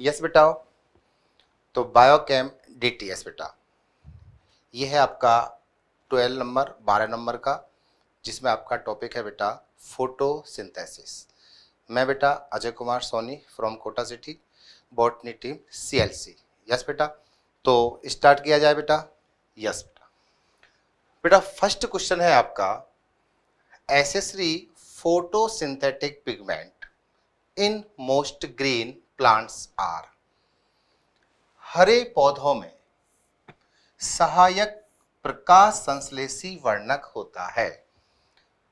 Yes बेटा तो biochem DTS बेटा ये है आपका ट्वेल्व नंबर बारह नंबर का जिसमें आपका टॉपिक है बेटा फोटोसिंथेसिस मैं बेटा Ajay Kumar Soni from Kota city botany team CLC yes बेटा तो स्टार्ट किया जाए बेटा यस बेटा बेटा फर्स्ट क्वेश्चन है आपका accessory photosynthetic pigment in most green plants are हरे पौधों में सहायक प्रकाश संश्लेषी वर्णक होता है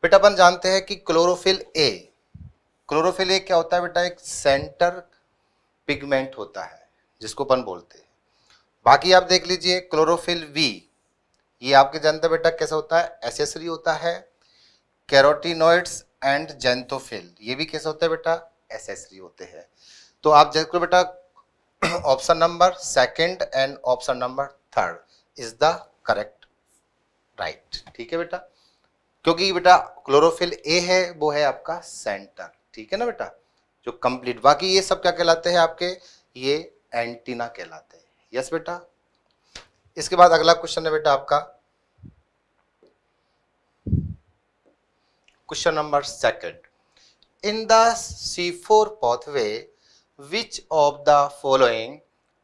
बेटा अपन जानते हैं कि क्लोरोफिल ए क्लोरोफिल ए क्या होता है बेटा एक सेंटर पिगमेंट होता है जिसको अपन बोलते हैं बाकी आप देख लीजिए क्लोरोफिल वी ये आपके जानते बेटा कैसा होता है एसेसरी होता है कैरोटीनोइड्स एंड जेंथोफिल ये भी कैसा होता है बेटा एसेसरी होते हैं तो आप देखो बेटा option number second and option number third is the correct right ठीक है बेटा क्योंकि बेटा क्लोरोफिल ए है वो है आपका सेंटर ठीक है ना बेटा जो कंप्लीट बाकी ये सब क्या कहलाते हैं आपके ये एंटीना कहलाते हैं यस बेटा इसके बाद अगला क्वेश्चन है बेटा आपका question number second the C four pathway which of the following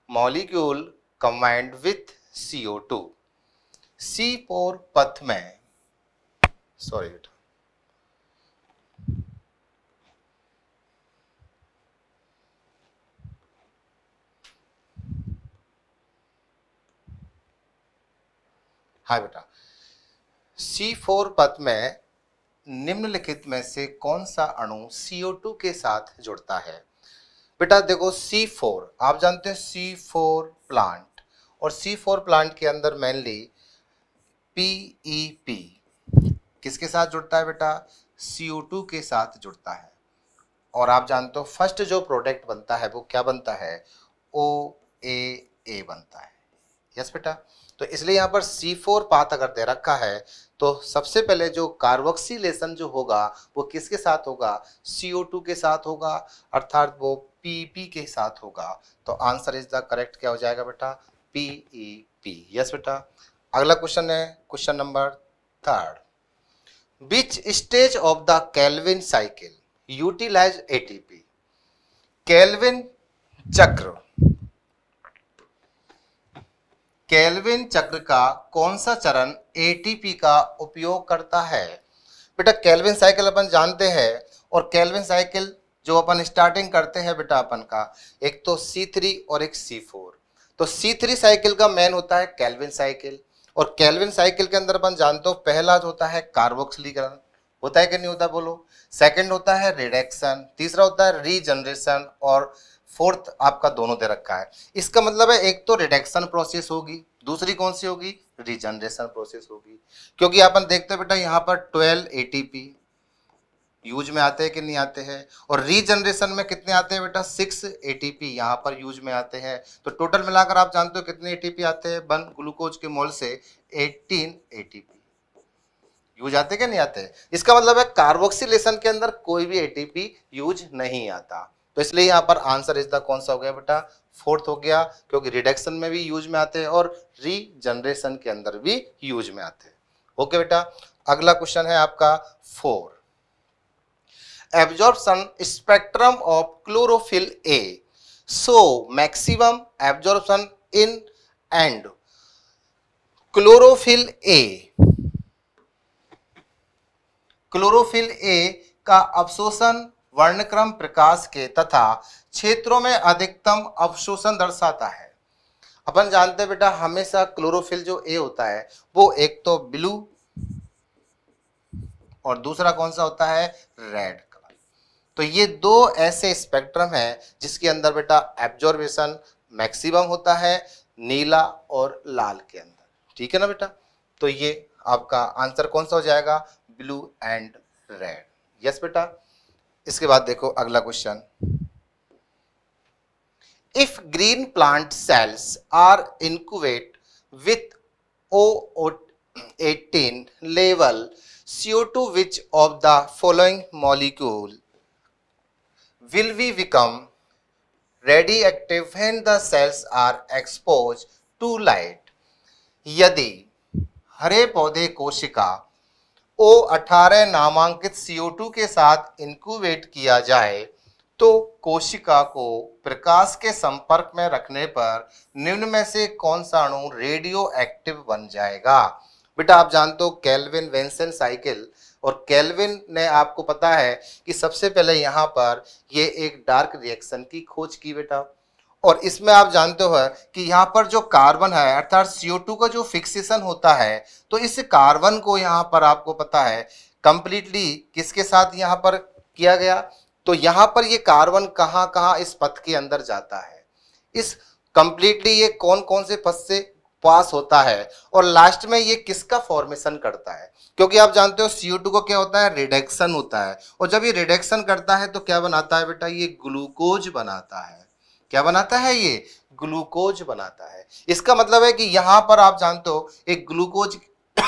molecule combined with CO2 C4 पथ में सॉरी बेटा हाँ बेटा C4 पथ में निम्नलिखित में से कौन सा अणु CO2 के साथ जुड़ता है बेटा देखो सी फोर आप जानते हैं सी फोर प्लांट और सी फोर प्लांट के अंदर मेनली पी ई पी किसके साथ जुड़ता है बेटा सी ओ टू के साथ जुड़ता है और आप जानते हो फर्स्ट जो प्रोडक्ट बनता है वो क्या बनता है ओ ए ए बनता है यस बेटा तो इसलिए यहाँ पर सी फोर पाथ अगर दे रखा है तो सबसे पहले जो कार्बोक्सीलेशन जो होगा वो किसके साथ होगा CO2 टू के साथ होगा अर्थात वो पी e के साथ होगा तो आंसर इज द करेक्ट क्या हो जाएगा बेटा पी ई पी यस बेटा अगला क्वेश्चन है question number third which stage of the Calvin cycle utilize ATP Calvin चक्र कैलविन चक्र का कौन सा चरण एटीपी का उपयोग करता है बेटा कैलविन साइकिल अपन जानते हैं और कैलविन साइकिल जो अपन स्टार्टिंग करते हैं बेटा अपन का एक तो C3 और एक C4 तो C3 साइकिल का मेन होता है कैलविन साइकिल और कैलविन साइकिल के अंदर अपन जानते हो पहला होता है कार्बोक्सलीकरण होता है कि नहीं होता बोलो सेकंड होता है रिडक्शन तीसरा होता है रीजनरेशन और फोर्थ आपका दोनों दे रखा है इसका मतलब है एक तो रिडक्शन प्रोसेस होगी दूसरी कौन सी होगी रिजनरेशन प्रोसेस होगी क्योंकि अपन देखते हैं बेटा यहाँ पर ट्वेल्व ए यूज में आते हैं कि नहीं आते हैं और रीजनरेशन में कितने आते हैं बेटा सिक्स एटीपी यहाँ पर यूज में आते हैं तो टोटल मिलाकर आप जानते हो कितने एटीपी आते हैं वन ग्लूकोज के मोल से एटीन एटीपी यूज आते कि नहीं आते इसका मतलब है कार्बोक्सिलेशन के अंदर कोई भी एटीपी यूज नहीं आता तो इसलिए यहाँ पर आंसर इसका कौन सा हो गया बेटा फोर्थ हो गया क्योंकि रिडक्शन में भी यूज में आते हैं और रीजनरेशन के अंदर भी यूज में आते हैं ओके बेटा अगला क्वेश्चन है आपका four absorption spectrum of chlorophyll A so maximum absorption in and chlorophyll A chlorophyll A का अवशोषण वर्णक्रम प्रकाश के तथा क्षेत्रों में अधिकतम अवशोषण दर्शाता है अपन जानते बेटा हमेशा क्लोरोफिल जो ए होता है वो एक तो ब्लू और दूसरा कौन सा होता है रेड कलर तो ये दो ऐसे स्पेक्ट्रम है जिसके अंदर बेटा एब्जॉर्बेशन मैक्सिमम होता है नीला और लाल के अंदर ठीक है ना बेटा तो ये आपका आंसर कौन सा हो जाएगा ब्लू एंड रेड यस बेटा इसके बाद देखो अगला question if green plant cells are incubate with O eighteen level CO two which of the following molecule will we become radioactive when the cells are exposed to light यदि हरे पौधे कोशिका ओ अठारह नामांकित CO2 के साथ इनक्यूबेट किया जाए तो कोशिका को प्रकाश के संपर्क में रखने पर निम्न में से कौन सा अणु रेडियो एक्टिव बन जाएगा बेटा आप जानते हो कैलविन वेंसन साइकिल और कैलविन ने आपको पता है कि सबसे पहले यहाँ पर ये एक डार्क रिएक्शन की खोज की बेटा और इसमें आप जानते हो कि यहाँ पर जो कार्बन है अर्थात CO2 का जो फिक्सेशन होता है तो इस कार्बन को यहाँ पर आपको पता है कंप्लीटली किसके साथ यहाँ पर किया गया तो यहाँ पर ये कार्बन कहाँ कहाँ इस पथ के अंदर जाता है इस कंप्लीटली ये कौन कौन से पथ से पास होता है और लास्ट में ये किसका फॉर्मेशन करता है क्योंकि आप जानते हो टू को क्या होता है रिडक्शन होता है और जब ये रिडक्शन करता है तो क्या बनाता है बेटा ये ग्लूकोज बनाता है क्या बनाता है ये ग्लूकोज बनाता है इसका मतलब है कि यहां पर आप जानते हो एक ग्लूकोज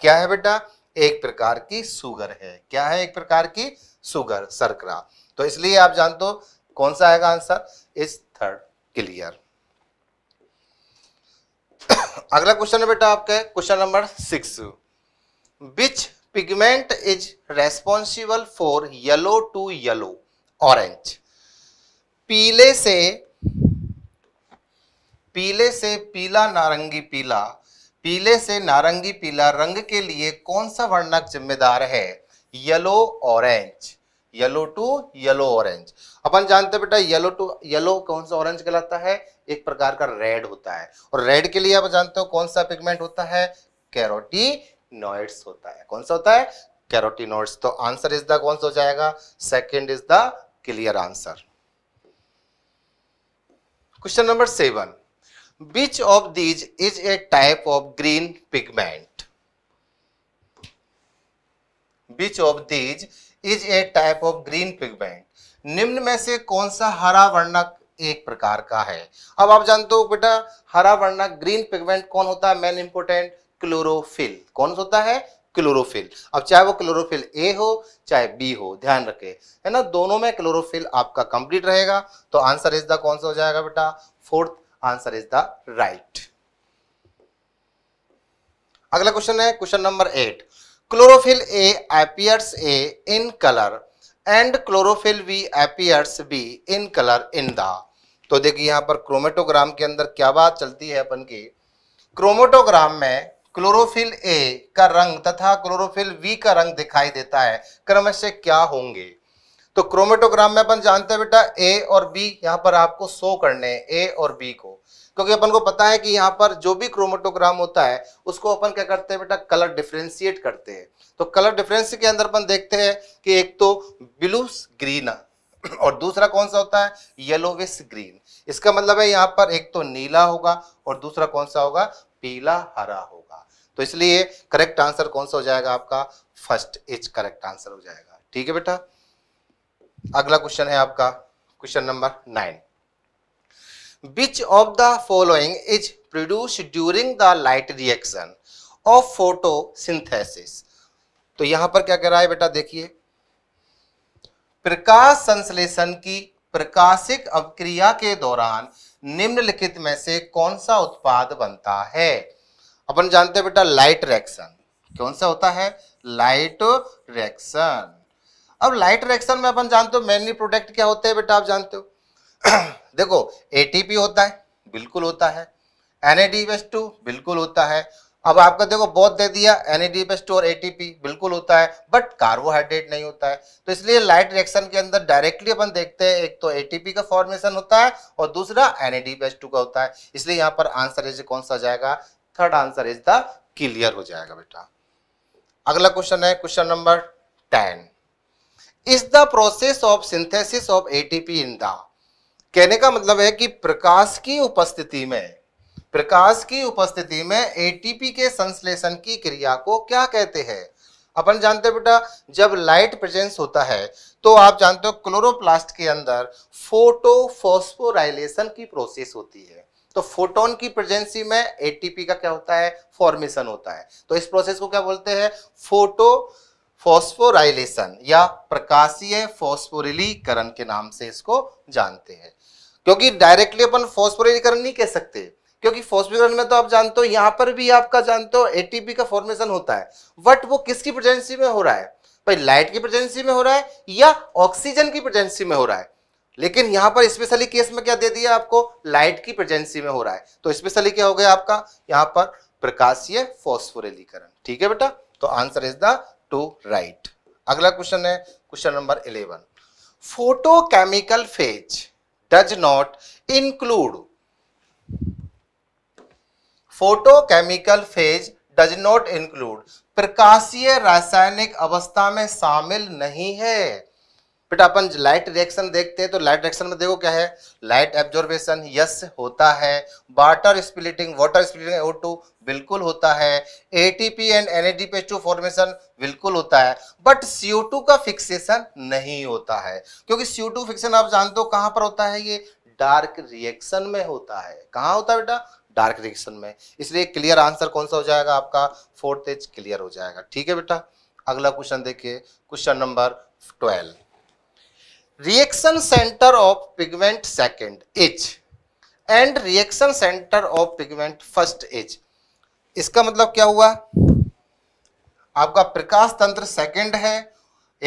क्या है बेटा एक प्रकार की सुगर है क्या है एक प्रकार की सुगर सरकरा तो इसलिए आप जानते हो कौन सा आएगा आंसर इज थर्ड क्लियर अगला क्वेश्चन है बेटा आपका question number six which pigment is responsible for yellow to yellow orange पीले से पीले से पीला नारंगी पीला पीले से नारंगी पीला रंग के लिए कौन सा वर्णक जिम्मेदार है yellow orange yellow to yellow orange अपन जानते हैं बेटा येलो टू येलो कौन सा ऑरेंज कहलाता है एक प्रकार का रेड होता है और रेड के लिए आप जानते हो कौन सा पिगमेंट होता है कैरोटीनोइड्स होता है कौन सा होता है कैरोटीनोइड्स तो आंसर इज द कौन सा हो जाएगा second is the clear answer question number seven which of these is a type of green pigment which of these is a type of green pigment निम्न में से कौन सा हरा वर्णक एक प्रकार का है अब आप जानते हो बेटा हरा वर्णक ग्रीन पिगमेंट कौन होता है मेन इंपोर्टेंट क्लोरोफिल कौन सा होता है क्लोरोफिल अब चाहे वो क्लोरोफिल ए हो चाहे बी हो ध्यान रखे है ना दोनों में क्लोरोफिल आपका कंप्लीट रहेगा तो आंसर इज द कौन सा हो जाएगा बेटा fourth answer is the right अगला क्वेश्चन है question number eight chlorophyll A appears A in colour and chlorophyll B appears B in colour in the तो देखिए यहां पर क्रोमेटोग्राम के अंदर क्या बात चलती है अपन की क्रोमेटोग्राम में क्लोरोफिल ए का रंग तथा क्लोरोफिल वी का रंग दिखाई देता है क्रम क्या होंगे तो क्रोमेटोग्राम में अपन जानते हैं बेटा ए और बी यहाँ पर आपको शो करने ए और बी को क्योंकि अपन को पता है कि यहाँ पर जो भी क्रोमेटोग्राम होता है उसको अपन क्या करते हैं बेटा कलर डिफ्रेंशिएट करते हैं तो कलर डिफरेंस के अंदर अपन देखते हैं कि एक तो ब्लू ग्रीन और दूसरा कौन सा होता है येलोविस ग्रीन इसका मतलब है यहाँ पर एक तो नीला होगा और दूसरा कौन सा होगा पीला हरा होगा तो इसलिए करेक्ट आंसर कौन सा हो जाएगा आपका फर्स्ट इज करेक्ट आंसर हो जाएगा ठीक है बेटा अगला क्वेश्चन है आपका question number nine which of the following is produced during the light reaction of photosynthesis तो यहां पर क्या कह रहा है बेटा देखिए प्रकाश संश्लेषण की प्रकाशिक अवक्रिया के दौरान निम्नलिखित में से कौन सा उत्पाद बनता है अपन जानते हैं बेटा लाइट रिएक्शन कौन सा होता है लाइट रिएक्शन अब लाइट रिएक्शन में अपन जानते हो मेनली प्रोडक्ट क्या होते हैं बेटा आप जानते हो देखो एटीपी होता है बिल्कुल होता है एन टू बिल्कुल होता है अब आपका देखो बहुत दे दिया एन टू और एटीपी बिल्कुल होता है बट कार्बोहाइड्रेट नहीं होता है तो इसलिए लाइट रिएक्शन के अंदर डायरेक्टली अपन देखते हैं एक तो एटीपी का फॉर्मेशन होता है और दूसरा एन टू का होता है इसलिए यहाँ पर आंसर जैसे कौन सा जाएगा third answer is the clear हो जाएगा बेटा अगला क्वेश्चन है question number ten is the process of synthesis of ATP in the कहने का मतलब है कि प्रकाश की उपस्थिति में प्रकाश की उपस्थिति में एटीपी के संश्लेषण की क्रिया को क्या कहते हैं अपन जानते हैं बेटा जब लाइट प्रेजेंस होता है तो आप जानते हो क्लोरोप्लास्ट के अंदर फोटोफॉस्फोराइलेशन की प्रोसेस होती है तो फोटोन की प्रेजेंसी में एटीपी का क्या होता है फॉर्मेशन होता है तो इस प्रोसेस को क्या बोलते हैं फोटो फॉस्फोराइलेशन या प्रकाशीय फॉस्फोरिलीकरण के नाम से इसको जानते हैं क्योंकि डायरेक्टली अपन फॉस्फोरिलीकरण नहीं कह सकते क्योंकि फॉस्फोरिलीकरण में तो आप जानते हो यहां पर भी आपका जानते हो एटीपी का फॉर्मेशन होता है बट वो किसकी प्रेजेंसी में हो रहा है भाई लाइट की प्रेजेंसी में हो रहा है या ऑक्सीजन की प्रेजेंसी में हो रहा है लेकिन यहाँ पर स्पेशली केस में क्या दे दिया आपको लाइट की प्रेजेंसी में हो रहा है तो स्पेशली क्या हो गया आपका यहाँ पर प्रकाशीय फॉस्फोरेलीकरण ठीक है बेटा तो answer is the two right अगला क्वेश्चन है question number eleven photochemical phase does not include photochemical phase does not include प्रकाशीय रासायनिक अवस्था में शामिल नहीं है बेटा अपन लाइट रिएक्शन देखते हैं तो लाइट रिएक्शन में देखो क्या है लाइट एब्जॉर्बेशन यस होता है water splitting water splitting O two बिल्कुल होता है ATP and NADP two formation बिल्कुल होता है बट सीओ टू का फिक्सेशन नहीं होता है क्योंकि टू फिक्सेशन आप जानते हो कहां पर होता है ये डार्क रिएक्शन में होता है कहाँ होता है बेटा डार्क रिएक्शन में इसलिए क्लियर आंसर कौन सा हो जाएगा आपका फोर्थ एज क्लियर हो जाएगा ठीक है बेटा अगला क्वेश्चन देखिए question number twelve reaction center of pigment second H and reaction centre of pigment first as इसका मतलब क्या हुआ आपका प्रकाश तंत्र सेकेंड है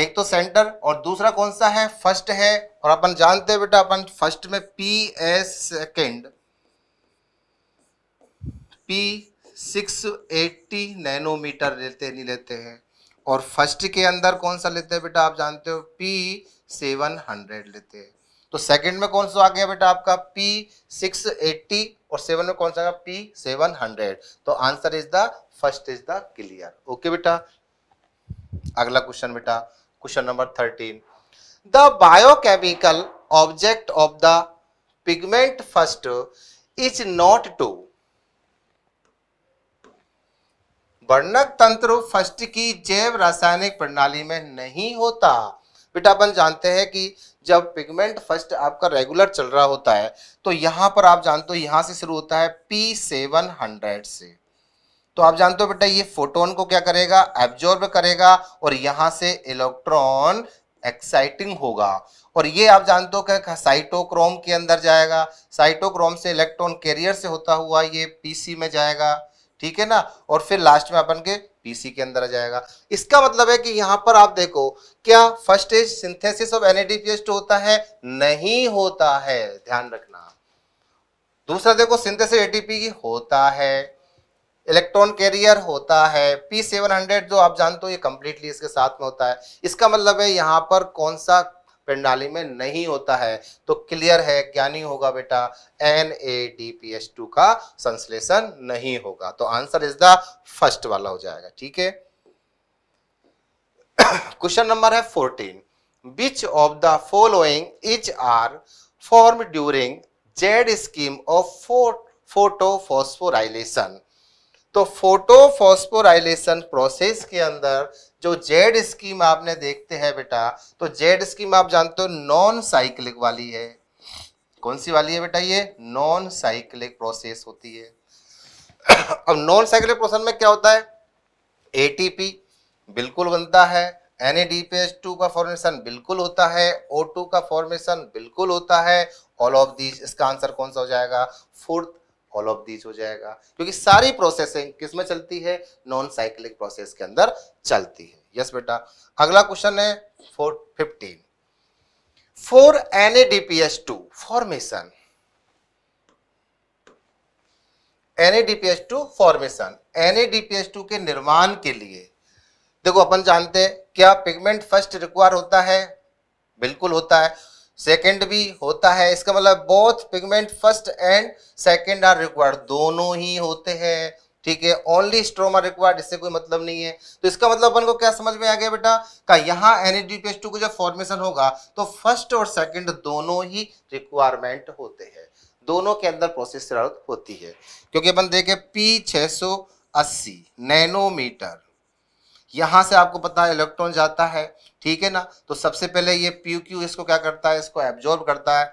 एक तो सेंटर और दूसरा कौन सा है फर्स्ट है और अपन जानते हैं बेटा अपन फर्स्ट में P S second P six eighty nanometer लेते नहीं लेते हैं और फर्स्ट के अंदर कौन सा लेते हैं बेटा आप जानते हो पी सेवन हंड्रेड लेते हैं तो सेकंड में कौन सा आ गया बेटा आपका पी सिक्स एट्टी और सेवन में कौन सा आ गया पी सेवन हंड्रेड तो answer is the first is the clear okay बेटा अगला क्वेश्चन बेटा question number thirteen the biochemical object of the pigment first is not to वर्णक तंत्र फर्स्ट की जैव रासायनिक प्रणाली में नहीं होता बेटा अपन जानते हैं कि जब पिगमेंट फर्स्ट आपका रेगुलर चल रहा होता है तो यहाँ पर आप जानते हो यहाँ से शुरू होता है पी सेवन हंड्रेड से तो आप जानते हो बेटा ये फोटोन को क्या करेगा एब्जॉर्ब करेगा और यहाँ से इलेक्ट्रॉन एक्साइटिंग होगा और ये आप जानते हो क्या साइटोक्रोम के अंदर जाएगा साइटोक्रोम से इलेक्ट्रॉन कैरियर से होता हुआ ये पीसी में जाएगा ठीक है ना और फिर लास्ट में अपन के पीसी के अंदर आ जाएगा इसका मतलब है कि यहां पर आप देखो क्या first stage synthesis of NADPH two होता है नहीं होता है ध्यान रखना दूसरा देखो सिंथेसिस एटीपी होता है इलेक्ट्रॉन कैरियर होता है पी सेवन हंड्रेड जो आप जानते हो ये कंप्लीटली इसके साथ में होता है इसका मतलब है यहां पर कौन सा पिंडाली में नहीं होता है तो क्लियर है ज्ञानी होगा बेटा N A D P S two का संश्लेषण नहीं होगा तो आंसर इज द फर्स्ट वाला हो जाएगा ठीक है क्वेश्चन नंबर है fourteen which of the following is are form during Z scheme of photo photophosphorylation तो फोटो फोटोफॉस्फोराइलेशन प्रोसेस के अंदर जो जेड स्कीम आपने देखते हैं बेटा तो जेड स्कीम आप जानते हो नॉन साइक्लिक वाली है कौन सी वाली है बेटा ये नॉन साइक्लिक प्रोसेस होती है अब नॉन साइक्लिक प्रोसेस में क्या होता है एटीपी बिल्कुल बनता है एन टू का फॉर्मेशन बिल्कुल होता है O2 का फॉर्मेशन बिल्कुल होता है ऑल ऑफ दीज इसका आंसर कौन सा हो जाएगा फोर्थ ऑल ऑफ दीज हो जाएगा क्योंकि सारी प्रोसेसिंग किस में चलती है नॉन साइक्लिक प्रोसेस के अंदर चलती है यस बेटा अगला क्वेश्चन है four fifteen four N A D P S two formation N A D P S two formation N A D P S two के निर्माण के लिए देखो अपन जानते हैं क्या पिगमेंट फर्स्ट रिक्वायर होता है बिल्कुल होता है सेकेंड भी होता है इसका मतलब both pigment first and second are required दोनों ही होते हैं ठीक है ओनली स्ट्रोमा रिक्वायर्ड इससे कोई मतलब नहीं है तो इसका मतलब अपन को क्या समझ में आ गया बेटा का यहाँ एन टू को जब फॉर्मेशन होगा तो फर्स्ट और सेकेंड दोनों ही रिक्वायरमेंट होते हैं दोनों के अंदर प्रोसेस होती है क्योंकि अपन देखे पी सौ अस्सी नैनोमीटर यहाँ से आपको पता है इलेक्ट्रॉन जाता है ठीक है ना तो सबसे पहले ये पी क्यू इसको क्या करता है इसको एब्जॉर्ब करता है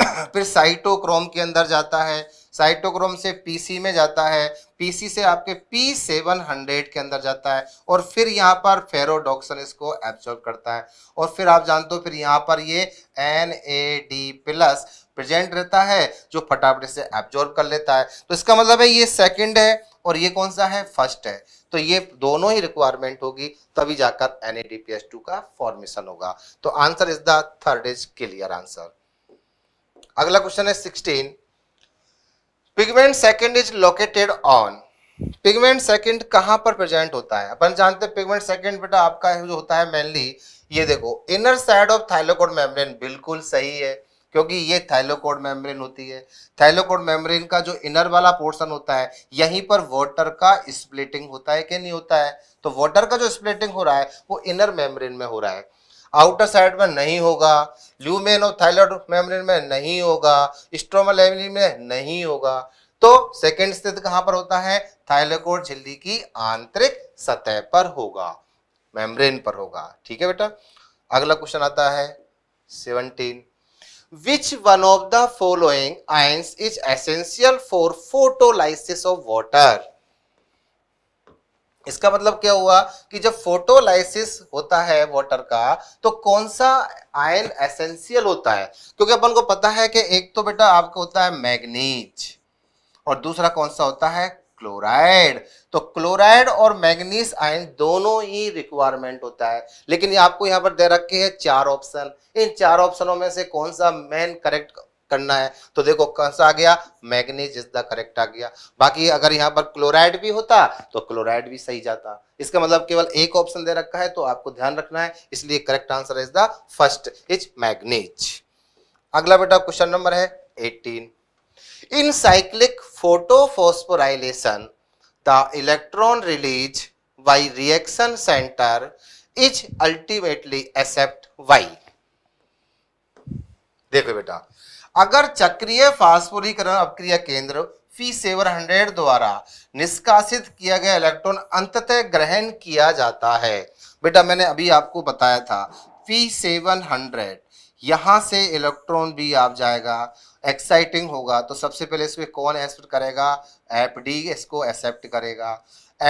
फिर साइटोक्रोम के अंदर जाता है साइटोक्रोम से पीसी में जाता है पीसी से आपके पी सेवन हंड्रेड के अंदर जाता है और फिर यहाँ पर फेरोडॉक्सन इसको एब्जॉर्ब करता है और फिर आप जानते हो फिर यहाँ पर ये N A D plus present रहता है जो फटाफट से एब्जॉर्ब कर लेता है तो इसका मतलब है ये सेकेंड है और ये कौन सा है फर्स्ट है तो ये दोनों ही रिक्वायरमेंट होगी तभी जाकर एन का फॉर्मेशन होगा तो answer is the third is clear answer अगला क्वेश्चन है sixteen pigment second is located on pigment second कहां पर प्रेजेंट होता है अपन जानते हैं पिगमेंट सेकंड बेटा आपका जो होता है मेनली ये देखो inner side of thylakoid membrane बिल्कुल सही है क्योंकि ये थैलोकोड मेम्ब्रेन होती है थैलोकोड मेम्ब्रेन का जो इनर वाला पोर्शन होता है यहीं पर वाटर का स्प्लिटिंग होता है कि नहीं होता है तो वाटर का जो स्प्लिटिंग हो रहा है वो इनर मेम्ब्रेन में हो रहा है आउटर साइड में नहीं होगा ल्यूमेन और थाइलॉइड मेम्ब्रेन में नहीं होगा स्ट्रोमल एमिन में नहीं होगा तो सेकेंड स्थित कहां पर होता है थाइलोकोड झिल्ली की आंतरिक सतह पर होगा मेम्ब्रेन पर होगा ठीक है बेटा अगला क्वेश्चन आता है seventeen which one of the following ions is essential for photolysis of water इसका मतलब क्या हुआ कि जब फोटोलाइसिस होता है वाटर का तो कौन सा आयन एसेंशियल होता है क्योंकि अपन को पता है कि एक तो बेटा आपका होता है मैग्नीज और दूसरा कौन सा होता है क्लोराइड तो क्लोराइड और मैग्नीस आयन दोनों ही रिक्वायरमेंट होता है लेकिन आपको यहां पर दे रखे हैं चार ऑप्शन इन चार ऑप्शनों में से कौन सा मेन करेक्ट करना है तो देखो कौन सा आ गया मैग्नीज इज द करेक्ट आ गया बाकी अगर यहाँ पर क्लोराइड भी होता तो क्लोराइड भी सही जाता इसका मतलब केवल एक ऑप्शन दे रखा है तो आपको ध्यान रखना है इसलिए correct answer is the first is manganese अगला बेटा क्वेश्चन नंबर है eighteen In cyclic photophosphorylation, the electron released by reaction center is ultimately accept Y. देखो बेटा अगर चक्रीय फास्फोरीकरण अपक्रिया केंद्र फी सेवर हंड्रेड द्वारा निष्कासित किया गया इलेक्ट्रॉन अंततः ग्रहण किया जाता है बेटा मैंने अभी आपको बताया था फी सेवन हंड्रेड यहाँ से इलेक्ट्रॉन भी आप जाएगा एक्साइटिंग होगा तो सबसे पहले इसमें कौन एक्सेप्ट करेगा एफ डी इसको एक्सेप्ट करेगा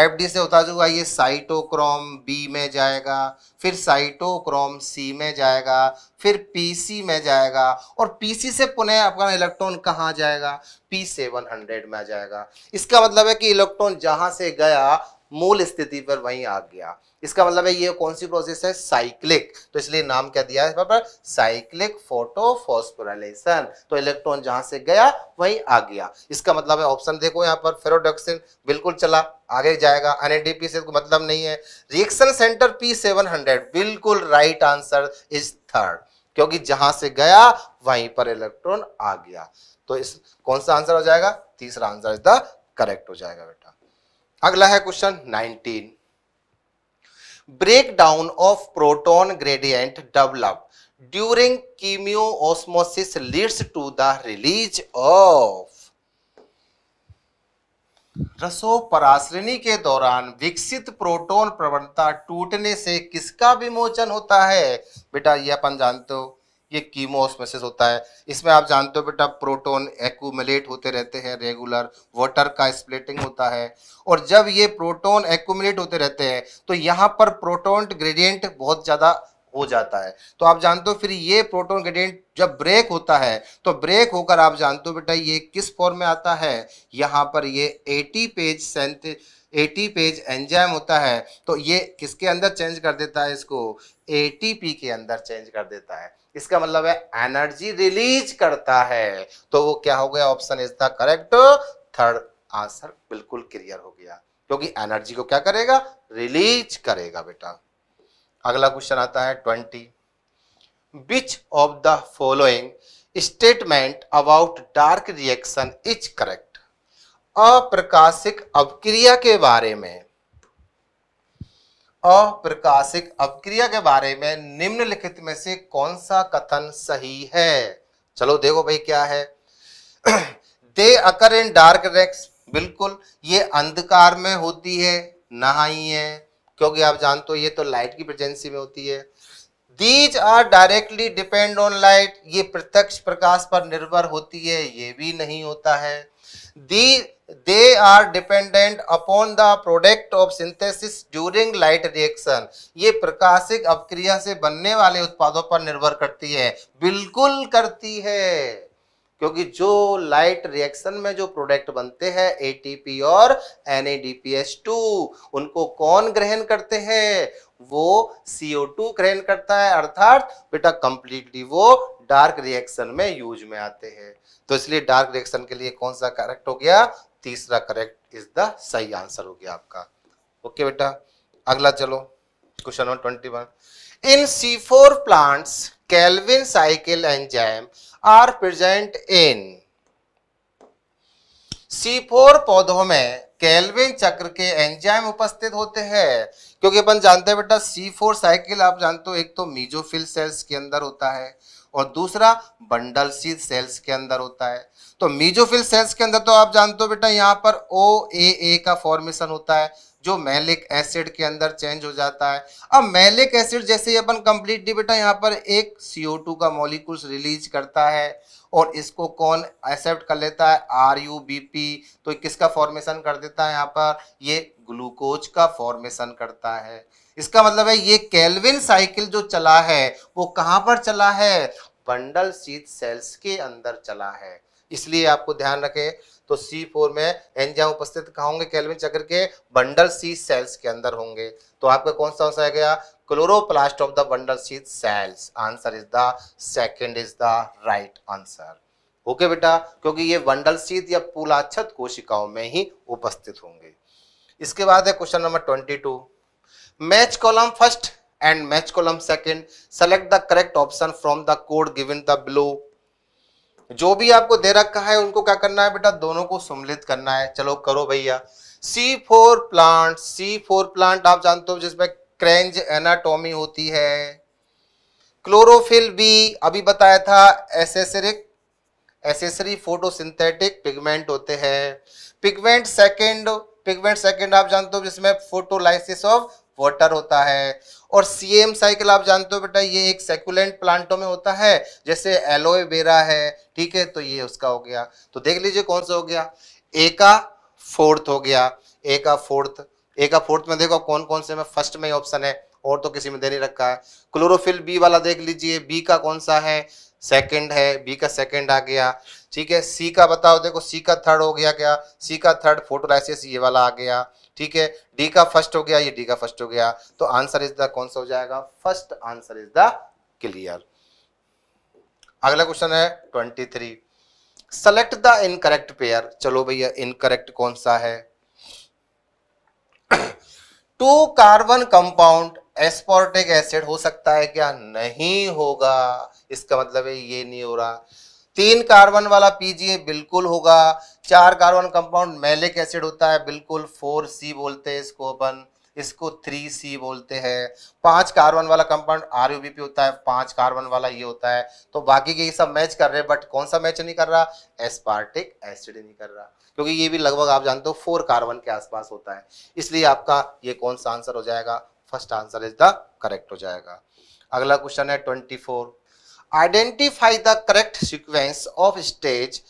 एफ डी से होता जाएगा ये साइटोक्रोम बी में जाएगा फिर साइटोक्रोम सी में जाएगा फिर पीसी में जाएगा और पीसी से पुनः आपका इलेक्ट्रॉन कहाँ जाएगा पी सेवन हंड्रेड में जाएगा इसका मतलब है कि इलेक्ट्रॉन जहाँ से गया मूल स्थिति पर वहीं आ गया इसका मतलब है ये कौन सी प्रोसेस है साइक्लिक तो इसलिए नाम क्या दिया है पर साइक्लिक फोटोफॉस्फोराइलेशन तो इलेक्ट्रॉन जहां से गया वहीं आ गया इसका मतलब है ऑप्शन देखो यहाँ पर फेरोडक्सिन बिल्कुल चला आगे जाएगा एनएडीपी से तो मतलब नहीं है reaction centre P seven hundred बिल्कुल राइट आंसर इज थर्ड क्योंकि जहां से गया वहीं पर इलेक्ट्रॉन आ गया तो इस कौन सा आंसर हो जाएगा तीसरा आंसर इज द करेक्ट हो जाएगा बेटा अगला है question 19 break down of proton gradient develop during chemiosmosis leads to the release of रसो पराश्रेणी के दौरान विकसित प्रोटोन प्रवणता टूटने से किसका विमोचन होता है बेटा ये अपन जानते हो ये कीमोस्मेसिस होता है इसमें आप जानते हो बेटा प्रोटोन एक्यूमुलेट होते रहते हैं रेगुलर वाटर का स्प्लिटिंग होता है और जब ये प्रोटोन एक्यूमुलेट होते रहते हैं तो यहाँ पर प्रोटोन ग्रेडियंट बहुत ज़्यादा हो जाता है तो आप जानते हो फिर ये प्रोटोन ग्रेडियंट जब ब्रेक होता है तो ब्रेक होकर आप जानते हो बेटा ये किस फॉर्म में आता है यहाँ पर ये ATPase synth ATPase enzyme होता है तो ये किसके अंदर चेंज कर देता है इसको एटीपी के अंदर चेंज कर देता है इसका मतलब है एनर्जी रिलीज करता है तो वो क्या हो गया option is the correct third answer बिल्कुल क्लियर हो गया क्योंकि एनर्जी को क्या करेगा रिलीज करेगा बेटा अगला क्वेश्चन आता है twenty which of the following statement about dark reaction is correct अप्रकाशिक अवक्रिया के बारे में अप्रकाशिक अपक्रिया के बारे में निम्नलिखित में से कौन सा कथन सही है चलो देखो भाई क्या है दे अकर इन डार्क रेक्स बिल्कुल ये अंधकार में होती है नहाई है क्योंकि आप जानते हो ये तो लाइट की प्रेजेंसी में होती है these are directly depend on light ये प्रत्यक्ष प्रकाश पर निर्भर होती है ये भी नहीं होता है दी they are dependent upon the product of synthesis during light reaction ये प्रकाशिक अपक्रिया से बनने वाले उत्पादों पर निर्भर करती है बिल्कुल करती है क्योंकि जो लाइट रिएक्शन में जो प्रोडक्ट बनते हैं एटीपी और एनएडीपीएस2 उनको कौन ग्रहण करते हैं वो CO2 ग्रहण करता है अर्थात बेटा कंप्लीटली वो डार्क रिएक्शन में यूज में आते हैं तो इसलिए डार्क रिएक्शन के लिए कौन सा करेक्ट हो गया तीसरा करेक्ट इज द सही आंसर हो गया आपका ओके बेटा अगला चलो question number twenty one in C four plants Calvin cycle enzyme are present in C four पौधों में कैलविन चक्र के एंजाइम उपस्थित होते हैं क्योंकि अपन जानते हैं बेटा सी फोर साइकिल आप जानते हो एक तो मीजोफिल सेल्स के अंदर होता है और दूसरा बंडल सी सेल्स के अंदर होता है तो मीजोफिल सेल्स के अंदर तो आप जानते हो बेटा यहाँ पर ओ ए ए का फॉर्मेशन होता है जो मैलिक एसिड के अंदर चेंज हो जाता है अब मैलिक एसिड जैसे ही अपन कंप्लीटली बेटा यहाँ पर एक CO2 का मॉलिक्यूल्स रिलीज करता है और इसको कौन एक्सेप्ट कर लेता है आर यू बी पी तो किसका फॉर्मेशन कर देता है यहाँ पर ये ग्लूकोज का फॉर्मेशन करता है इसका मतलब है ये कैलविन साइकिल जो चला है वो कहाँ पर चला है बंडल सीट सेल्स के अंदर चला है इसलिए आपको ध्यान रखें तो सी फोर में एंजाइम उपस्थित कहा होंगे कैलविन चक्र के बंडल सी सेल्स के अंदर होंगे तो आपका कौन सा आंसर आ गया chloroplast of the bundle sheath cells answer is the second is the right answer okay बेटा क्योंकि ये बंडल सीत या पुलाक्षत कोशिकाओं में ही उपस्थित होंगे इसके बाद है question number twenty two match column first and match column second select the correct option from the code given the below जो भी आपको दे रखा है उनको क्या करना है बेटा दोनों को सम्मिलित करना है चलो करो भैया C four plant C four plant आप जानते हो जिसमें क्रेंज एनाटोमी होती है क्लोरोफिल भी अभी बताया था एसेसरिक एसेसरी फोटोसिंथेटिक पिगमेंट होते हैं पिगमेंट सेकेंड पिगमेंट सेकेंड आप जानते हो जिसमें फोटोलाइसिस ऑफ वाटर होता है और सी एम साइकिल आप जानते हो बेटा ये एक सेकुलेंट प्लांटों में होता है जैसे एलोवेरा है ठीक है तो ये उसका हो गया तो देख लीजिए कौन सा हो गया ए का फोर्थ हो गया ए का फोर्थ ए का फोर्थ में देखो कौन कौन से में फर्स्ट में ऑप्शन है और तो किसी में दे नहीं रखा है क्लोरोफिल बी वाला देख लीजिए बी का कौन सा है सेकंड है बी का सेकंड आ गया ठीक है सी का बताओ देखो सी का थर्ड हो गया क्या सी का थर्ड फोटोलाइसिस ये वाला आ गया ठीक है डी का फर्स्ट हो गया ये डी का फर्स्ट हो गया तो आंसर इज द कौन सा हो जाएगा first answer is the clear अगला क्वेश्चन है twenty three select the incorrect pair चलो भैया इनकरेक्ट कौन सा है two carbon compound aspartic acid हो सकता है क्या नहीं होगा इसका मतलब है ये नहीं हो रहा तीन कार्बन वाला पीजीए बिल्कुल होगा चार कार्बन कंपाउंड मैलिक एसिड होता है बिल्कुल फोर सी बोलते हैं इसको अपन इसको थ्री सी बोलते हैं पांच कार्बन वाला कंपाउंड आर होता है पांच कार्बन वाला ये होता है तो बाकी के ये सब मैच कर रहे हैं बट कौन सा मैच नहीं कर रहा एस्पार्टिक एसिड नहीं कर रहा क्योंकि ये भी लगभग आप जानते हो फोर कार्बन के आसपास होता है इसलिए आपका ये कौन सा आंसर हो जाएगा first answer is the correct हो जाएगा अगला क्वेश्चन है twenty four identify the correct sequence of stage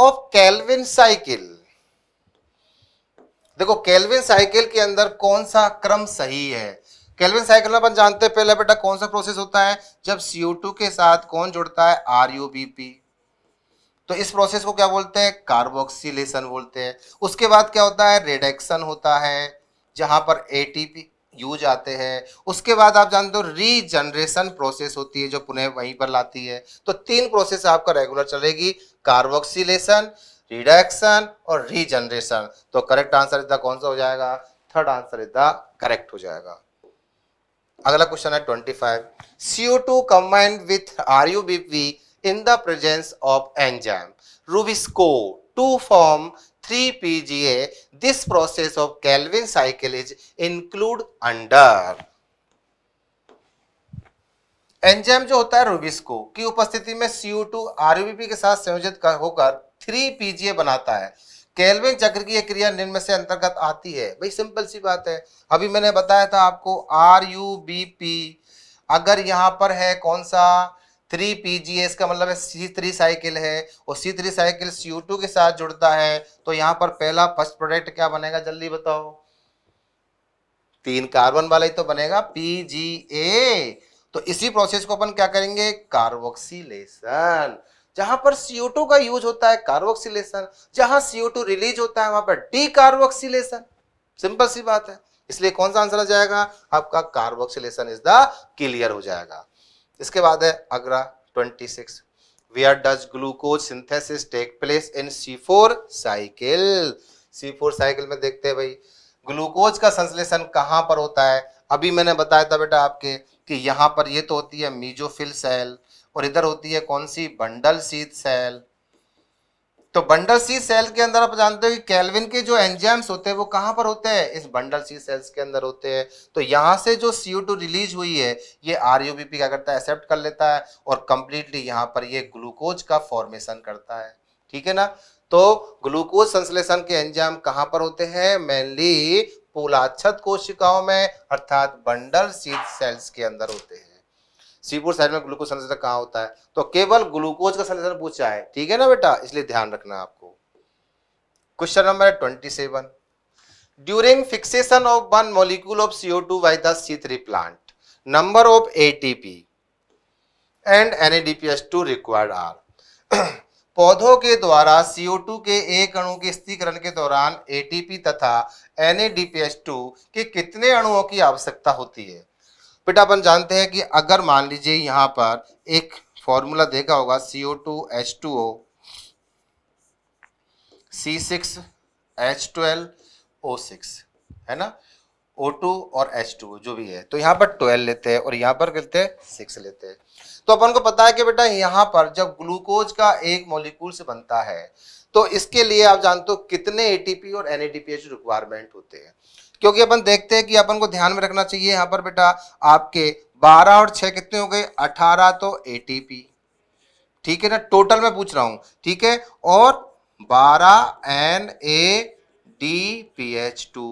of Calvin cycle देखो कैलविन साइकिल के अंदर कौन सा क्रम सही है कैलविन साइकिल अपन जानते हैं पहले बेटा कौन सा प्रोसेस होता है जब CO2 के साथ कौन जुड़ता है आरयूबीपी तो इस प्रोसेस को क्या बोलते हैं कार्बोक्सीलेशन बोलते हैं उसके बाद क्या होता है रिडक्शन होता है जहां पर एटीपी यूज आते हैं उसके बाद आप जानते हो रीजनरेशन प्रोसेस होती है जो पुनः वहीं पर लाती है तो तीन प्रोसेस आपका रेगुलर चलेगी कार्बोक्सीलेशन रिडक्शन और रीजनरेशन तो करेक्ट आंसर इसका कौन सा हो जाएगा थर्ड आंसर इसका करेक्ट हो जाएगा अगला क्वेश्चन है twenty five CO two combined with R U B P in the presence of enzyme RuBisCO to form 3 PGA, this process of Kelvin cycle is include under enzyme जो होता है rubisco की उपस्थिति में सीओ टू आरयूबीपी के साथ संयोजित होकर थ्री पीजीए बनाता है केल्विन चक्र की यह क्रिया निम्न से अंतर्गत आती है भाई सिंपल सी बात है अभी मैंने बताया था आपको आर यू बी पी अगर यहाँ पर है कौन सा थ्री पी जी एस का मतलब है सी थ्री साइकिल है और C three cycle C two के साथ जुड़ता है तो यहाँ पर पहला फर्स्ट प्रोडक्ट क्या बनेगा जल्दी बताओ तीन कार्बन वाला ही तो बनेगा पी जी ए तो इसी प्रोसेस को अपन क्या करेंगे कार्बोक्सीलेशन जहां पर CO2 का यूज होता है कार्बोक्सीलेशन जहां CO2 रिलीज होता है वहां पर डी कार्बोक्सीलेशन सिंपल सी बात है इसलिए कौन सा आंसर आ जाएगा आपका कार्बोक्सीलेशन इज द क्लियर हो जाएगा इसके बाद है अगला 26 where does glucose synthesis take place in C4 cycle C4 cycle में देखते हैं भाई ग्लूकोज का संश्लेषण कहां पर होता है अभी मैंने बताया था बेटा आपके कि यहाँ पर ये तो होती है मीजोफिल सेल और इधर होती है कौन सी बंडल सीत सेल तो बंडल सी सेल के अंदर आप जानते हो कि कैलविन के जो एंजाइम्स होते हैं वो कहाँ पर होते हैं इस बंडल सी सेल्स के अंदर होते हैं तो यहाँ से जो सी टू रिलीज हुई है ये आर क्या करता है एक्सेप्ट कर लेता है और कंप्लीटली यहाँ पर ये ग्लूकोज का फॉर्मेशन करता है ठीक है ना तो ग्लूकोज संश्लेषण के एंजाम कहाँ पर होते हैं मेनली पूलाक्षत कोशिकाओं में अर्थात बंडल सीट सेल्स के अंदर होते हैं सीपुर साइड में ग्लूकोज संश्लेषण कहाँ होता है तो केवल ग्लूकोज का संश्लेषण पूछा है ठीक है ना बेटा इसलिए ध्यान रखना आपको question number twenty seven during fixation of one molecule of CO two by the C three plant number of A T P and N A D P S two required are पौधों के द्वारा CO2 के एक अणु के स्थिरीकरण के दौरान ATP तथा NADPH2 के कितने अणुओं की आवश्यकता होती है बेटा अपन जानते हैं कि अगर मान लीजिए यहाँ पर एक फॉर्मूला देखा होगा CO2 H2O O6 है ना O2 और H2 जो भी है तो यहाँ पर 12 लेते हैं और यहाँ पर कितने हैं 6 लेते हैं तो अपन को पता है कि बेटा यहाँ पर जब ग्लूकोज का एक मॉलिक्यूल से बनता है तो इसके लिए आप जानते हो कितने एटीपी और एच रिक्वायरमेंट होते हैं क्योंकि अपन देखते हैं कि अपन को ध्यान में रखना चाहिए यहाँ पर बेटा आपके 12 और 6 कितने हो गए 18 तो पी ठीक है ना टोटल मैं पूछ रहा हूँ ठीक है और बारह N A D P H two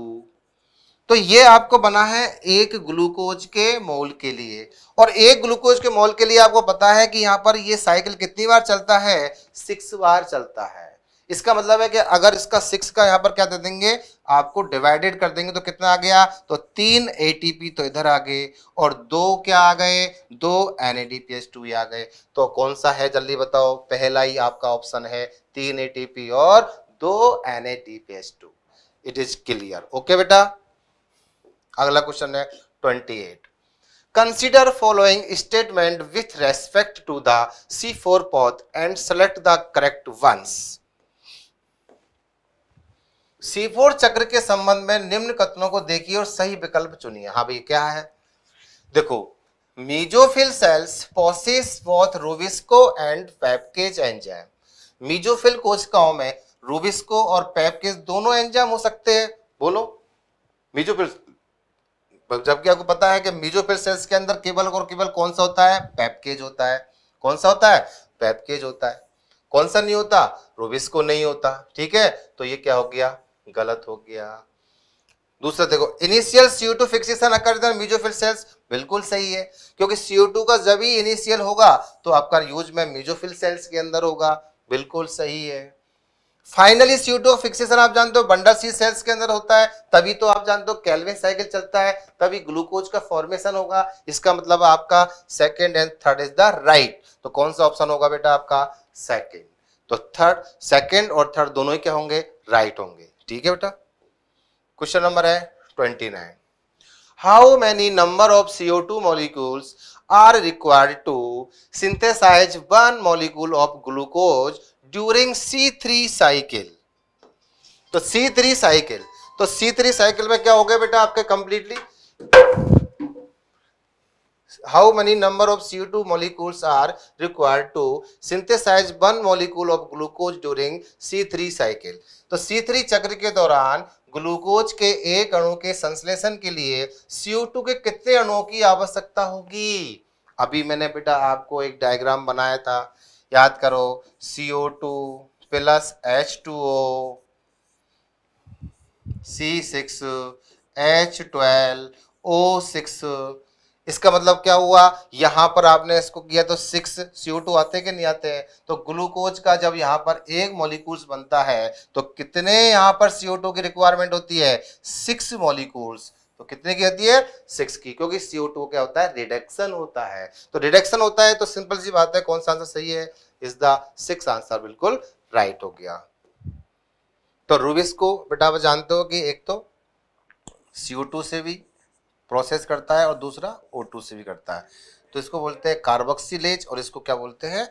तो ये आपको बना है एक ग्लूकोज के मोल के लिए और एक ग्लूकोज के मोल के लिए आपको पता है कि यहाँ पर ये साइकिल कितनी बार चलता है सिक्स बार चलता है इसका मतलब है कि अगर इसका सिक्स का यहाँ पर क्या दे देंगे आपको डिवाइडेड कर देंगे तो कितना आ गया तो तीन ए तो इधर आ गए और दो क्या आ गए दो N A D P S two आ गए तो कौन सा है जल्दी बताओ पहला ही आपका ऑप्शन है तीन ए और दो N A D P S two it is clear okay बेटा अगला क्वेश्चन है twenty eight statement with respect to the C four path and select the correct ones C four चक्र के संबंध में निम्न कथनों को देखिए और सही विकल्प चुनिए हाँ भाई क्या है देखो mesophyll cells possess both rubisco and PEPcase enzyme mesophyll कोशिकाओं में रोविस्को और पैपकेज दोनों एंजाइम हो सकते हैं बोलो मीजोफिल जबकि आपको पता है कि मीजोफिल सेल्स के अंदर केवल और केवल कौन सा होता है पैपकेज होता है कौन सा होता है पैपकेज होता है कौन सा नहीं होता रोबिस्को नहीं होता ठीक है तो ये क्या हो गया गलत हो गया दूसरा देखो initial CO two fixation occur mesophyll cells बिल्कुल सही है क्योंकि सीओ टू का जब ही इनिशियल होगा तो आपका यूज में मीजोफिल सेल्स के अंदर होगा बिल्कुल सही है फाइनली स्यूडो फिक्सेशन आप जानते हो बंडल सी सेल्स के अंदर होता है तभी तो आप जानते हो कैलवे साइकिल चलता है तभी ग्लूकोज का फॉर्मेशन होगा इसका मतलब आपका second and third is the right तो कौन सा ऑप्शन होगा बेटा आपका सेकेंड तो थर्ड सेकेंड और थर्ड दोनों ही क्या होंगे राइट होंगे ठीक है बेटा क्वेश्चन नंबर है twenty nine how many number of CO two molecules are required to synthesize one molecule of glucose during C three cycle तो सी थ्री साइकिल तो सी थ्री साइकिल में क्या हो गया बेटा आपके completely how of C two molecules are required to synthesize one molecule of glucose during C three cycle तो three चक्र के दौरान ग्लूकोज के एक अणु के संश्लेषण के लिए टू के कितने अणुओं की आवश्यकता होगी अभी मैंने बेटा आपको एक डायग्राम बनाया था याद करो C O two plus H two O C six H twelve O six इसका मतलब क्या हुआ यहाँ पर आपने इसको किया तो सिक्स सीओ टू आते कि नहीं आते हैं तो ग्लूकोज का जब यहाँ पर एक मॉलिक्यूल्स बनता है तो कितने यहाँ पर सीओ टू की रिक्वायरमेंट होती है सिक्स मोलिकूल्स तो कितने की होती है सिक्स की क्योंकि सीओ टू क्या होता है रिडक्शन होता है तो रिडक्शन होता है तो सिंपल सी बात है कौन सा आंसर सही है इज द सिक्स आंसर बिल्कुल राइट हो गया तो रूबिस को बेटा आप जानते हो कि एक तो सीओ टू से भी प्रोसेस करता है और दूसरा ओ टू से भी करता है तो इसको बोलते हैं कार्बोक्सीलेज और इसको क्या बोलते हैं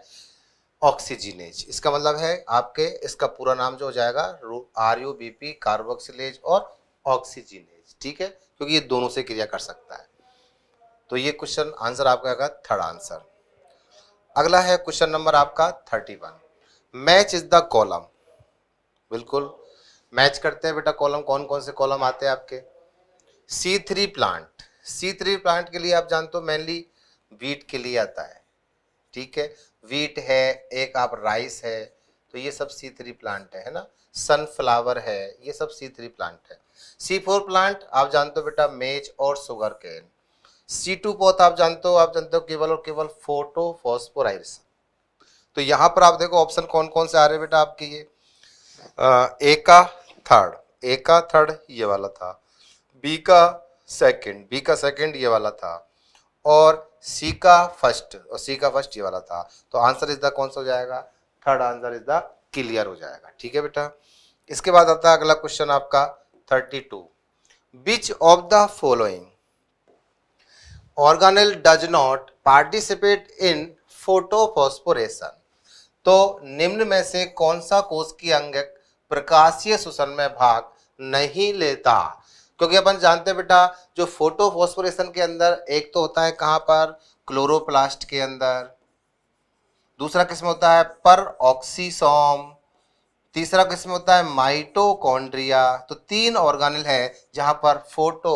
ऑक्सीजिनेज इसका मतलब है आपके इसका पूरा नाम जो हो जाएगा R U B P carboxylase और ऑक्सीजिनेज ठीक है क्योंकि ये दोनों से क्रिया कर सकता है तो ये क्वेश्चन आंसर आपका आएगा थर्ड आंसर अगला है क्वेश्चन नंबर आपका thirty one match is the column बिल्कुल मैच करते हैं बेटा कॉलम कौन कौन से कॉलम आते हैं आपके C three plant C three plant के लिए आप जानते हो मेनली वीट के लिए आता है ठीक है वीट है एक आप राइस है तो ये सब सी थ्री प्लांट है, है ना सनफ्लावर है ये सब सी थ्री प्लांट है सी फोर प्लांट आप जानते हो बेटा मेज और सुगर केन सी टू पौध आप जानते हो आप जानते हो केवल और केवल फोटो फॉस्फोराइस तो यहाँ पर आप देखो ऑप्शन कौन कौन से आ रहे बेटा आपके ये ए का थर्ड ए का थर्ड ये वाला था बी का सेकंड बी का सेकंड ये वाला था और सी का फर्स्ट और सी का फर्स्ट ये वाला था तो आंसर इज द कौन सा हो जाएगा third answer is the clear हो जाएगा ठीक है बेटा इसके बाद आता है अगला क्वेश्चन आपका two which of the following organelle does not participate in photophosphorylation तो निम्न में से कौन सा कोष की अंग प्रकाशीय शोषण में भाग नहीं लेता क्योंकि अपन जानते हैं बेटा जो फोटोफॉस्फोरेशन के अंदर एक तो होता है कहां पर क्लोरोप्लास्ट के अंदर दूसरा किस्म होता है पर ऑक्सीसोम तीसरा किस्म होता है माइटोकॉन्ड्रिया तो तीन ऑर्गेनल है जहां पर फोटो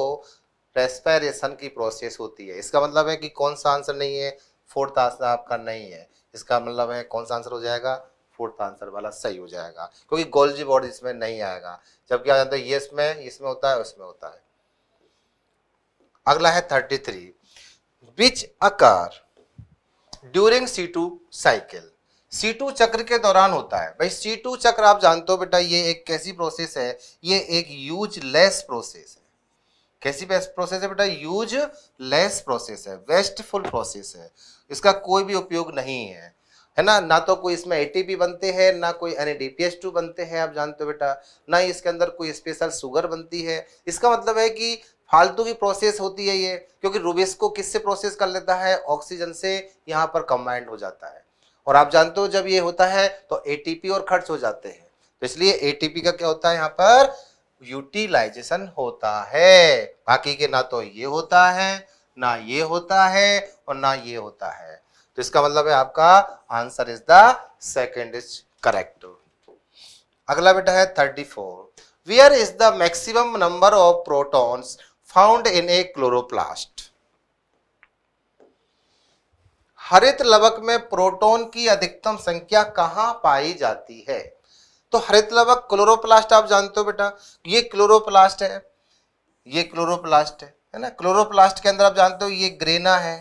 रेस्पायरेशन की प्रोसेस होती है इसका मतलब है कि कौन सा आंसर नहीं है फोर्थ आंसर आपका नहीं है इसका मतलब है कौन सा आंसर हो जाएगा फोर्थ आंसर वाला सही हो जाएगा क्योंकि गोल्जी बॉर्ड इसमें नहीं आएगा जबकि आ जाता है ये इसमें इसमें होता है उसमें होता है अगला है thirty three which occur during C two cycle C two चक्र के दौरान होता है भाई सी टू चक्र आप जानते हो बेटा ये एक कैसी प्रोसेस है ये एक यूज लेस प्रोसेस है कैसी प्रोसेस है बेटा यूज लेस प्रोसेस है वेस्टफुल प्रोसेस है इसका कोई भी उपयोग नहीं है है ना ना तो कोई इसमें ए बनते हैं ना कोई एन टू बनते हैं आप जानते हो बेटा ना ही इसके अंदर कोई स्पेशल सुगर बनती है इसका मतलब है कि फालतू की प्रोसेस होती है ये क्योंकि रूबिस को किससे प्रोसेस कर लेता है ऑक्सीजन से यहाँ पर कंबाइंड हो जाता है और आप जानते हो जब ये होता है तो एटीपी और खर्च हो जाते हैं तो इसलिए एटीपी का क्या होता है यहाँ पर यूटिलाइजेशन होता है बाकी के ना तो ये होता है ना ये होता है और ना ये होता है तो इसका मतलब है आपका answer is the second is correct अगला बेटा है thirty four where is the maximum number of protons found in a chloroplast हरित लवक में प्रोटॉन की अधिकतम संख्या कहाँ पाई जाती है तो हरित लवक क्लोरोप्लास्ट आप जानते हो बेटा ये क्लोरोप्लास्ट है ये क्लोरोप्लास्ट है है ना क्लोरोप्लास्ट के अंदर आप जानते हो ये ग्रेना है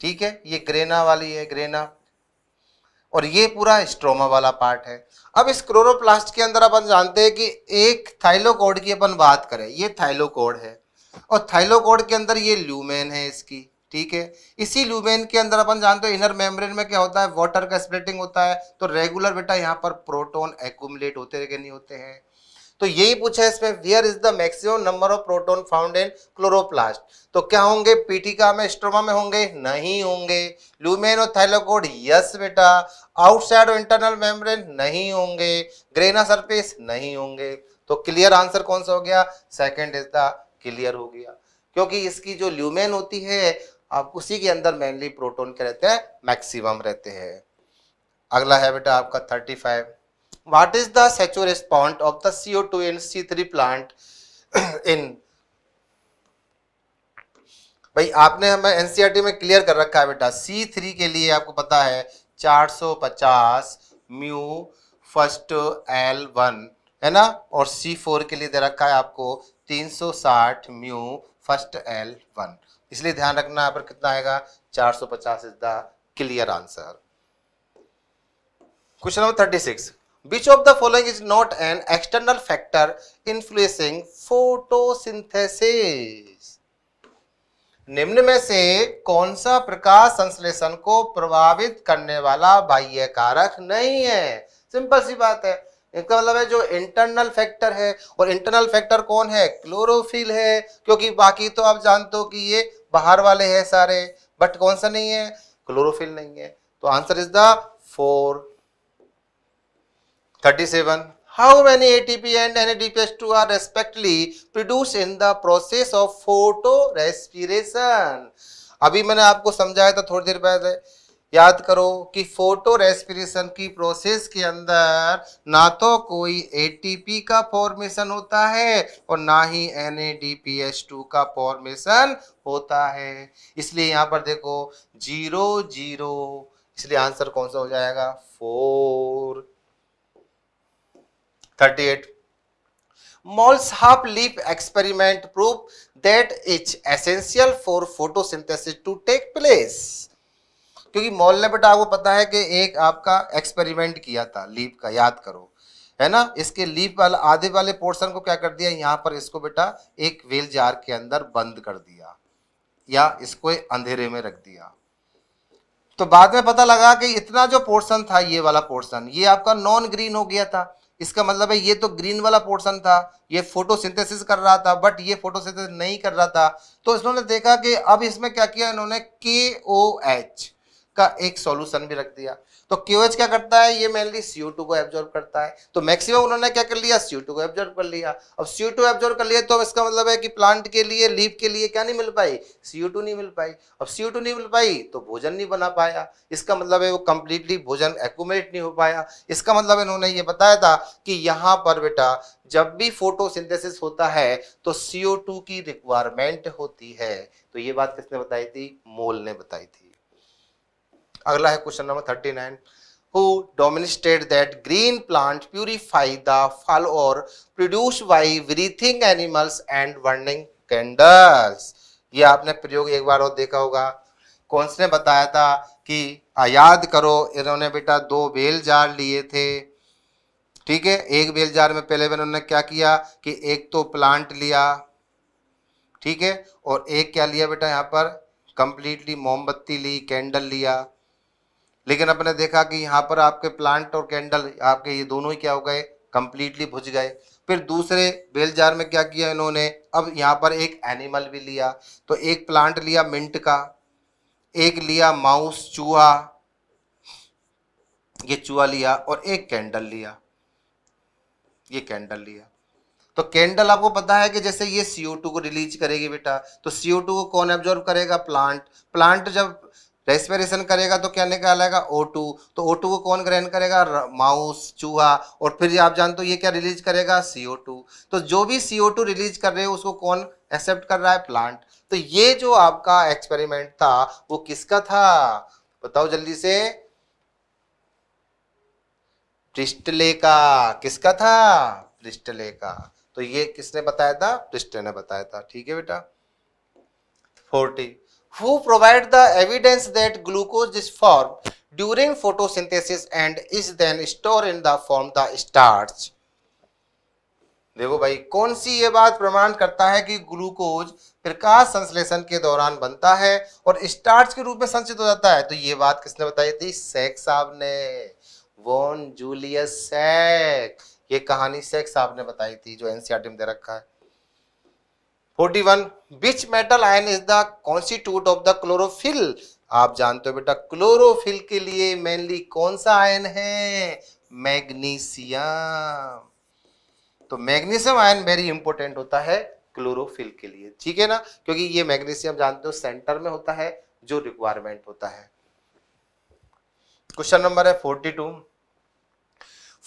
ठीक है ये ग्रेना वाली है ग्रेना और ये पूरा स्ट्रोमा वाला पार्ट है अब इस क्लोरोप्लास्ट के अंदर अपन जानते हैं कि एक थाइलोकोड की अपन बात करें ये थाइलोकोड है और थाइलोकोड के अंदर ये ल्यूमेन है इसकी ठीक है इसी लुमेन के अंदर अपन जानते हो इनर मेम्ब्रेन में क्या होता है वाटर का स्प्लिटिंग होता है तो रेगुलर बेटा यहाँ पर प्रोटोन एकट होते रहे नहीं होते हैं तो यही पूछा है इसमें where is the maximum number of proton found in chloroplast तो क्या होंगे पीटिका में स्ट्रोमा में होंगे नहीं होंगे लुमेन और थैलोकोड यस बेटा आउटसाइड और इंटरनल मेम्ब्रेन नहीं होंगे ग्रेना सरफेस नहीं होंगे तो क्लियर आंसर कौन सा हो गया सेकंड इज द क्लियर हो गया क्योंकि इसकी जो ल्यूमेन होती है आप उसी के अंदर मेनली प्रोटोन के रहते हैं मैक्सिमम रहते हैं अगला है बेटा आपका thirty five what is the saturation point of the CO two in C three plant in भाई आपने हमें एनसीआरटी e में क्लियर कर रखा है बेटा सी थ्री के लिए आपको पता है 450 म्यू फर्स्ट एल वन है ना और सी फोर के लिए दे रखा है आपको 360 म्यू फर्स्ट एल वन इसलिए ध्यान रखना यहां पर कितना आएगा 450 is the clear answer question number 36 which of the following is not an external factor influencing photosynthesis निम्न में से कौन सा प्रकाश संश्लेषण को प्रभावित करने वाला बाह्य कारक नहीं है सिंपल सी बात है इसका मतलब है जो इंटरनल फैक्टर है और इंटरनल फैक्टर कौन है क्लोरोफिल है क्योंकि बाकी तो आप जानते हो कि ये बाहर वाले हैं सारे बट कौन सा नहीं है क्लोरोफिल नहीं है तो answer is the four thirty seven how many A T and N A D P S two are respectively produce in the process of photo respiration अभी मैंने आपको समझाया था थोड़ी देर पहले याद करो कि फोटो रेस्पिरेशन की प्रोसेस के अंदर ना तो कोई एटीपी का फॉर्मेशन होता है और ना ही एन टू का फॉर्मेशन होता है इसलिए यहाँ पर देखो जीरो जीरो इसलिए आंसर कौन सा हो जाएगा four thirty eight Moll's half leaf experiment proof that is essential for photosynthesis to take place क्योंकि मॉल ने बेटा आपको पता है कि एक आपका एक्सपेरिमेंट किया था लीप का याद करो है ना इसके लीप वाला आधे वाले पोर्शन को क्या कर दिया यहाँ पर इसको बेटा एक वेल जार के अंदर बंद कर दिया या इसको अंधेरे में रख दिया तो बाद में पता लगा कि इतना जो पोर्शन था ये वाला पोर्शन ये आपका नॉन ग्रीन हो गया था इसका मतलब है ये तो ग्रीन वाला पोर्शन था ये फोटोसिंथेसिस कर रहा था बट ये फोटोसिंथेसिस नहीं कर रहा था तो इन्होंने देखा कि अब इसमें क्या किया इन्होंने के ओ एच का एक सॉल्यूशन भी रख दिया तो क्यूएच क्या करता है ये मेनली सीओ टू को एब्जॉर्व करता है तो मैक्सिमम उन्होंने क्या कर लिया सीओ टू को एब्जॉर्व कर लिया अब सीओ टू एब्जॉर्व कर लिया तो इसका मतलब है कि प्लांट के लिए लीव के लिए क्या नहीं मिल पाई सीओ टू नहीं मिल पाई अब सीओ टू नहीं मिल पाई तो भोजन नहीं बना पाया इसका मतलब है वो कंप्लीटली भोजन एकुमेट नहीं हो पाया इसका मतलब इन्होंने ये बताया था कि यहाँ पर बेटा जब भी फोटोसिंथेसिस होता है तो CO2 की रिक्वायरमेंट होती है तो ये बात किसने बताई थी मोल ने बताई थी अगला है question number thirty nine who demonstrated that green plant purify the foul और produce by breathing animals and burning candles ये आपने प्रयोग एक बार और देखा होगा कौन ने बताया था कि याद करो इन्होंने बेटा दो बेल जार लिए थे ठीक है एक बेल जार में पहले इन्होंने क्या किया कि एक तो प्लांट लिया ठीक है और एक क्या लिया बेटा यहाँ पर कंप्लीटली मोमबत्ती ली कैंडल लिया लेकिन अपने देखा कि यहाँ पर आपके प्लांट और कैंडल आपके ये दोनों ही क्या हो गए कंप्लीटली भुज गए फिर दूसरे बेल जार में क्या किया इन्होंने अब यहाँ पर एक एनिमल भी लिया तो एक प्लांट लिया मिंट का एक लिया माउस चूहा ये चूहा लिया और एक कैंडल लिया ये कैंडल लिया तो कैंडल आपको पता है कि जैसे ये CO2 को रिलीज करेगी बेटा तो CO2 को कौन एब्जॉर्व करेगा प्लांट प्लांट जब रेस्पिरेशन करेगा तो क्या निकालेगा ओ टू तो ओ टू को कौन ग्रहण करेगा माउस चूहा और फिर आप जानते हो ये क्या रिलीज करेगा सीओ टू तो जो भी सीओ टू रिलीज कर रहे हो उसको कौन एक्सेप्ट कर रहा है प्लांट तो ये जो आपका एक्सपेरिमेंट था वो किसका था बताओ जल्दी से प्रिस्टले का किसका था प्रिस्टले का तो ये किसने बताया था प्रिस्टले ने बताया था ठीक है बेटा forty who provide the evidence that glucose is formed during photosynthesis and is then stored in the form the starch देखो भाई कौन सी ये बात प्रमाण करता है कि ग्लूकोज प्रकाश संश्लेषण के दौरान बनता है और स्टार्च के रूप में संचित हो जाता है तो ये बात किसने बताई थी सेक साहब ने वॉन जूलियस सेक ये कहानी सेक साहब ने बताई थी जो एनसीआरटी e में दे रखा है forty one which metal ion is the constitute of the chlorophyll आप जानते हो बेटा क्लोरोफिल के लिए मेनली कौन सा आयन है मैग्नीशियम तो मैग्नीशियम आयन वेरी इंपॉर्टेंट होता है क्लोरोफिल के लिए ठीक है ना क्योंकि ये मैग्नीशियम जानते हो सेंटर में होता है जो रिक्वायरमेंट होता है क्वेश्चन नंबर है forty two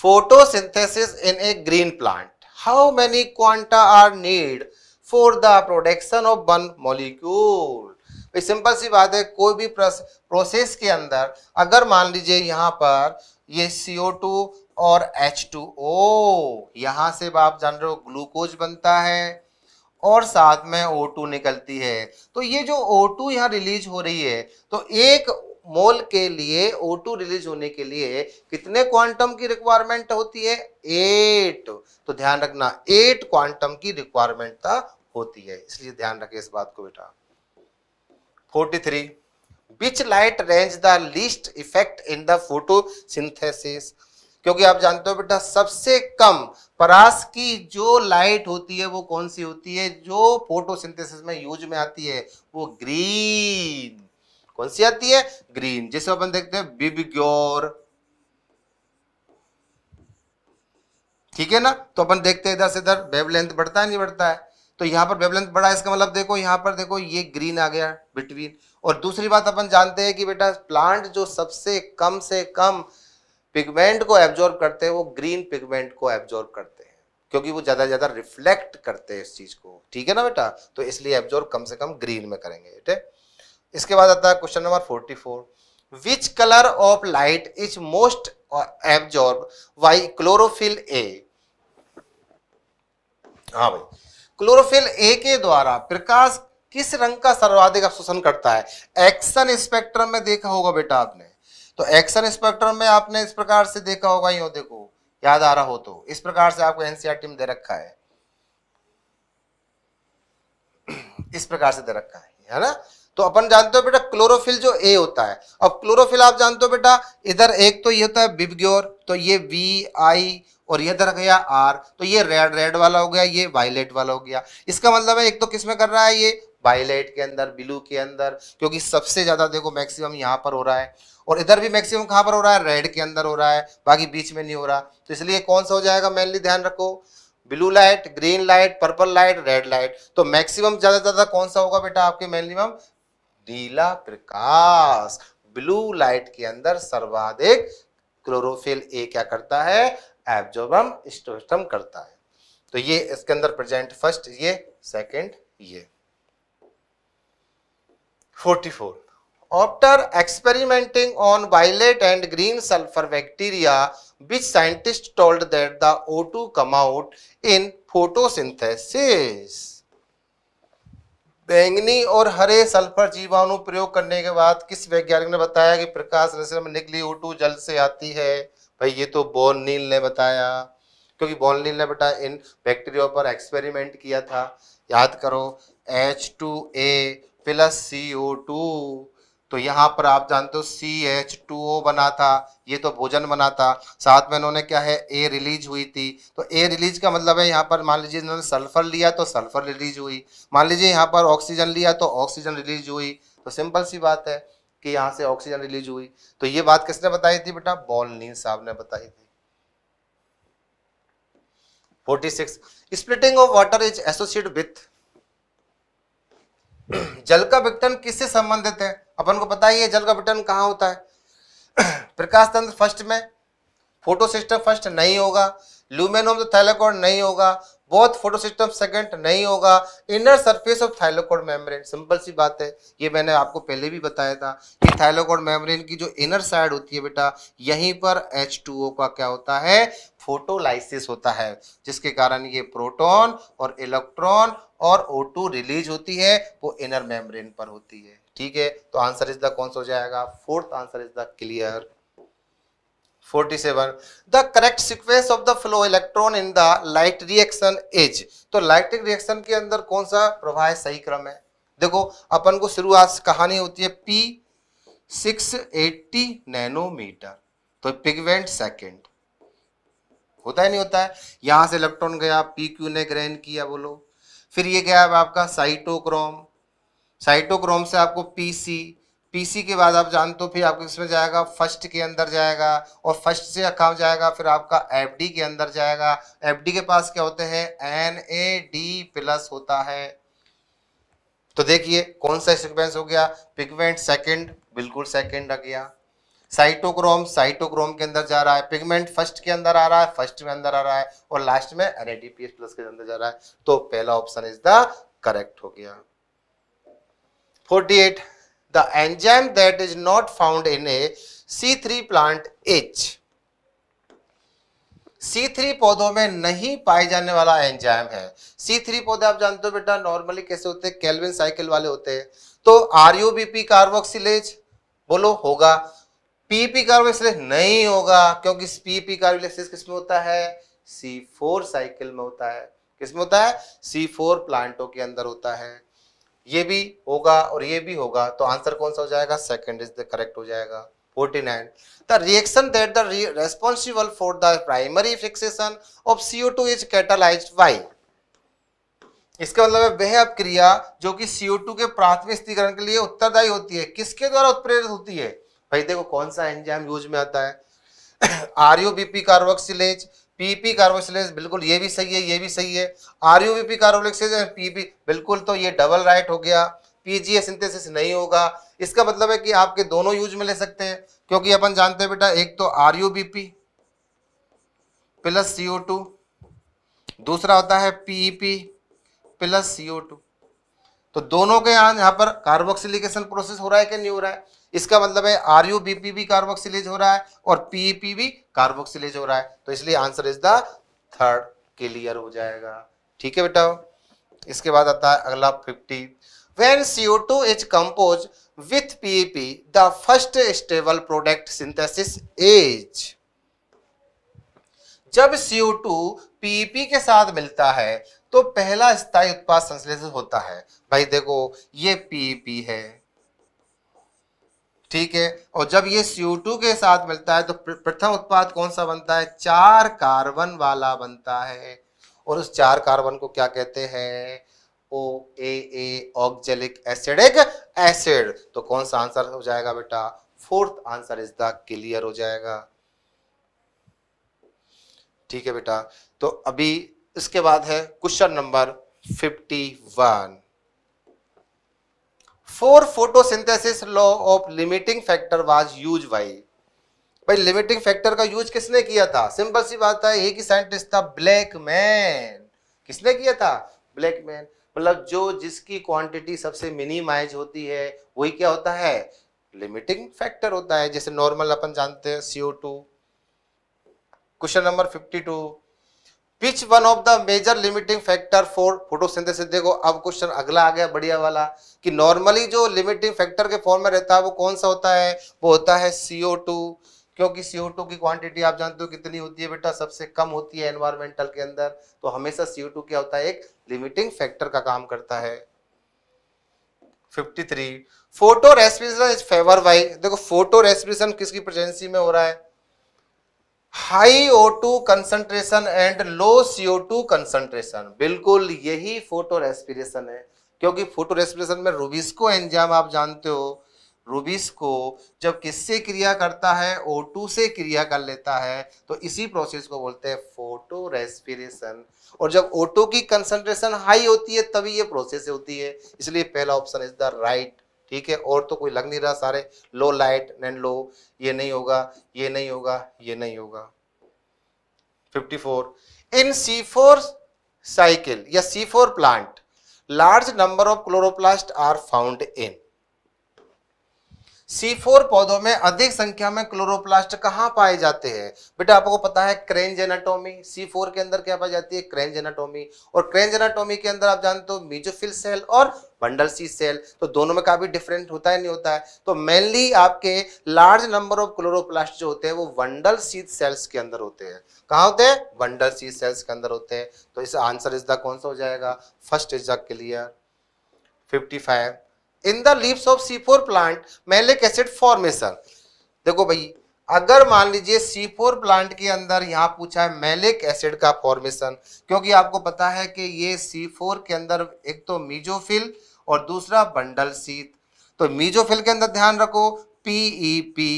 photosynthesis in a green plant how many quanta are need for the production of one molecule simple सी बात है कोई भी प्रोसेस के अंदर अगर मान लीजिए यहाँ पर ये CO2 और H2O यहाँ से आप जान रहे हो ग्लूकोज बनता है और साथ में O2 निकलती है तो ये जो O2 यहाँ रिलीज हो रही है तो एक मोल के लिए O2 रिलीज होने के लिए कितने क्वांटम की रिक्वायरमेंट होती है एट तो ध्यान रखना एट क्वांटम की रिक्वायरमेंट था होती है इसलिए ध्यान रखे इस बात को बेटा 43 which light range the least effect in the photosynthesis क्योंकि आप जानते हो बेटा सबसे कम परास की जो लाइट होती है वो कौन सी होती है जो फोटोसिंथेसिस में यूज में आती है वो ग्रीन कौन सी आती है ग्रीन जिसे अपन देखते हैं बिबिग्योर ठीक है ना तो अपन देखते हैं इधर से इधर वेवलेंथ बढ़ता है नहीं बढ़ता है तो यहाँ पर वेबलेंथ बड़ा इसका मतलब देखो यहाँ पर देखो ये ग्रीन आ गया बिटवीन और दूसरी बात अपन जानते हैं कि बेटा प्लांट जो सबसे कम से कम पिगमेंट को एब्जॉर्ब करते हैं वो ग्रीन पिगमेंट को एब्जॉर्ब करते हैं क्योंकि वो ज़्यादा ज़्यादा रिफ्लेक्ट करते हैं इस चीज़ को ठीक है ना बेटा तो इसलिए एब्जॉर्ब कम से कम ग्रीन में करेंगे बेटे इसके बाद आता है question number forty four which colour of light is most absorb by chlorophyll A हाँ भाई क्लोरोफिल ए के द्वारा प्रकाश किस रंग का सर्वाधिक अवशोषण करता है एक्शन स्पेक्ट्रम में देखा होगा बेटा आपने तो एक्शन स्पेक्ट्रम में आपने इस प्रकार से देखा होगा यो देखो याद आ रहा हो तो इस प्रकार से आपको एनसीआर e में दे रखा है इस प्रकार से दे रखा है है ना तो अपन जानते हो बेटा क्लोरोफिल जो ए होता है अब क्लोरोफिल आप जानते हो बेटा इधर एक तो ये होता है बिबग्योर तो ये वी आई और ये धर गया आर तो ये रेड रेड वाला हो गया ये वायलेट वाला हो गया इसका मतलब है एक तो किसमें कर रहा है ये वायलेट के अंदर ब्लू के अंदर क्योंकि सबसे ज़्यादा देखो मैक्सिमम यहाँ पर हो रहा है और इधर भी मैक्सिमम कहाँ पर हो रहा है रेड के अंदर हो रहा है बाकी बीच में नहीं हो रहा तो इसलिए कौन सा हो जाएगा मेनली ध्यान रखो blue light green light purple light red light तो मैक्सिमम ज़्यादा ज़्यादा कौन सा होगा बेटा आपके मैक्सिमम नीला प्रकाश ब्लू लाइट के अंदर सर्वाधिक क्लोरोफिल ए क्या करता है एब्जॉर्बम स्टोस्टम करता है तो ये इसके अंदर प्रेजेंट फर्स्ट ये सेकंड ये 44 after experimenting on violet and green sulphur bacteria which scientist told that the O2 come out in photosynthesis बैंगनी और हरे सल्फर जीवाणु प्रयोग करने के बाद किस वैज्ञानिक ने बताया कि प्रकाश नशे में निकली O2 जल से आती है भाई ये तो बोन नील ने बताया क्योंकि बोन नील ने बेटा इन बैक्टीरिया पर एक्सपेरिमेंट किया था याद करो H two A plus C O two तो यहाँ पर आप जानते हो सी एच टू ओ बना था ये तो भोजन बना था साथ में इन्होंने क्या है ए रिलीज हुई थी तो ए रिलीज का मतलब है यहाँ पर मान लीजिए इन्होंने सल्फर लिया तो सल्फर रिलीज हुई मान लीजिए यहाँ पर ऑक्सीजन लिया तो ऑक्सीजन रिलीज हुई तो सिंपल सी बात है कि यहाँ से ऑक्सीजन रिलीज हुई तो ये बात किसने बताई थी बेटा बॉलनी साहब ने बताई थी 46 splitting of water is associate with जल का विघटन किससे संबंधित है अपन को पता ही है जल का विघटन कहाँ होता है प्रकाश तंत्र फर्स्ट में फोटोसिस्टम फर्स्ट नहीं होगा ल्यूमेनियम तो थैलेकॉर्ड नहीं होगा बहुत फोटोसिस्टम सेगमेंट नहीं होगा inner surface of thylakoid membrane simple सी बात है ये मैंने आपको पहले भी बताया था कि थाइलोकोड मेम्ब्रेन की जो इनर साइड होती है बेटा यहीं पर H2O का क्या होता है फोटोलाइसिस होता है जिसके कारण ये प्रोटॉन और इलेक्ट्रॉन और O2 रिलीज होती है वो इनर मेम्ब्रेन पर होती है ठीक है तो आंसर इज द कौन सा हो जाएगा fourth answer is the clear 47 the correct sequence of the flow electron in the light reaction तो लाइट रिएक्शन के अंदर कौन सा प्रवाह सही क्रम है देखो अपन को शुरुआत कहानी होती है पी 680 नैनोमीटर तो पिगमेंट सेकंड होता है नहीं होता है यहां से इलेक्ट्रॉन गया पी क्यू ने ग्रहण किया बोलो फिर ये गया आपका साइटोक्रोम साइटोक्रोम से आपको पी सी पीसी के बाद आप जानते हो फिर आपको इसमें जाएगा फर्स्ट के अंदर जाएगा और फर्स्ट से अकाउंट जाएगा फिर आपका एफडी के अंदर जाएगा एफडी के पास क्या होते हैं एन ए डी प्लस होता है तो देखिए कौन सा सिक्वेंस हो गया पिगमेंट सेकंड बिल्कुल सेकंड आ गया साइटोक्रोम साइटोक्रोम के अंदर जा रहा है पिगमेंट फर्स्ट के अंदर आ रहा है फर्स्ट में अंदर आ रहा है और लास्ट में एन प्लस के अंदर जा रहा है तो पहला ऑप्शन इज द करेक्ट हो गया forty the enzyme that is not found in a C3 plant H. C3 पौधों में नहीं पाए जाने वाला एंजाइम है C3 पौधे आप जानते हो बेटा नॉर्मली कैसे होते हैं कैलविन साइकिल वाले होते हैं तो R U B P carboxylase बोलो होगा पीपी कार्बोक्सिलेज नहीं होगा क्योंकि पीपी कार्बोक्सिलेज किसमें होता है सी फोर साइकिल में होता है किसमें होता है सी फोर प्लांटों के अंदर होता है ये भी होगा और ये भी होगा तो आंसर कौन सा हो जाएगा सेकंड इज द करेक्ट हो जाएगा 49 the reaction that the re for the primary fixation of CO2 is catalyzed by इसका मतलब है वह अपक्रिया जो कि CO2 के प्राथमिक स्थिरीकरण के लिए उत्तरदायी होती है किसके द्वारा उत्प्रेरित होती है भाई देखो कौन सा एंजाइम यूज में आता है आरयूबीपी कार्बोक्सिलेज पीपी कार्बोक्सिलेज बिल्कुल ये भी सही है ये भी सही है R U P carboxylase PP बिल्कुल तो ये डबल राइट हो गया पीजीए सिंथेसिस नहीं होगा इसका मतलब है कि आपके दोनों यूज में ले सकते हैं क्योंकि अपन जानते हैं बेटा एक तो R U B P plus C two दूसरा होता है पीईपी प्लस सी टू तो दोनों के यहाँ यहाँ पर कार्बोक्सिलिकेशन प्रोसेस हो रहा है कि नहीं हो रहा है इसका मतलब है आर यू बी पी भी कार्बोक्सिलेज हो रहा है और पीईपी भी कार्बोक्सिलेज हो रहा है तो इसलिए answer is the third clear हो जाएगा ठीक है बेटा इसके बाद आता है अगला fifty when CO two is compose with PP the first stable product synthesis as जब सीओ टू पीपी के साथ मिलता है तो पहला स्थायी उत्पाद संश्लेषित होता है भाई देखो ये पीपी e है ठीक है और जब ये CO2 के साथ मिलता है तो प्रथम उत्पाद कौन सा बनता है चार कार्बन वाला बनता है और उस चार कार्बन को क्या कहते हैं O A A oxalic acidic acid तो कौन सा आंसर हो जाएगा बेटा fourth answer is the clear हो जाएगा ठीक है बेटा तो अभी इसके बाद है question number fifty one for photosynthesis law of limiting factor was use by भाई लिमिटिंग फैक्टर का यूज किसने किया था सिंपल सी बात है एक ही साइंटिस्ट था ब्लैक मैन किसने किया था ब्लैक मैन मतलब जो जिसकी क्वांटिटी सबसे मिनिमाइज होती है वही क्या होता है लिमिटिंग फैक्टर होता है जैसे नॉर्मल अपन जानते हैं CO two question number fifty two which one of the major limiting factor for photosynthesis देखो अब क्वेश्चन अगला आ गया बढ़िया वाला कि नॉर्मली जो लिमिटिंग फैक्टर के फॉर्म में रहता है वो कौन सा होता है वो होता है सीओ टू क्योंकि सीओ टू की क्वांटिटी आप जानते हो कितनी होती है बेटा सबसे कम होती है एनवायरमेंटल के अंदर तो हमेशा सीओ टू क्या होता है एक लिमिटिंग फैक्टर का काम करता है 53 photo respiration is favour by देखो फोटो रेस्पिरेशन किसकी प्रेजेंसी में हो रहा है high two concentration and low CO two concentration बिल्कुल यही फोटो रेस्पिरेशन है क्योंकि फोटो रेस्पिरेशन में रूबिस्को एंजाम आप जानते हो रूबिस्को जब किससे क्रिया करता है टू से क्रिया कर लेता है तो इसी प्रोसेस को बोलते हैं फोटो रेस्पिरेशन और जब टू की कंसंट्रेशन हाई होती है तभी ये प्रोसेस होती है इसलिए पहला ऑप्शन इज द राइट ठीक है और तो कोई लग नहीं रहा सारे लो लाइट एंड लो ये नहीं होगा ये नहीं होगा ये नहीं होगा 54 इन सी फोर साइकिल या C four plant large number of chloroplast are found in C four पौधों में अधिक संख्या में क्लोरोप्लास्ट कहाँ पाए जाते हैं बेटा आपको पता है क्रेन जेनाटोमी सी फोर के अंदर क्या पाई जाती है क्रेन जेनाटोमी और क्रेन जेनाटोमी के अंदर आप जानते हो मीजोफिल सेल और बंडल सी सेल तो दोनों में काफ़ी डिफरेंट होता है नहीं होता है तो मेनली आपके लार्ज नंबर ऑफ क्लोरोप्लास्ट जो होते हैं वो वंडल सी सेल्स के अंदर होते हैं कहाँ होते हैं वंडल सी सेल्स के अंदर होते हैं तो इस आंसर इस द कौन सा हो जाएगा first is the clear fifty five in the leaves of C four plant malic acid formation देखो भाई अगर मान लीजिए सी फोर प्लांट के अंदर यहाँ पूछा है मैलिक एसिड का फॉर्मेशन क्योंकि आपको पता है कि ये सी फोर के अंदर एक तो मीजोफिल और दूसरा बंडल सीत तो मीजोफिल के अंदर ध्यान रखो पीई पी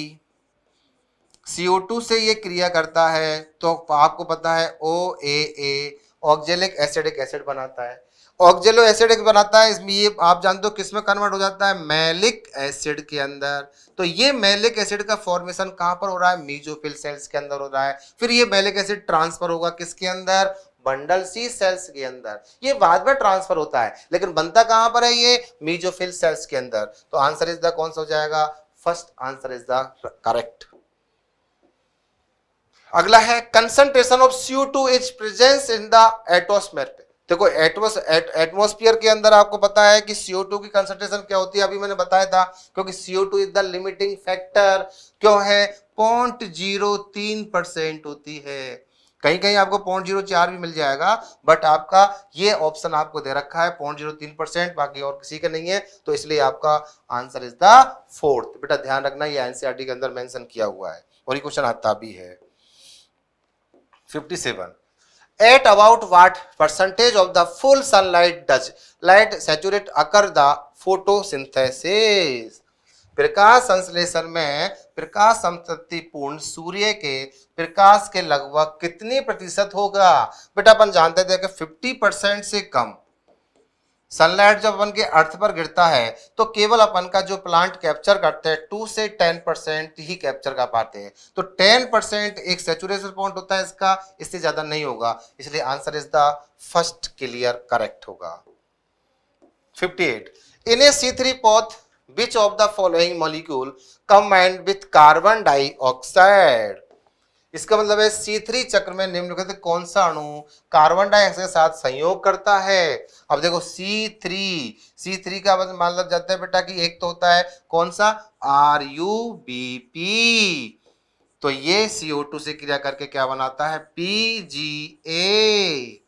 टू से ये क्रिया करता है तो आपको पता है O A A oxalic acidic acid बनाता है ऑक्जेलो एसिड एक बनाता है इसमें ये आप जानते हो किस में कन्वर्ट हो जाता है मैलिक एसिड के अंदर तो ये मैलिक एसिड का फॉर्मेशन कहां पर हो रहा है मीजोफिल सेल्स के अंदर हो रहा है फिर ये मैलिक एसिड ट्रांसफर होगा किसके अंदर बंडल सी सेल्स के अंदर ये बाद में ट्रांसफर होता है लेकिन बनता कहां पर है ये मीजोफिल सेल्स के अंदर तो आंसर इज द कौन सा हो जाएगा first answer is the correct अगला है concentration of CO two is presence in the atmosphere पे देखो एटमोस एटमोस्फियर के अंदर आपको पता है कि CO2 की कंसंट्रेशन क्या होती है अभी मैंने बताया था क्योंकि CO2 is the limiting factor क्यों है पॉइंट जीरो तीन परसेंट होती है कहीं कहीं आपको पॉइंट जीरो चार भी मिल जाएगा बट आपका ये ऑप्शन आपको दे रखा है पॉइंट जीरो तीन परसेंट बाकी और किसी का नहीं है तो इसलिए आपका आंसर इज द फोर्थ बेटा ध्यान रखना ये एनसीआरटी e के अंदर मेंशन किया हुआ है और ये क्वेश्चन आता भी है fifty seven at about what percentage of the full sunlight does light saturate occur the photosynthesis प्रकाश संश्लेषण में प्रकाश संतृप्ति पूर्ण सूर्य के प्रकाश के लगभग कितनी प्रतिशत होगा बेटा अपन जानते थे कि 50 परसेंट से कम सनलाइट जब अपन के अर्थ पर गिरता है तो केवल अपन का जो प्लांट कैप्चर करते हैं टू से टेन परसेंट ही कैप्चर कर पाते हैं तो टेन परसेंट एक सेचुरेशन पॉइंट होता है इसका इससे ज़्यादा नहीं होगा इसलिए answer is the first clear correct होगा 58 in a C three path which of the following molecule combined with carbon dioxide इसका मतलब है थ्री चक्र में निम्नलिखित कौन सा अणु कार्बन डाइऑक्साइड के साथ संयोग करता है अब देखो सी थ्री सी थ्री का मतलब मान लग जाता है बेटा कि एक तो होता है कौन सा आर यू बी पी तो ये सीओ टू से क्रिया करके क्या बनाता है पी जी ए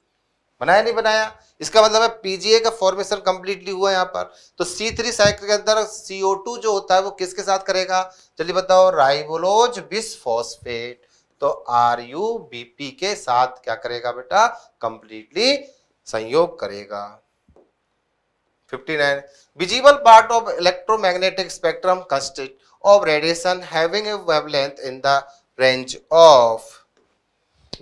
बनाया नहीं बनाया इसका मतलब है पीजीए का फॉर्मेशन कंप्लीटली हुआ यहाँ पर तो सी थ्री साइकिल के अंदर सीओ टू जो होता है वो किसके साथ करेगा चलिए बताओ राइबोलोज बिस्फॉस्फेट तो आर यू बी पी के साथ क्या करेगा बेटा कंप्लीटली संयोग करेगा 59 visible part of electromagnetic spectrum consist of radiation having a wavelength in the range of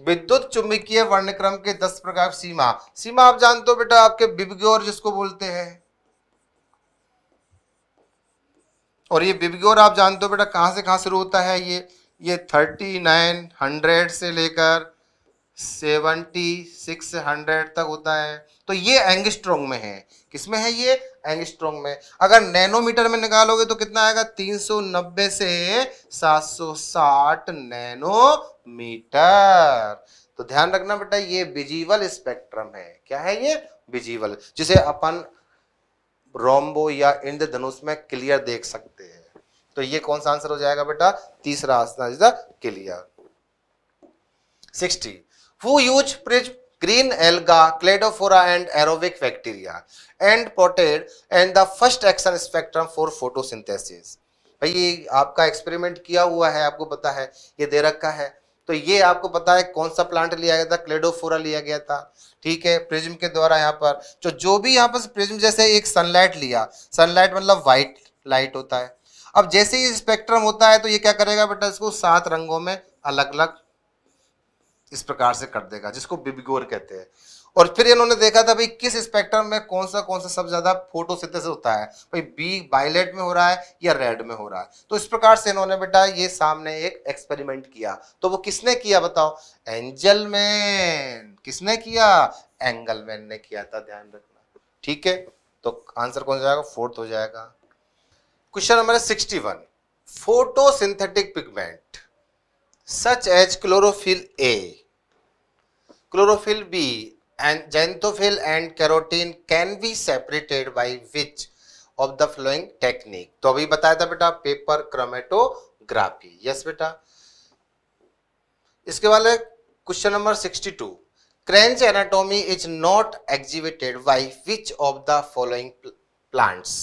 विद्युत चुंबकीय वर्णक्रम के 10 प्रकार सीमा सीमा आप जानते हो बेटा आपके बिबग्योर जिसको बोलते हैं और ये बिबग्योर आप जानते हो बेटा कहां से कहां शुरू होता है ये ये थर्टी नाइन हंड्रेड से लेकर सेवेंटी सिक्स हंड्रेड तक होता है तो ये एंगस्ट्रोंग में है किसमें है ये एंगस्ट्रोंग में अगर नैनोमीटर में निकालोगे तो कितना आएगा तीन नब्बे से सात साठ नैनोमीटर तो ध्यान रखना बेटा ये विजिवल स्पेक्ट्रम है क्या है ये विजिवल जिसे अपन रोम्बो या इंद्रधनुष में क्लियर देख सकते तो ये कौन सा आंसर हो जाएगा बेटा तीसरा answer is the clear sixty who used prism green alga Cladophora and aerobic bacteria and plotted and the first action spectrum for photosynthesis भाई आपका एक्सपेरिमेंट किया हुआ है आपको पता है ये दे रखा है तो ये आपको पता है कौन सा प्लांट लिया गया था क्लेडोफोरा लिया गया था ठीक है प्रिज्म के द्वारा यहाँ पर तो जो भी यहाँ पर प्रिज्म जैसे एक सनलाइट लिया सनलाइट मतलब व्हाइट लाइट होता है अब जैसे ही स्पेक्ट्रम होता है तो ये क्या करेगा बेटा इसको सात रंगों में अलग अलग इस प्रकार से कर देगा जिसको बिबिगोर कहते हैं और फिर इन्होंने देखा था भाई किस स्पेक्ट्रम में कौन सा कौन सा सब ज्यादा फोटोसिंथेसिस होता है भाई बी बायलेट में हो रहा है या रेड में हो रहा है तो इस प्रकार से इन्होंने बेटा ये सामने एक एक्सपेरिमेंट किया तो वो किसने किया बताओ एंजल मैन किसने किया एंगल मैन ने किया था ध्यान रखना ठीक है तो आंसर कौन जाएगा फोर्थ हो जाएगा question number sixty one photosynthetic pigment such as chlorophyll A chlorophyll b and xanthophyll and carotene can be separated by which of the following technique तो अभी बताया था बेटा पेपर क्रोमेटोग्राफी यस बेटा इसके बाद question number sixty two Kranz anatomy is not exhibited by which of the following plants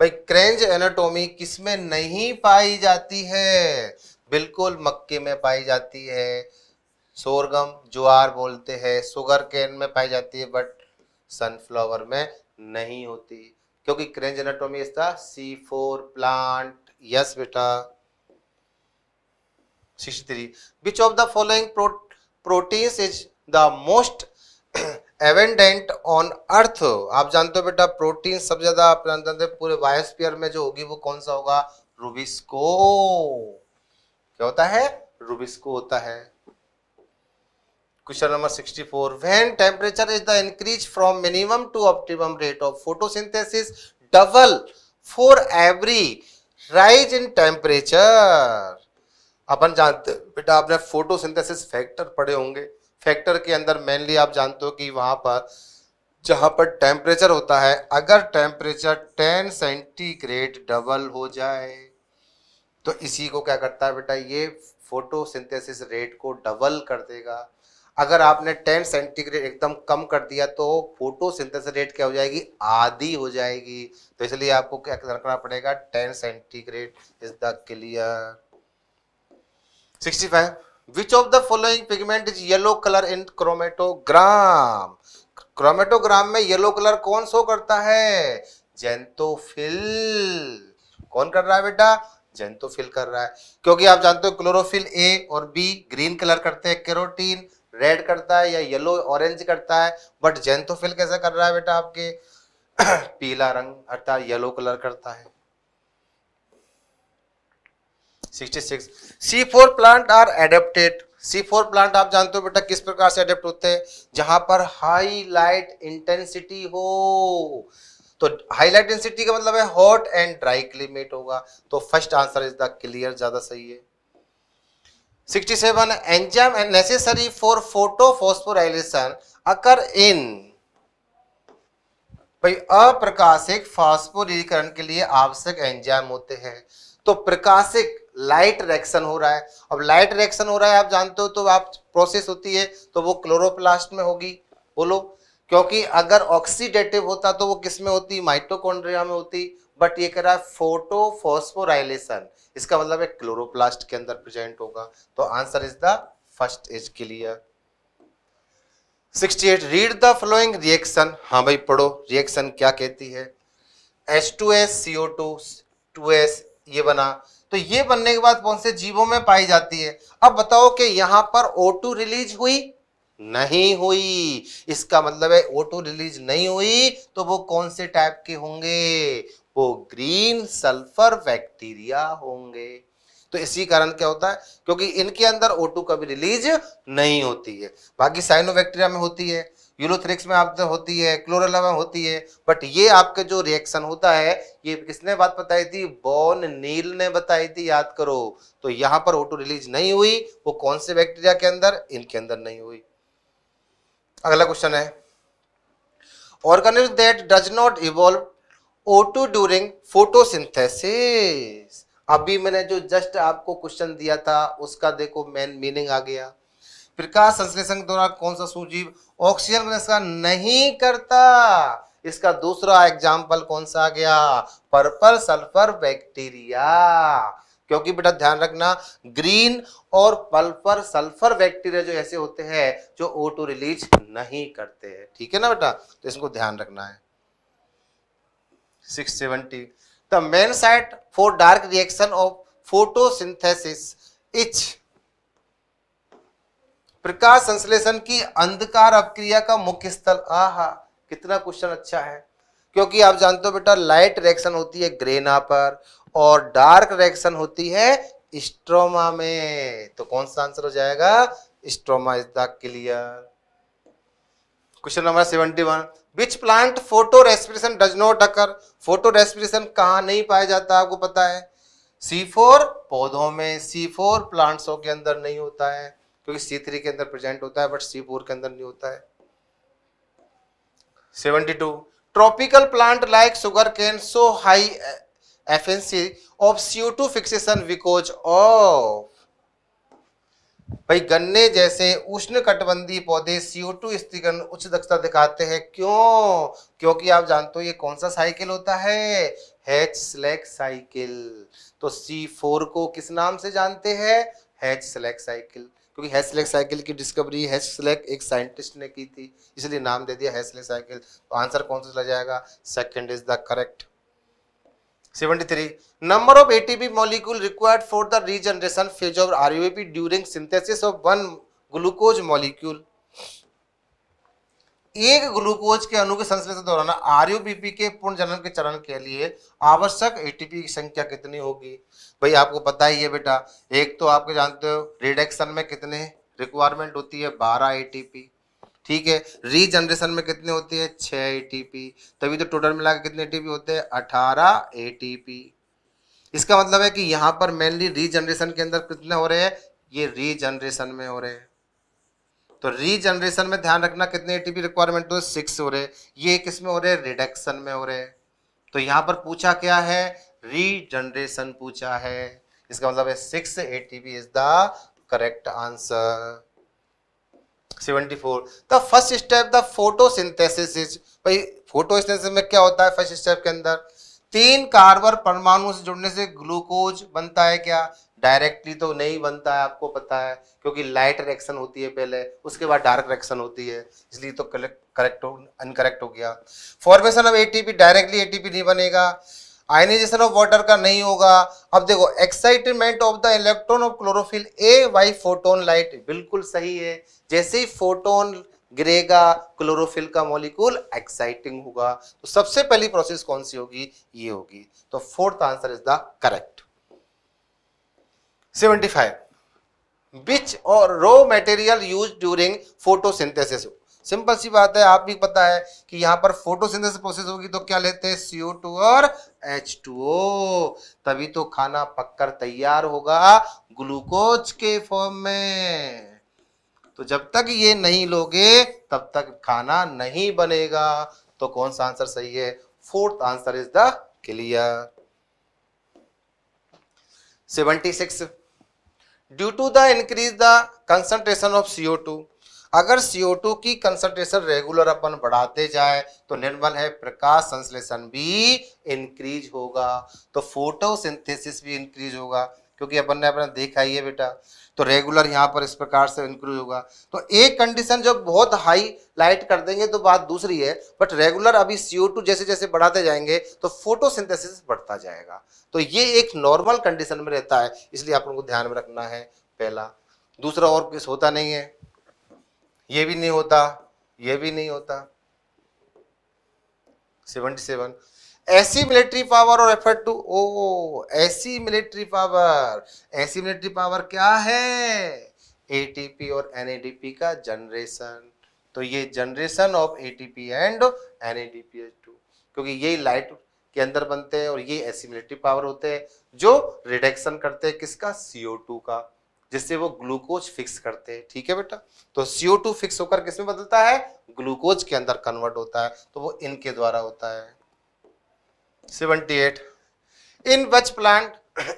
भाई Kranz anatomy किसमें नहीं पाई जाती है बिल्कुल मक्के में पाई जाती है सोरगम ज्वार बोलते हैं सुगर केन में पाई जाती है बट सनफ्लावर में नहीं होती क्योंकि क्रेंज एनाटोमी था सी फोर प्लांट यस बेटा sixty three which of the following proteins is the most abundant on earth आप जानते हो बेटा प्रोटीन सबसे ज्यादा आप जानते हैं पूरे बायोस्पियर में जो होगी वो कौन सा होगा रूबिस्को क्या होता है रूबिस्को होता है question number 64 when temperature is the increase from minimum to optimum rate of photosynthesis double for every rise in temperature अपन जानते बेटा आपने फोटोसिंथेसिस फैक्टर पढ़े होंगे फैक्टर के अंदर मेनली आप जानते हो कि वहाँ पर जहाँ पर टेम्परेचर होता है अगर टेम्परेचर 10 सेंटीग्रेड डबल हो जाए तो इसी को क्या करता है बेटा ये फोटोसिंथेसिस रेट को डबल कर देगा अगर आपने 10 सेंटीग्रेड एकदम कम कर दिया तो फोटोसिंथेसिस रेट क्या हो जाएगी आधी हो जाएगी तो इसलिए आपको क्या रखना पड़ेगा 10 centigrade is the clear 65 which of the following pigment is yellow color in chromatogram chromatogram में येलो कलर कौन सो करता है जेंतोफिल कौन कर रहा है बेटा जेंतोफिल कर रहा है क्योंकि आप जानते हो क्लोरोफिल ए और बी ग्रीन कलर करते हैं कैरोटीन रेड करता है या येलो ऑरेंज करता है बट जेंतोफिल कैसे कर रहा है बेटा आपके पीला रंग अर्थात येलो कलर करता है sixty six C plant are adapted C4 plant आप जानते हो बेटा किस प्रकार से अडेप्ट होते हैं जहां पर हाई लाइट इंटेंसिटी हो तो हाई लाइट इंटेंसिटी का मतलब है हॉट एंड ड्राई क्लीमेट होगा तो first answer is the clear ज्यादा सही है 67 enzyme and necessary for photo photophosphorylation occur in भाई अप्रकाशिक फॉस्फोरीकरण के लिए आवश्यक एंजाम होते हैं तो प्रकाशिक लाइट रिएक्शन हो रहा है अब लाइट रिएक्शन हो रहा है आप जानते हो तो आप प्रोसेस होती है तो वो क्लोरोप्लास्ट में होगी बोलो क्योंकि अगर ऑक्सीडेटिव होता तो वो किस में होती माइटोकॉन्ड्रिया में होती बट ये कह रहा है फोटोफॉस्फोराइलेशन इसका मतलब है क्लोरोप्लास्ट के अंदर प्रेजेंट होगा तो answer is the first is clear 68 read the following reaction हाँ भाई पढ़ो रिएक्शन क्या कहती है H2S CO2 2S ये बना तो ये बनने के बाद कौन से जीवों में पाई जाती है अब बताओ कि यहां पर O2 रिलीज हुई नहीं हुई इसका मतलब है O2 रिलीज नहीं हुई तो वो कौन से टाइप के होंगे वो ग्रीन सल्फर बैक्टीरिया होंगे तो इसी कारण क्या होता है क्योंकि इनके अंदर O2 कभी रिलीज नहीं होती है बाकी साइनोबैक्टीरिया में होती है यूलोथ्रिक्स में आप होती है क्लोरेला में होती है बट ये आपके जो रिएक्शन होता है ये किसने बात बताई थी बॉन नील ने बताई थी याद करो तो यहां पर ओटो रिलीज नहीं हुई वो कौन से बैक्टीरिया के अंदर इनके अंदर नहीं हुई अगला क्वेश्चन है organism that does not evolve O two during photosynthesis अभी मैंने जो जस्ट आपको क्वेश्चन दिया था उसका देखो मेन मीनिंग आ गया प्रकाश संश्लेषण के दौरान कौन सा सूजीव ऑक्सीजन को नहीं करता इसका दूसरा एग्जाम्पल कौन सा आ गया पर्पल सल्फर बैक्टीरिया क्योंकि बेटा ध्यान रखना ग्रीन और पल्पर सल्फर बैक्टीरिया जो ऐसे होते हैं जो ओ टू रिलीज नहीं करते हैं ठीक है ना बेटा तो इसको ध्यान रखना है 670 the main site for dark reaction of photosynthesis इच प्रकाश संश्लेषण की अंधकार अपक्रिया का मुख्य स्थल आहा कितना क्वेश्चन अच्छा है क्योंकि आप जानते हो बेटा लाइट रिएक्शन होती है ग्रेना पर और डार्क रिएक्शन होती है स्ट्रोमा में तो कौन सा आंसर हो जाएगा stroma is the clear question number seventy one which plant photorespiration does not occur photorespiration कहाँ नहीं पाया जाता आपको पता है सी फोर पौधों में सी फोर प्लांट्सों के अंदर नहीं होता है क्योंकि सी थ्री के अंदर प्रेजेंट होता है बट सी फोर के अंदर नहीं होता है seventy two tropical plant like sugar cane so high efficiency of CO two fixation because of भाई गन्ने जैसे उष्ण कटबंधी पौधे सीओ टू स्थिगन उच्च दक्षता दिखाते हैं क्यों क्योंकि आप जानते हो ये कौन सा साइकिल होता है हैच स्लैक साइकिल तो सी फोर को किस नाम से जानते हैं हैच स्लैक साइकिल क्योंकि हैसलेक साइकिल की डिस्कवरी हैसलेक एक साइंटिस्ट ने की थी इसलिए नाम दे दिया हैसलेक साइकिल तो आंसर कौन सा चला जाएगा second is the correct 73 number of ATP molecule required for the regeneration phase of RuBP during synthesis of one glucose molecule एक ग्लूकोज के अणु के संश्लेषण दौरान आरयूबीपी के पूर्ण जनन के चरण के लिए आवश्यक एटीपी की संख्या कितनी होगी भाई आपको पता ही है बेटा एक तो आपके जानते हो रिडक्शन में कितने रिक्वायरमेंट होती है बारह एटीपी ठीक है रीजनरेशन में कितने होती है छः एटीपी तभी तो टोटल मिला के कितने एटीपी होते हैं अठारह एटीपी इसका मतलब है कि यहाँ पर मेनली रीजनरेशन के अंदर कितने हो रहे हैं ये रीजनरेशन में हो रहे हैं तो रीजनरेशन में ध्यान रखना कितने एटीपी रिक्वायरमेंट हो रहे सिक्स हो रहे ये किस में हो रहे रिडक्शन में हो रहे तो यहाँ पर पूछा क्या है रीजनरेशन पूछा है इसका मतलब है six ATP is the correct answer 74 the first step the photosynthesis is भाई फोटोसिंथेसिस में क्या होता है फर्स्ट स्टेप के अंदर तीन कार्बन परमाणु से जुड़ने से ग्लूकोज बनता है क्या डायरेक्टली तो नहीं बनता है आपको पता है क्योंकि लाइट रिएक्शन होती है पहले उसके बाद डार्क रिएक्शन होती है इसलिए तो करेक्ट हो अनकरेक्ट हो गया formation of ATP directly ATP नहीं बनेगा आयनाइजेशन ऑफ वाटर का नहीं होगा अब देखो excitement of the electron of chlorophyll a by photon light बिल्कुल सही है जैसे ही फोटोन गिरेगा क्लोरोफिल का मॉलिक्यूल एक्साइटिंग होगा तो सबसे पहली प्रोसेस कौन सी होगी ये होगी तो fourth answer is the correct 75 which are raw material used during photosynthesis simple सी बात है आप भी पता है कि यहां पर फोटोसिंथेसिस प्रोसेस होगी तो क्या लेते हैं सीओ टू और एच टू ओ तभी तो खाना पककर तैयार होगा ग्लूकोज के फॉर्म में तो जब तक ये नहीं लोगे तब तक खाना नहीं बनेगा तो कौन सा आंसर सही है fourth answer is the clear seventy six due to the increase the concentration of C अगर CO2 की कंसनट्रेशन रेगुलर अपन बढ़ाते जाए तो निर्मल है प्रकाश संश्लेषण भी इंक्रीज होगा तो फोटोसिंथेसिस भी इंक्रीज होगा क्योंकि अपन ने अपना देखा ही है बेटा तो रेगुलर यहाँ पर इस प्रकार से इंक्रीज होगा तो एक कंडीशन जब बहुत हाई लाइट कर देंगे तो बात दूसरी है बट रेगुलर अभी CO2 जैसे जैसे बढ़ाते जाएंगे तो फोटोसिंथेसिस बढ़ता जाएगा तो ये एक नॉर्मल कंडीशन में रहता है इसलिए आप लोगों को ध्यान में रखना है पहला दूसरा और किस होता नहीं है ये भी नहीं होता ये भी नहीं होता seventy seven assimilatory power और एफर्ट टू ओ assimilatory power assimilatory power क्या है एटीपी और एनएडीपी का जनरेशन तो ये generation of ATP and NADP two क्योंकि ये लाइट के अंदर बनते हैं और ये ऐसी मिलिट्री पावर होते हैं जो रिडक्शन करते हैं किसका सीओ टू का जिससे वो ग्लूकोज फिक्स करते हैं ठीक है बेटा तो सीओ टू फिक्स होकर किसमें बदलता है ग्लूकोज के अंदर कन्वर्ट होता है तो वो इनके द्वारा होता है 78 in which plant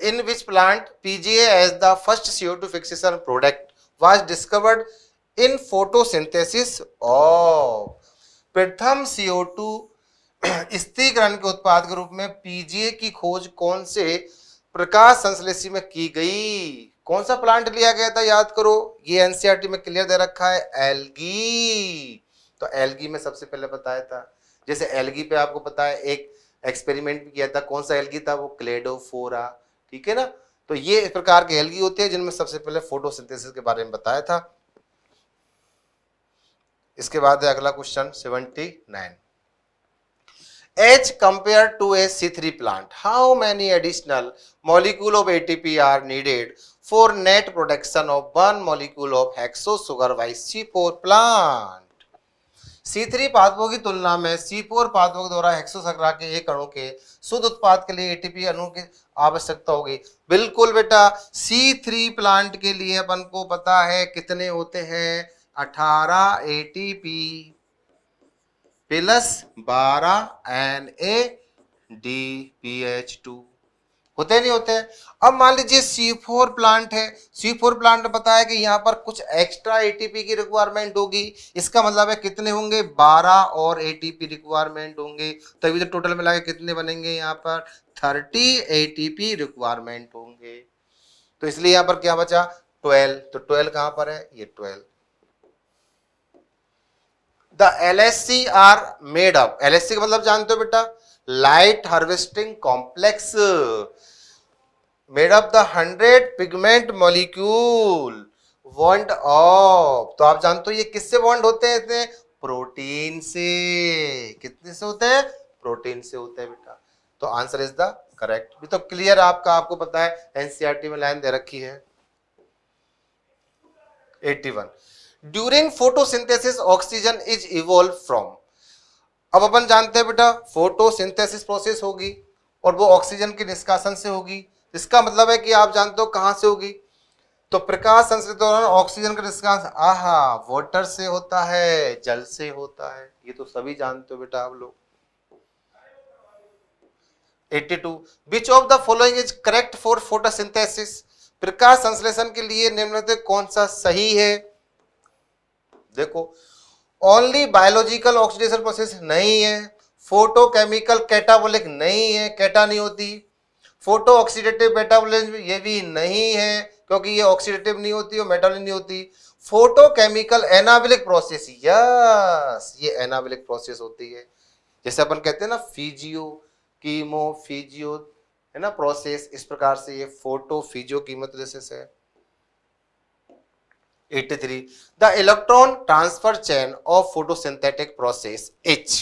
in which plant pga as the first co2 fixation product was discovered in photosynthesis of pratham CO2 स्थिरीकरण के उत्पाद के रूप में पीजीए की खोज कौन से प्रकाश संश्लेषी में की गई कौन सा प्लांट लिया गया था याद करो ये एनसीईआरटी e में क्लियर दे रखा है एलगी तो एलगी में सबसे पहले बताया था जैसे एलगी पे आपको पता है एक एक्सपेरिमेंट किया था कौन सा एलगी था वो क्लेडो फोरा ठीक है ना तो ये इस प्रकार के एलगी होते हैं जिनमें सबसे पहले फोटोसिंथेसिस के बारे में बताया था इसके बाद है अगला question seventy nine as compare to a C three plant how many additional molecule of A T P are needed for net production of one molecule of hexose sugar vice C four plant C three पादपों की तुलना में सी four पादपों द्वारा हेक्सोसकरा के एक अणु के शुद्ध उत्पाद के लिए एटीपी अणु की आवश्यकता होगी बिल्कुल बेटा सी थ्री प्लांट के लिए अपन को पता है कितने होते हैं अठारह पी प्लस बारह N A D P H two होते नहीं होते अब मान लीजिए सी फोर प्लांट है सी फोर प्लांट बताया कि यहाँ पर कुछ एक्स्ट्रा एटीपी की रिक्वायरमेंट होगी इसका मतलब है कितने होंगे 12 और एटीपी रिक्वायरमेंट होंगे तभी तो टोटल मिला के कितने बनेंगे यहाँ पर 30 एटीपी रिक्वायरमेंट होंगे तो इसलिए यहाँ पर क्या बचा 12 तो 12 कहाँ पर है ये twelve the L S C are made up L S C का मतलब जानते हो बेटा light harvesting complex made of the hundred pigment molecule bound of तो आप जानते हो ये किससे बॉन्ड होते हैं इतने प्रोटीन से कितने से होते हैं प्रोटीन से होते हैं बेटा तो आंसर इज द करेक्ट भी तो क्लियर आपका आपको पता है एनसीईआरटी e में लाइन दे रखी है 81 during photosynthesis oxygen is evolve from अब अपन जानते हैं बेटा फोटोसिंथेसिस प्रोसेस होगी और वो ऑक्सीजन के निष्कासन से होगी इसका मतलब है कि आप जानते हो कहाँ से होगी तो प्रकाश संश्लेषण दौरान ऑक्सीजन का निष्कास आहा वाटर से होता है जल से होता है ये तो सभी जानते हो बेटा आप लोग 82 which of the following is correct for photosynthesis प्रकाश संश्लेषण के लिए निम्नलिखित तो कौन सा सही है देखो ओनली बायोलॉजिकल ऑक्सीडेशन प्रोसेस नहीं है फोटोकेमिकल कैटाबोलिक नहीं है कैटा नहीं होती फोटो ऑक्सीडेटिव मेटाबोलिज्म ये भी नहीं है क्योंकि ये ऑक्सीडेटिव नहीं होती और मेटाबोलिज्म नहीं होती photochemical anabolic process yes ये एनाबिलिक प्रोसेस होती है जैसे अपन कहते हैं ना फिजियो कीमो फिजियो है ना प्रोसेस इस प्रकार से ये फोटो फिजियो कीमोथेरेसिस है 83 the electron transfer chain of photosynthetic process एच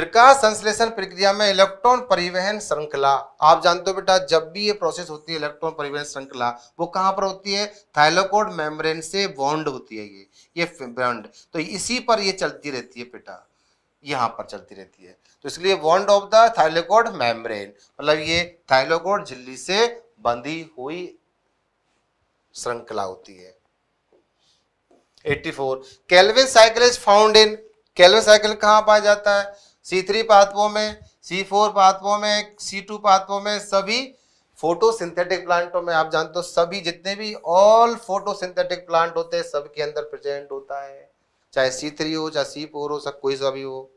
प्रकाश संश्लेषण प्रक्रिया में इलेक्ट्रॉन परिवहन श्रृंखला आप जानते हो बेटा जब भी ये प्रोसेस होती है इलेक्ट्रॉन परिवहन श्रृंखला वो कहाँ पर होती है थाइलोकोड मेम्ब्रेन से बॉन्ड होती है ये ये बॉन्ड तो इसी पर ये चलती रहती है बेटा यहाँ पर चलती रहती है तो इसलिए bound of the thylakoid membrane मतलब ये थाइलोकोड झिल्ली से बंधी हुई श्रृंखला होती है eighty four Calvin cycle is found in Calvin cycle कहाँ पाया जाता है सी थ्री पाथवों में सी फोर में सी टू पाथवों में सभी फोटोसिंथेटिक प्लांटों में आप जानते हो सभी जितने भी ऑल फोटोसिंथेटिक प्लांट होते हैं सबके अंदर प्रेजेंट होता है चाहे सी थ्री हो चाहे सी फोर हो सब कोई सा भी हो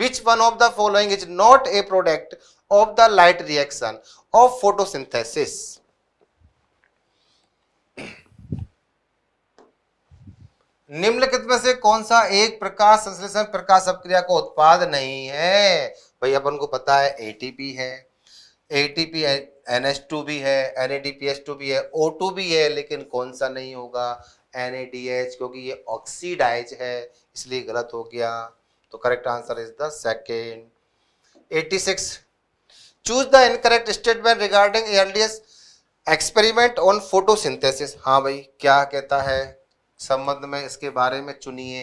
which one of the following is not a product of the light reaction of photosynthesis synthesis निम्नलिखित में से कौन सा एक प्रकाश संश्लेषण प्रकाश अपक्रिया का उत्पाद नहीं है भाई अपन को पता है एटीपी है एटीपी टू भी है टू भी है ओ टू भी है लेकिन कौन सा नहीं होगा एनएडीएच क्योंकि ये ऑक्सीडाइज है इसलिए गलत हो गया तो correct answer is the second eighty six choose the incorrect statement regarding L D S experiment on photosynthesis हाँ भाई क्या कहता है संबंध में इसके बारे में चुनिए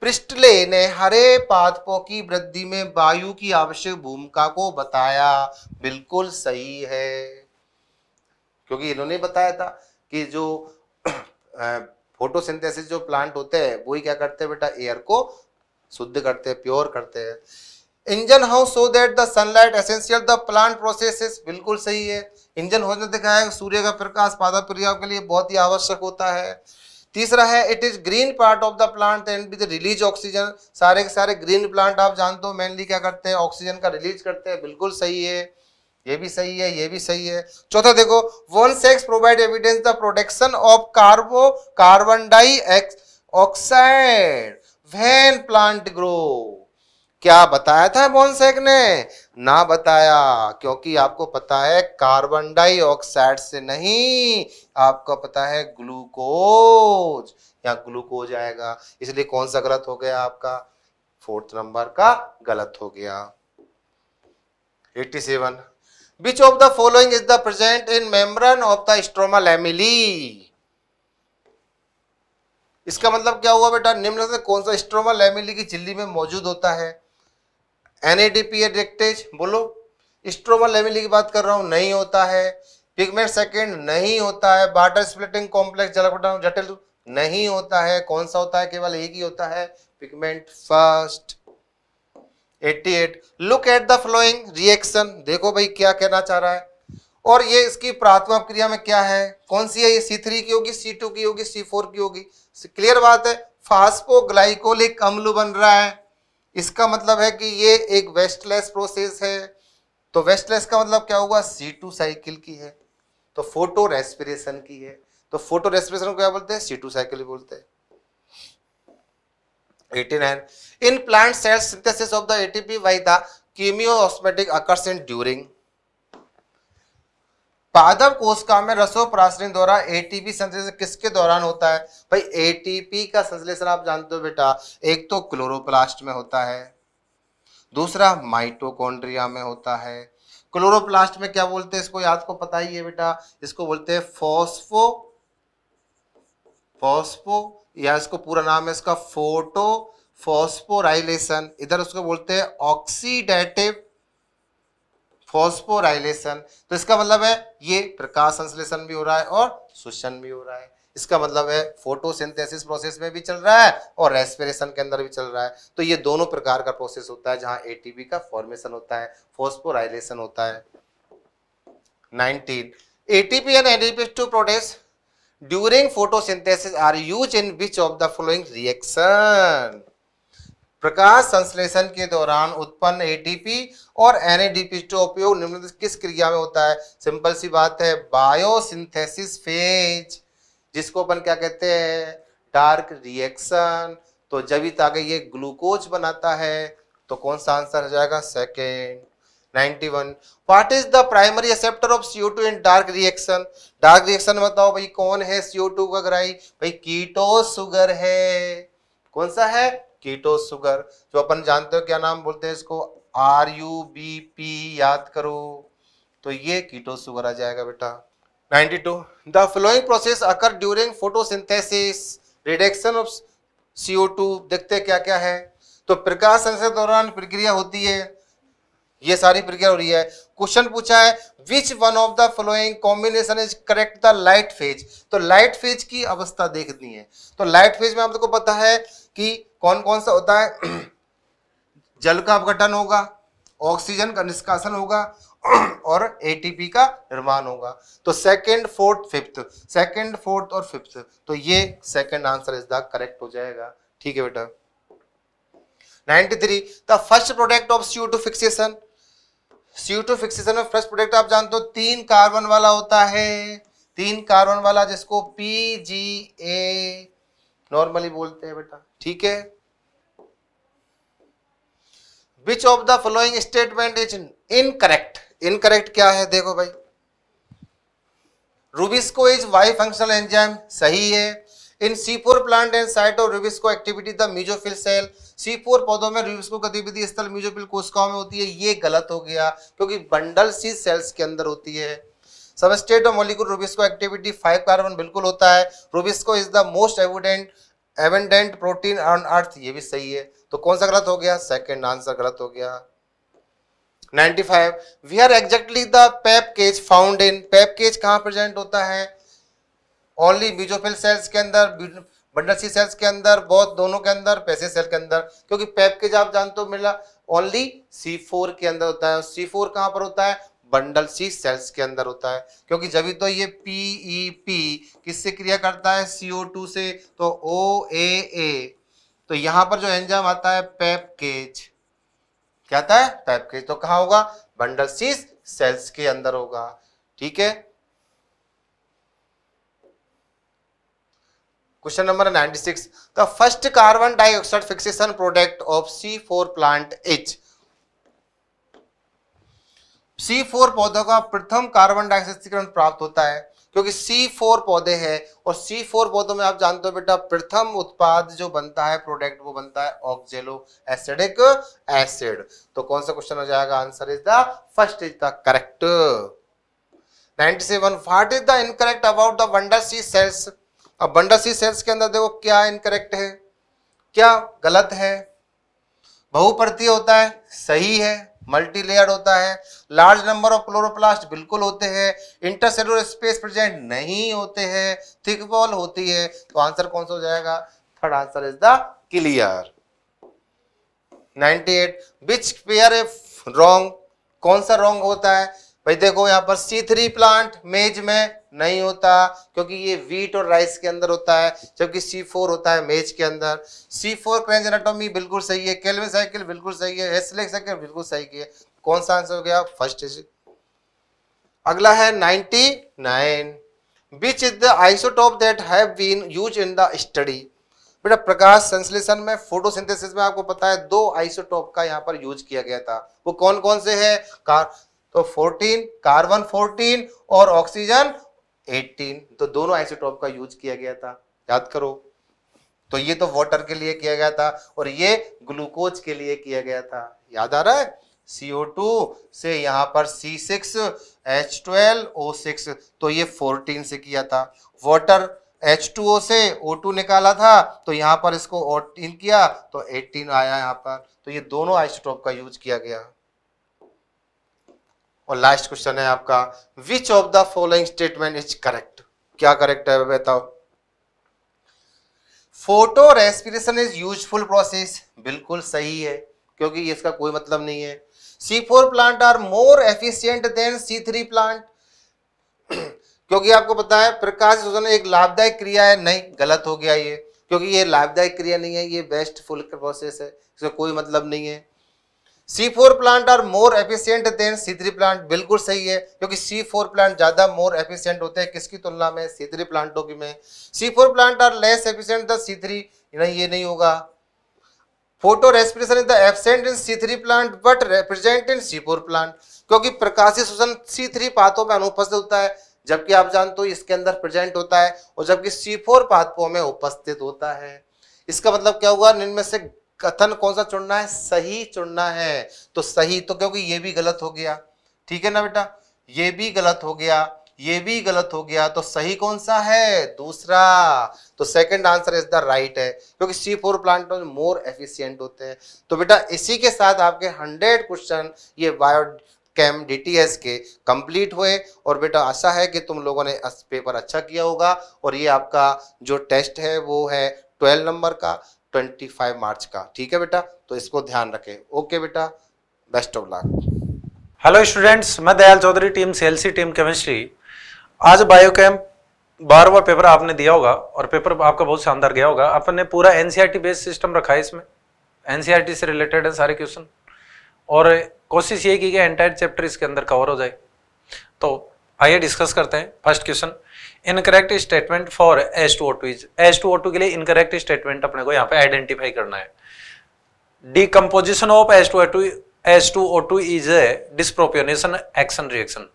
पृष्ठले ने हरे पादपों की वृद्धि में वायु की आवश्यक भूमिका को बताया बिल्कुल सही है क्योंकि इन्होंने बताया था कि जो फोटोसिंथेसिस जो प्लांट होते हैं वही क्या करते हैं बेटा एयर को शुद्ध करते हैं प्योर करते हैं engine house so that the sunlight essential the plant process बिल्कुल सही है इंजन हाउस ने दिखाया सूर्य का प्रकाश पादप क्रियाओं के लिए बहुत ही आवश्यक होता है तीसरा है it is green part of the plant and with release oxygen सारे के सारे ग्रीन प्लांट आप जानते हो मेनली क्या करते हैं ऑक्सीजन का रिलीज करते हैं बिल्कुल सही है ये भी सही है ये भी सही है चौथा देखो one six provide evidence the production of carbo carbon dioxide when plant grow क्या बताया था बॉन्सेक ने ना बताया क्योंकि आपको पता है कार्बन डाइऑक्साइड से नहीं आपको पता है ग्लूकोज या ग्लूकोज आएगा इसलिए कौन सा गलत हो गया आपका फोर्थ नंबर का गलत हो गया 87 which of the following is the present in membrane of the stroma lamellae इसका मतलब क्या हुआ बेटा निम्न से कौन सा स्ट्रोमा लैमिली की झिल्ली में मौजूद होता है एन रेक्टेज बोलो स्ट्रोमा लेवल की बात कर रहा हूँ नहीं होता है पिगमेंट सेकेंड नहीं होता है बाटर स्प्लिटिंग कॉम्प्लेक्स जलपटान जटिल तो नहीं होता है कौन सा होता है केवल एक ही होता है pigment first 88 look at the following reaction देखो भाई क्या कहना चाह रहा है और ये इसकी प्राथमिक क्रिया में क्या है कौन सी है ये सी थ्री की होगी सी टू की होगी सी फोर की होगी क्लियर बात है ग्लाइकोलिक अम्ल बन रहा है इसका मतलब है कि ये एक वेस्टलेस प्रोसेस है तो वेस्टलेस का मतलब क्या हुआ सी टू साइकिल की है तो फोटो रेस्पिरेशन की है तो फोटो रेस्पिरेशन को क्या बोलते हैं सी टू साइकिल बोलते हैं 89 in plant cell synthesis of the atp by the chemiosmotic occurs during पादप कोशिका में रसोपरासरण द्वारा एटीपी संश्लेषण किसके दौरान होता है भाई एटीपी का संश्लेषण आप जानते हो बेटा एक तो क्लोरोप्लास्ट में होता है दूसरा माइटोकॉन्ड्रिया में होता है क्लोरोप्लास्ट में क्या बोलते हैं इसको याद को पता ही है बेटा इसको बोलते हैं फॉस्फो फॉस्फो या इसको पूरा नाम है इसका फोटो फॉस्फोराइलेशन इधर उसको बोलते हैं ऑक्सीडेटिव फॉस्फोराइलेशन तो इसका मतलब है ये प्रकाश संश्लेषण भी हो रहा है और शोषण भी हो रहा है इसका मतलब है फोटोसिंथेसिस प्रोसेस में भी चल रहा है और रेस्पिरेशन के अंदर भी चल रहा है तो ये दोनों प्रकार का प्रोसेस होता है जहां एटीपी का फॉर्मेशन होता है फॉस्फोराइलेशन होता है 19 ATP and ADP two products during photosynthesis are used in which of the following reaction प्रकाश संश्लेषण के दौरान उत्पन्न एटीपी और एनएडीपी का उपयोग निम्नलिखित किस क्रिया में होता है सिंपल सी बात है बायोसिंथेसिस फेज जिसको अपन क्या कहते हैं डार्क रिएक्शन तो जब आगे ये ग्लूकोज बनाता है तो कौन सा आंसर हो जाएगा second 91 What is the primary acceptor of CO2 in dark reaction? Dark reaction बताओ भाई कौन है CO2 का ग्राही भाई कीटो सुगर है कौन सा है कीटो सुगर जो अपन जानते हो क्या नाम बोलते हैं इसको आर यू बी पी याद करो तो ये कीटो सुगर आ जाएगा बेटा 92 the following process occur during photosynthesis reduction of CO2 देखते क्या क्या है तो प्रकाश संश्लेषण दौरान प्रक्रिया होती है ये सारी प्रक्रिया हो रही है क्वेश्चन पूछा है which one of the following combination is correct the light phase तो लाइट फेज की अवस्था देखनी है तो लाइट फेज में आपको पता है कि कौन कौन सा होता है जल का अपघटन होगा ऑक्सीजन का निष्कासन होगा और एटीपी का निर्माण होगा तो second fourth fifth second fourth और फिफ्थ तो ये second answer is the correct हो जाएगा ठीक है बेटा 93 the first product of two fixation two fixation में फर्स्ट प्रोडक्ट आप जानते हो तीन कार्बन वाला होता है तीन कार्बन वाला जिसको पी जी ए नॉर्मली बोलते हैं बेटा ठीक है which of the following statement is incorrect incorrect क्या है देखो भाई RuBisCO is bifunctional enzyme सही है in C four plant and site of RuBisCO activity the mesophyll cell four पौधों में रूबिस्को गतिविधि स्थल म्यूजोफिल कोशिकाओं में होती है ये गलत हो गया क्योंकि बंडल सी सेल्स के अंदर होती है substrate of molecule RuBisCO activity five carbon बिल्कुल होता है RuBisCO is the most evident abundant protein on earth ये भी सही है तो कौन सा गलत हो गया सेकेंड आंसर गलत हो गया 95 we are exactly the PEPcase found in PEPcase कहाँ प्रेजेंट होता है ओनली म्यूजोफिल सेल्स के अंदर बंडरसी सेल्स के अंदर बहुत दोनों के अंदर पैसे सेल के अंदर क्योंकि पेप केज आप जानते हो मिला ओनली सी फोर के अंदर होता है सी फोर कहाँ पर होता है बंडल सी सेल्स के अंदर होता है क्योंकि जब तो ये पी पी e किससे क्रिया करता है सीओ टू से तो ओ ए ए तो यहां पर जो एंजाम आता है पैपकेज क्या आता है पैपकेज तो कहा होगा बंडल सी सेल्स के अंदर होगा ठीक है question number 96 the first carbon dioxide fixation product of C four plant एच सी फोर पौधों का प्रथम कार्बन डाइऑक्साइड प्राप्त होता है क्योंकि सी फोर पौधे हैं और सी फोर पौधों में आप जानते हो बेटा प्रथम उत्पाद जो बनता है प्रोडक्ट वो बनता है ऑक्जेलो एसिडिक एसिड तो कौन सा क्वेश्चन हो जाएगा answer is the first is the correct 97 what is the incorrect about the bundle sheath cells अब वंडर सी सेल्स के अंदर देखो क्या इनकरेक्ट है क्या गलत है बहुप्रतीय होता है सही है मल्टी होता है लार्ज नंबर ऑफ क्लोरोप्लास्ट बिल्कुल होते हैं इंटरसेलुलर स्पेस प्रेजेंट नहीं होते हैं थिक वॉल होती है तो आंसर कौन सा हो जाएगा third answer is the clear 98 which pair a wrong कौन सा रॉन्ग होता है भाई देखो यहाँ पर सी थ्री प्लांट मेज में नहीं होता क्योंकि ये वीट और राइस के अंदर होता है जबकि सी फोर होता है मेज के अंदर सी फोर क्रेंज एनाटोमी बिल्कुल सही है केलवे साइकिल बिल्कुल सही है हेसलेक साइकिल बिल्कुल सही है कौन सा आंसर हो गया फर्स्ट अगला है ninety nine which is the isotope that have been used in the study बेटा प्रकाश संश्लेषण में फोटोसिंथेसिस में आपको पता है दो आइसोटॉप का यहाँ पर यूज किया गया था वो कौन कौन से है कार तो 14 कार्बन 14 और ऑक्सीजन 18 तो दोनों आइसोटॉप का यूज किया गया था याद करो तो ये तो वाटर के लिए किया गया था और ये ग्लूकोज के लिए किया गया था याद आ रहा है CO2 से यहाँ पर C6H12O6 तो ये 14 से किया था वाटर H2O से O2 निकाला था तो यहाँ पर इसको 18 किया तो 18 आया यहाँ पर तो ये दोनों आइसोटॉप का यूज किया गया और लास्ट क्वेश्चन है आपका which of the following statement is correct क्या करेक्ट है बताओ photo respiration is useful process बिल्कुल सही है क्योंकि इसका कोई मतलब नहीं है C four plant are more efficient than C three plant क्योंकि आपको पता है प्रकाश शोषण एक लाभदायक क्रिया है नहीं गलत हो गया ये क्योंकि ये लाभदायक क्रिया नहीं है ये बेस्ट फुल प्रोसेस है इसका कोई मतलब नहीं है C4 plant are more efficient than C3 plant बिल्कुल सही है क्योंकि C4 प्लांट ज़्यादा मोर एफिशियंट होते हैं किसकी तुलना में C3 प्लांटों की में C4 plant are less efficient the C3 नहीं ये नहीं होगा photo respiration is the absent in C three plant but represent in C four plant क्योंकि प्रकाशीय शोषण सी थ्री पातों में अनुपस्थित होता है जबकि आप जानते हो इसके अंदर प्रेजेंट होता है और जबकि सी फोर पातों में उपस्थित होता है इसका मतलब क्या हुआ निम्न में से कथन कौन सा चुनना है सही चुनना है तो सही तो क्योंकि ये भी गलत हो गया ठीक है ना बेटा ये भी गलत हो गया ये भी गलत हो गया तो सही कौन सा है दूसरा तो second answer is the right है क्योंकि C four plant more efficient होते हैं तो बेटा इसी के साथ आपके हंड्रेड क्वेश्चन ये बायो कैम डी के कंप्लीट हुए और बेटा आशा है कि तुम लोगों ने पेपर अच्छा किया होगा और ये आपका जो टेस्ट है वो है ट्वेल्व नंबर का 25 मार्च का ठीक है बेटा तो इसको ध्यान रखें ओके बेटा best of luck hello students मैं Dayal Chaudhary team CLC team chemistry आज बायोकेम बार बार पेपर आपने दिया होगा और पेपर आपका बहुत शानदार गया होगा आपने पूरा एनसीईआरटी बेस्ड सिस्टम रखा है इसमें एनसीईआरटी e से रिलेटेड है सारे क्वेश्चन और कोशिश ये की कि एंटायर चैप्टर इसके अंदर कवर हो जाए तो आइए डिस्कस करते हैं first question incorrect statement for S two O two is S two O two के लिए इनकरेक्ट स्टेटमेंट अपने को यहाँ पे आइडेंटिफाई करना है decomposition of S two O two S two O two is a disproportionation action reaction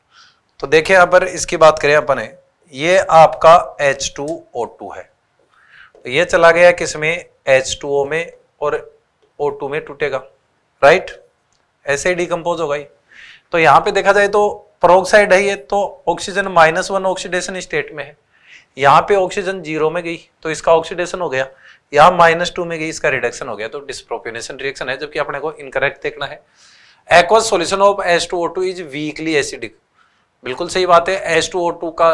तो देखिए यहां पर इसकी बात करें अपने ये आपका एच टू ओ टू है तो ये चला गया किसमें एच टू ओ में और ओ टू में टूटेगा राइट ऐसे ही डीकम्पोज होगा ही तो यहां पे देखा जाए तो परोक्साइड है ये तो oxygen minus one oxidation state में है यहाँ पे ऑक्सीजन जीरो में गई तो इसका ऑक्सीडेशन हो गया यहाँ माइनस टू में गई इसका रिडक्शन हो गया तो डिस्प्रोपिनेशन रिएक्शन है जबकि अपने को इनकरेक्ट देखना है aqueous solution of S two O two is weakly acidic बिल्कुल सही बात है एस टू ओ टू का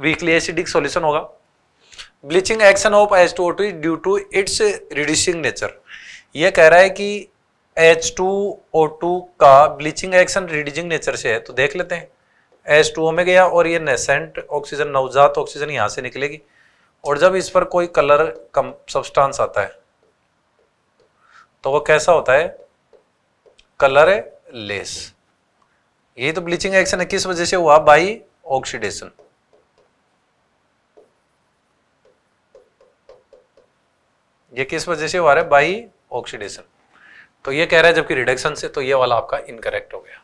वीकली एसिडिक सोल्यूशन होगा bleaching action of S two O two is due to its reducing nature यह कह रहा है कि H2O2 का ब्लीचिंग एक्शन रिड्यूजिंग नेचर से है तो देख लेते हैं एच टू ओ में गया और ये नेसेंट ऑक्सीजन नवजात ऑक्सीजन यहाँ से निकलेगी और जब इस पर कोई कलर कम सब्सटेंस आता है तो वो कैसा होता है कलर लेस ये तो ब्लीचिंग एक्शन है किस वजह से हुआ बाई ऑक्सीडेशन ये किस वजह से हुआ है बाई ऑक्सीडेशन तो ये कह रहा है जबकि रिडक्शन से तो ये वाला आपका इनकरेक्ट हो गया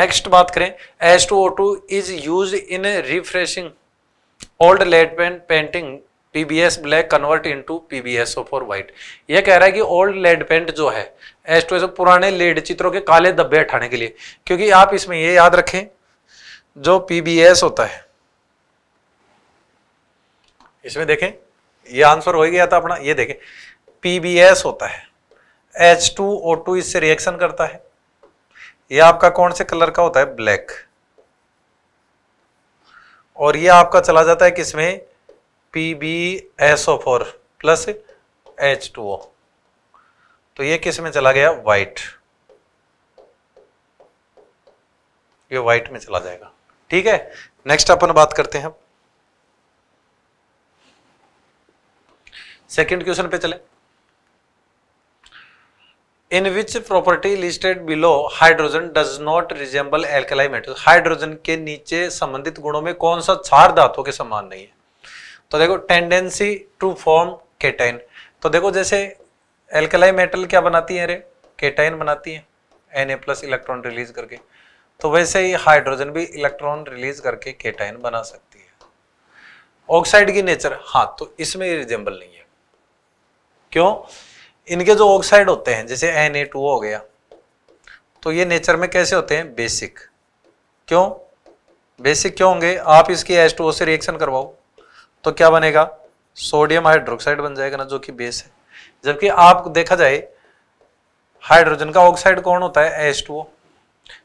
नेक्स्ट बात करें S two O two is use in refreshing old lead paint painting PbS black convert into PbS four white ये कह रहा है कि ओल्ड लेड पेंट जो है एस टू एस पुराने लेड चित्रों के काले धब्बे हटाने के लिए क्योंकि आप इसमें ये याद रखें जो पीबीएस होता है इसमें देखें ये आंसर हो गया था अपना ये देखें पीबीएस होता है एच टू ओ टू इससे रिएक्शन करता है ये आपका कौन से कलर का होता है ब्लैक और ये आपका चला जाता है किसमें P B S O four plus H two O तो ये किस में चला गया वाइट ये वाइट में चला जाएगा ठीक है नेक्स्ट अपन बात करते हैं सेकंड क्वेश्चन पे चले in which property listed below hydrogen does not resemble alkali metal hydrogen के नीचे संबंधित गुणों में कौन सा क्षार धातु के समान नहीं है तो देखो टेंडेंसी टू फॉर्म केटाइन तो देखो जैसे एल्कलाई मेटल क्या बनाती है रे केटाइन बनाती है N A plus electron release करके तो वैसे ही हाइड्रोजन भी इलेक्ट्रॉन रिलीज करके केटाइन बना सकती है ऑक्साइड की नेचर हाँ तो इसमें रिजेंबल नहीं है क्यों इनके जो ऑक्साइड होते हैं जैसे एन ए टू हो गया तो ये नेचर में कैसे होते हैं बेसिक क्यों बेसिक क्यों होंगे आप इसकी एच टू ओ से रिएक्शन करवाओ तो क्या बनेगा सोडियम हाइड्रोक्साइड बन जाएगा ना जो कि बेस है जबकि आप देखा जाए हाइड्रोजन का ऑक्साइड कौन होता है एच टू ओ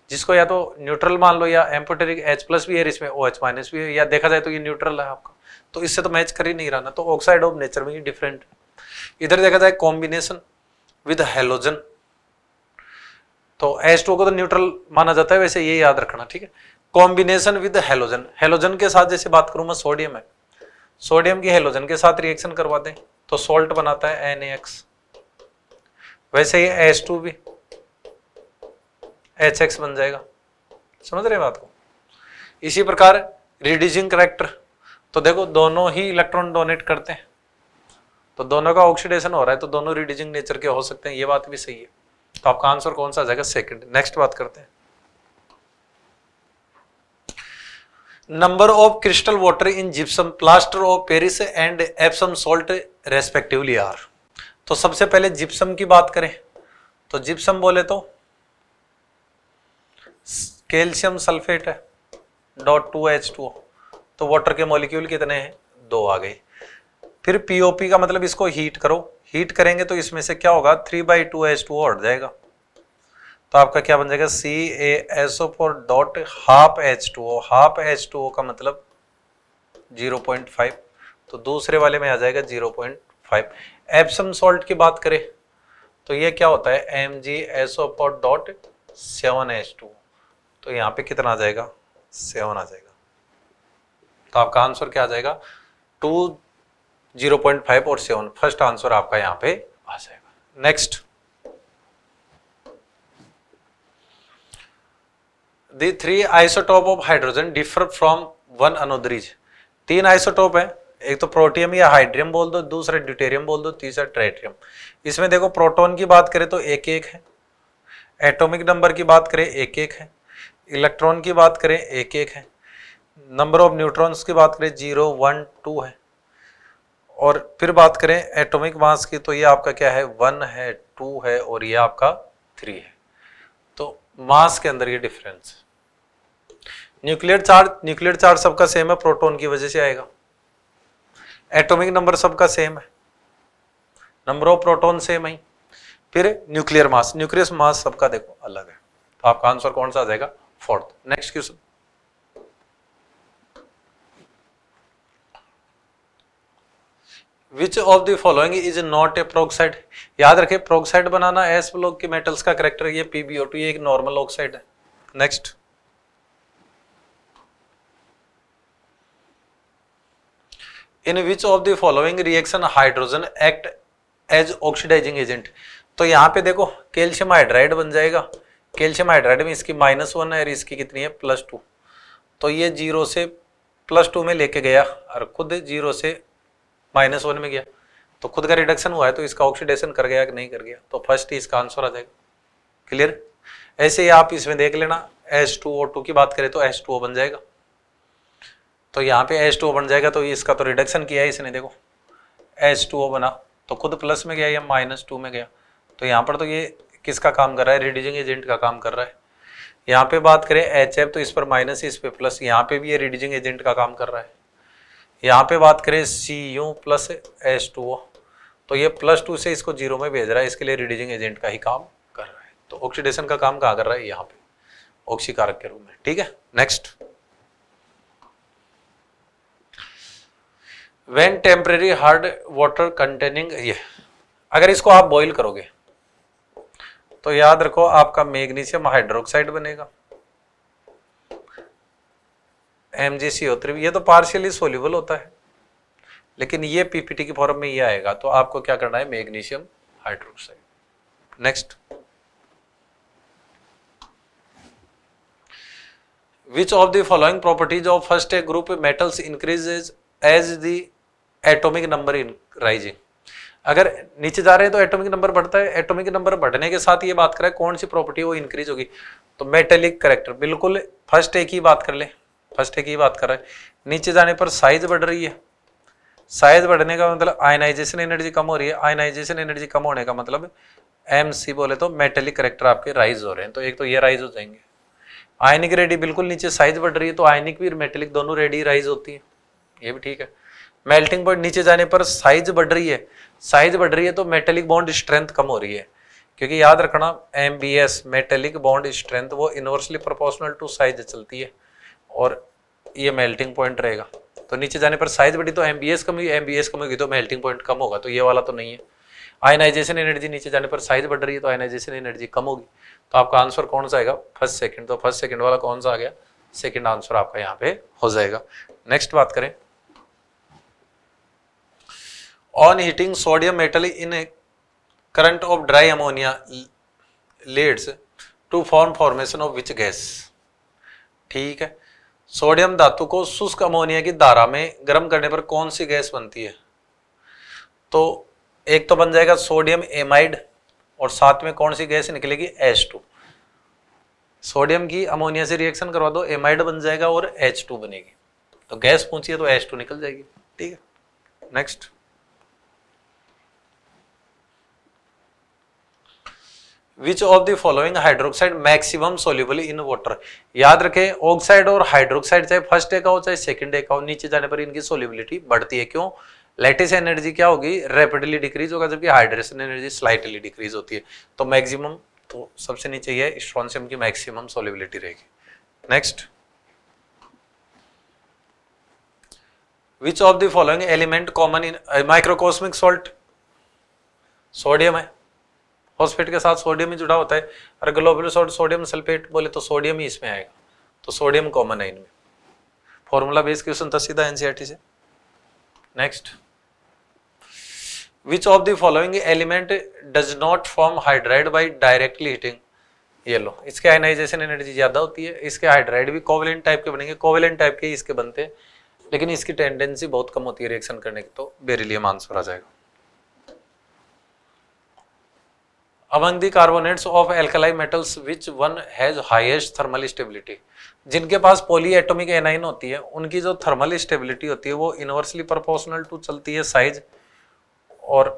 जिसको या तो न्यूट्रल मान लो या एम्पोटेरिक एच प्लस भी है इसमें ओ एच माइनस भी है या देखा जाए तो ये न्यूट्रल है आपका तो इससे तो मैच कर ही नहीं रहा ना तो ऑक्साइड ऑफ नेचर में ही डिफरेंट इधर देखा जाए कॉम्बिनेशन विद हेलोजन तो एस टू को तो न्यूट्रल माना जाता है वैसे ये याद रखना ठीक है कॉम्बिनेशन विद हेलोजन हेलोजन के साथ जैसे बात करूं मैं सोडियम है सोडियम की हेलोजन के साथ रिएक्शन करवा दें तो सोल्ट बनाता है एन वैसे ये एस टू भी एच एक्स बन जाएगा समझ रहे बात को इसी प्रकार रिड्यूसिंग करेक्टर तो देखो दोनों ही इलेक्ट्रॉन डोनेट करते हैं तो दोनों का ऑक्सीडेशन हो रहा है तो दोनों रिड्यूसिंग नेचर के हो सकते हैं ये बात भी सही है तो आपका आंसर कौन सा जाएगा सेकंड नेक्स्ट बात करते हैं number of crystal water in gypsum plaster of Paris and Epsom salt respectively are तो सबसे पहले जिप्सम की बात करें तो जिप्सम बोले तो कैल्शियम सल्फेट है डॉट टू एच टू तो वाटर के मॉलिक्यूल कितने हैं दो आ गए फिर पीओपी का मतलब इसको हीट करो हीट करेंगे तो इसमें से क्या होगा three by two H two हट जाएगा तो आपका क्या बन जाएगा C A S O four dot half H two O half H two O का मतलब जीरो पॉइंट फाइव तो दूसरे वाले में आ जाएगा zero point five Epsom salt की बात करें तो ये क्या होता है M G S O four dot seven H two तो यहाँ पे कितना आ जाएगा सेवन आ जाएगा तो आपका आंसर क्या आ जाएगा टू जीरो पॉइंट फाइव और सेवन फर्स्ट आंसर आपका यहाँ पे आ जाएगा next the three isotope of hydrogen differ from one another तीन आइसोटॉप है एक तो प्रोटियम या हाइड्रियम बोल दो दूसरा ड्यूटेरियम बोल दो तीसरा ट्रेट्रियम इसमें देखो प्रोटोन की बात करें तो एक एक है एटॉमिक नंबर की बात करें एक एक है इलेक्ट्रॉन की बात करें एक एक है नंबर ऑफ न्यूट्रॉन्स की बात करें जीरो वन टू है और फिर बात करें एटॉमिक मास की तो ये आपका क्या है वन है टू है और ये आपका थ्री है तो मास के अंदर ये difference nuclear charge nuclear charge सबका सेम है प्रोटोन की वजह से आएगा एटॉमिक नंबर सबका सेम है नंबर ऑफ प्रोटोन सेम है फिर न्यूक्लियर मास न्यूक्लियर मास सबका देखो अलग है तो आपका आंसर कौन सा आ जाएगा fourth next question which of the following is not a peroxide याद रखे प्रोक्साइड बनाना एस ब्लॉक के मेटल्स का करेक्टर ये पीबीओ टू ये एक नॉर्मल ऑक्साइड है next in which of the following reaction hydrogen act as oxidising agent तो यहां पे देखो कैल्शियम हाइड्राइड बन जाएगा कैल्शियम हाइड्राइड में इसकी माइनस वन है और इसकी कितनी है प्लस टू तो ये जीरो से प्लस टू में लेके गया और खुद जीरो से माइनस वन में गया तो खुद का रिडक्शन हुआ है तो इसका ऑक्सीडेशन कर गया कि नहीं कर गया तो फर्स्ट ही इसका आंसर आ जाएगा क्लियर ऐसे ही आप इसमें देख लेना एस टू ओ टू की बात करें तो एस टू ओ बन जाएगा तो यहाँ पे एस टू ओ बन जाएगा तो इसका तो रिडक्शन किया है इसने देखो एस टू ओ बना तो खुद प्लस में गया या माइनस टू में गया तो यहाँ पर तो ये किसका काम कर रहा है रिड्यूजिंग एजेंट का काम कर रहा है यहाँ पे बात करें एच एफ तो इस पर माइनस इस पर प्लस यहाँ पे भी ये रिड्यूजिंग एजेंट का काम कर रहा है यहाँ पे बात करें C U plus S two तो ये प्लस टू से इसको जीरो में भेज रहा है इसके लिए रिड्यूजिंग एजेंट का ही काम कर रहा है तो ऑक्सीडेशन का काम कहाँ कर रहा है यहाँ पे ऑक्सी कारक के रूप में ठीक है next when temporary hard water containing ये अगर इसको आप बॉईल करोगे तो याद रखो आपका मैग्नीशियम हाइड्रोक्साइड बनेगा M G C O three ये तो पार्शियली सोल्यूबल होता है लेकिन ये पीपीटी के फॉर्म में ये आएगा तो आपको क्या करना है magnesium hydroxide next which of the following properties of first A group metals increases as the atomic number in rising अगर नीचे जा रहे हैं तो एटॉमिक नंबर बढ़ता है एटॉमिक नंबर बढ़ने के साथ ये बात कर करें कौन सी प्रॉपर्टी वो इंक्रीज होगी तो मेटेलिक करेक्टर बिल्कुल फर्स्ट ए की बात कर ले फर्स्ट है की बात कर रहा है नीचे जाने पर साइज बढ़ रही है साइज बढ़ने का मतलब आयनाइजेशन एनर्जी कम हो रही है आयनाइजेशन एनर्जी कम होने का मतलब एम सी बोले तो मेटेलिक करेक्टर आपके राइज हो रहे हैं तो एक तो ये राइज हो जाएंगे आयनिक रेडी बिल्कुल नीचे साइज बढ़ रही है तो आयनिक भी मेटेलिक दोनों रेडी राइज होती है ये भी ठीक है मेल्टिंग पॉइंट नीचे जाने पर साइज बढ़ रही है साइज बढ़ रही है तो मेटेलिक बॉन्ड स्ट्रेंथ कम हो रही है क्योंकि याद रखना M B S metallic bond strength वो इनवर्सली प्रोपोर्शनल टू साइज चलती है और ये मेल्टिंग पॉइंट रहेगा तो नीचे जाने पर साइज बढ़ी तो एम बी एस कम हुई एम बी एस कम होगी तो मेल्टिंग पॉइंट कम होगा तो ये वाला तो नहीं है आयनाइजेशन एनर्जी नीचे जाने पर साइज बढ़ रही है तो आयनाइजेशन एनर्जी कम होगी तो आपका आंसर कौन सा आएगा फर्स्ट सेकंड तो फर्स्ट सेकंड वाला कौन सा आ गया सेकंड आंसर आपका यहाँ पे हो जाएगा नेक्स्ट बात करें on heating sodium metal in current of dry ammonia leads to form formation of which gas ठीक है सोडियम धातु को शुष्क अमोनिया की धारा में गर्म करने पर कौन सी गैस बनती है तो एक तो बन जाएगा सोडियम एमाइड और साथ में कौन सी गैस निकलेगी एच टू सोडियम की अमोनिया से रिएक्शन करवा दो एमाइड बन जाएगा और एच टू बनेगी तो गैस पूछिए तो एच टू निकल जाएगी ठीक है next which of the following hydroxide maximum soluble in water याद रखें ऑक्साइड और हाइड्रोक्साइड चाहे फर्स्ट डे का हो चाहे सेकंड डे का हो नीचे जाने पर इनकी सोल्यूबिलिटी बढ़ती है क्यों लेटेस्ट एनर्जी क्या होगी रैपिडली डिक्रीज होगा जबकि हाइड्रेशन एनर्जी स्लाइटली डिक्रीज होती है तो मैक्सिमम तो सबसे नीचे ये स्ट्रॉन्सियम की मैक्सिमम सोलिबिलिटी रहेगी next which of the following element common in microcosmic salt sodium है फॉस्फेट के साथ सोडियम ही जुड़ा होता है और ग्लोबल सोडियम सल्फेट बोले तो सोडियम ही इसमें आएगा तो सोडियम कॉमन है इनमें फॉर्मूला बेस क्वेश्चन था सीधा एनसीईआरटी e से next which of the following element does not form hydride by directly heating ये लो इसके आयनाइजेशन एनर्जी ज़्यादा होती है इसके हाइड्राइड भी कोवेलेंट टाइप के बनेंगे कोवेलेंट टाइप के इसके बनते हैं लेकिन इसकी टेंडेंसी बहुत कम होती है रिएक्शन करने की तो बेरिलियम आंसर आ जाएगा among the carbonates of alkali metals which one has highest thermal stability जिनके पास पोली एटोमिक एनाइन होती है उनकी जो थर्मल स्टेबिलिटी होती है वो इनवर्सली प्रोपोर्शनल टू चलती है साइज और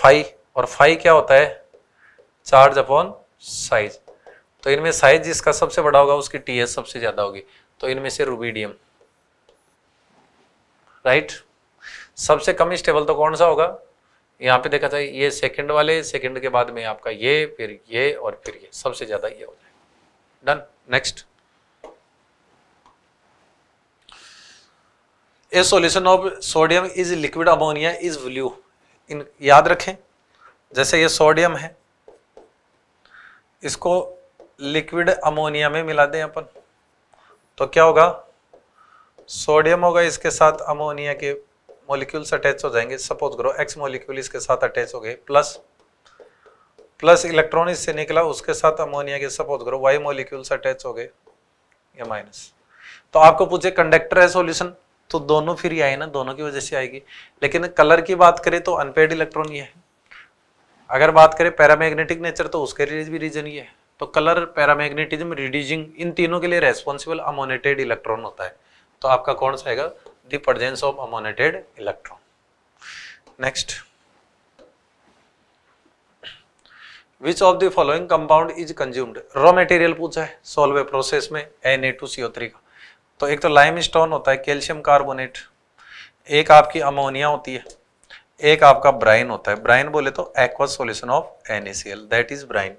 फाई और फाई क्या होता है चार्ज अपॉन साइज तो इनमें साइज जिसका सबसे बड़ा होगा उसकी टीएस सबसे ज्यादा होगी तो इनमें से रूबीडियम राइट सबसे कम स्टेबल तो कौन सा होगा यहाँ पे देखा था ये सेकंड वाले सेकंड के बाद में आपका ये फिर ये और फिर ये सबसे ज़्यादा ये हो जाए done next a solution of sodium is liquid ammonia is blue in याद रखें जैसे ये सोडियम है इसको लिक्विड अमोनिया में मिला दें अपन तो क्या होगा सोडियम होगा इसके साथ अमोनिया के मोलिक्यूल्स अटैच हो जाएंगे सपोज करो एक्स मोलिक्यूल इसके साथ अटैच हो गए प्लस प्लस इलेक्ट्रॉन इससे निकला उसके साथ अमोनिया के सपोज करो वाई मोलिक्यूल्स अटैच हो गए या माइनस तो आपको पूछे कंडक्टर है सोल्यूशन तो दोनों फिर ही आए ना दोनों की वजह से आएगी लेकिन कलर की बात करें तो अनपेड इलेक्ट्रॉन ये है अगर बात करें पैरामैग्नेटिक नेचर तो उसके लिए भी रीजन ये है तो कलर पैरामैग्नेटिज्म रिड्यूजिंग इन तीनों के लिए रेस्पॉन्सिबल अमोनेटेड इलेक्ट्रॉन होता है तो आपका कौन सा आएगा the presence of ammonated electron. Next, which of the following compound is consumed? Raw material पूछा है solvay process में Na2CO3 का तो एक तो limestone स्टोन होता है कैल्शियम कार्बोनेट एक आपकी अमोनिया होती है एक आपका ब्राइन होता है ब्राइन बोले तो aqua solution of NaCl that is brine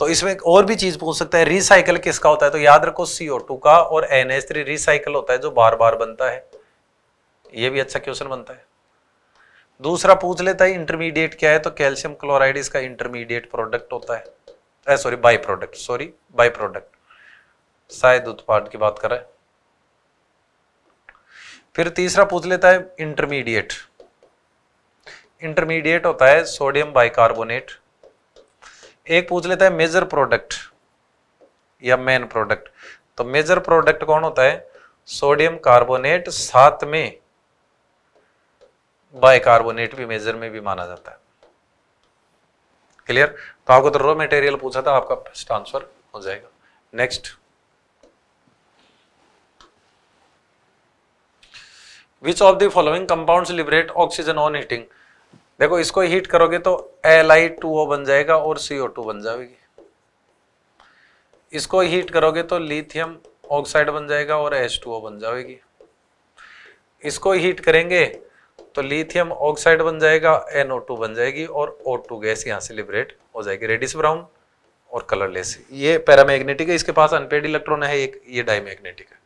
तो इसमें और भी चीज पूछ सकता है रिसाइकल किसका होता है तो याद रखो सीओ टू का और एन एच थ्री रिसाइकल होता है जो बार बार बनता है ये भी अच्छा क्वेश्चन बनता है दूसरा पूछ लेता है इंटरमीडिएट क्या है तो कैल्शियम क्लोराइड इसका इंटरमीडिएट प्रोडक्ट होता है sorry by product sorry by product शायद उत्पाद की बात कर फिर तीसरा पूछ लेता है इंटरमीडिएट इंटरमीडिएट होता है सोडियम बाइकार्बोनेट एक पूछ लेता है मेजर प्रोडक्ट या मेन प्रोडक्ट तो मेजर प्रोडक्ट कौन होता है सोडियम कार्बोनेट साथ में बाइकार्बोनेट भी मेजर में भी माना जाता है क्लियर तो आपको तो रॉ मटेरियल पूछा था आपका फर्स्ट आंसर हो जाएगा next which of the following compounds liberate oxygen on heating देखो इसको हीट करोगे तो एल आई टू ओ बन जाएगा और सी ओ टू बन जाएगी इसको हीट करोगे तो लिथियम ऑक्साइड बन जाएगा और एच टू ओ बन जाएगी इसको हीट करेंगे तो लिथियम ऑक्साइड बन जाएगा एनओ टू बन जाएगी और ओ टू गैस यहाँ से लिबरेट हो जाएगी रेडिस ब्राउन और कलरलेस ये पैरामैग्नेटिक है इसके पास अनपेड इलेक्ट्रॉन है एक ये डाईमैग्नेटिक है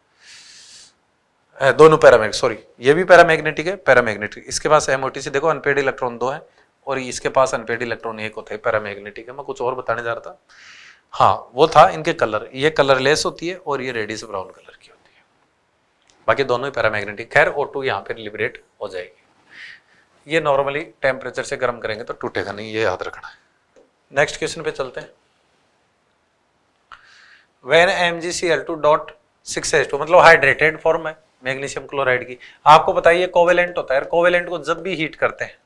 दोनों पैरामैग्नेटिक सॉरी ये भी पैरामैग्नेटिक है पैरामैग्नेटिक इसके पास एमओटीसी देखो अनपेड इलेक्ट्रॉन दो है और इसके पास अनपेड इलेक्ट्रॉन एक होता है पैरामैग्नेटिक है मैं कुछ और बताने जा रहा था हाँ वो था इनके कलर ये कलरलेस होती है और ये रेडिस ब्राउन कलर की होती है बाकी दोनों ही पैरामैग्नेटिक खैर ओ टू यहाँ पर लिबरेट हो जाएगी ये नॉर्मली टेम्परेचर से गर्म करेंगे तो टूटेगा नहीं ये याद रखना है नेक्स्ट क्वेश्चन पे चलते हैं when M G C L two dot six H two मतलब हाइड्रेटेड फॉर्म है मैग्नीशियम क्लोराइड की आपको बताइए कोवेलेंट होता है कोवेलेंट को जब भी हीट करते हैं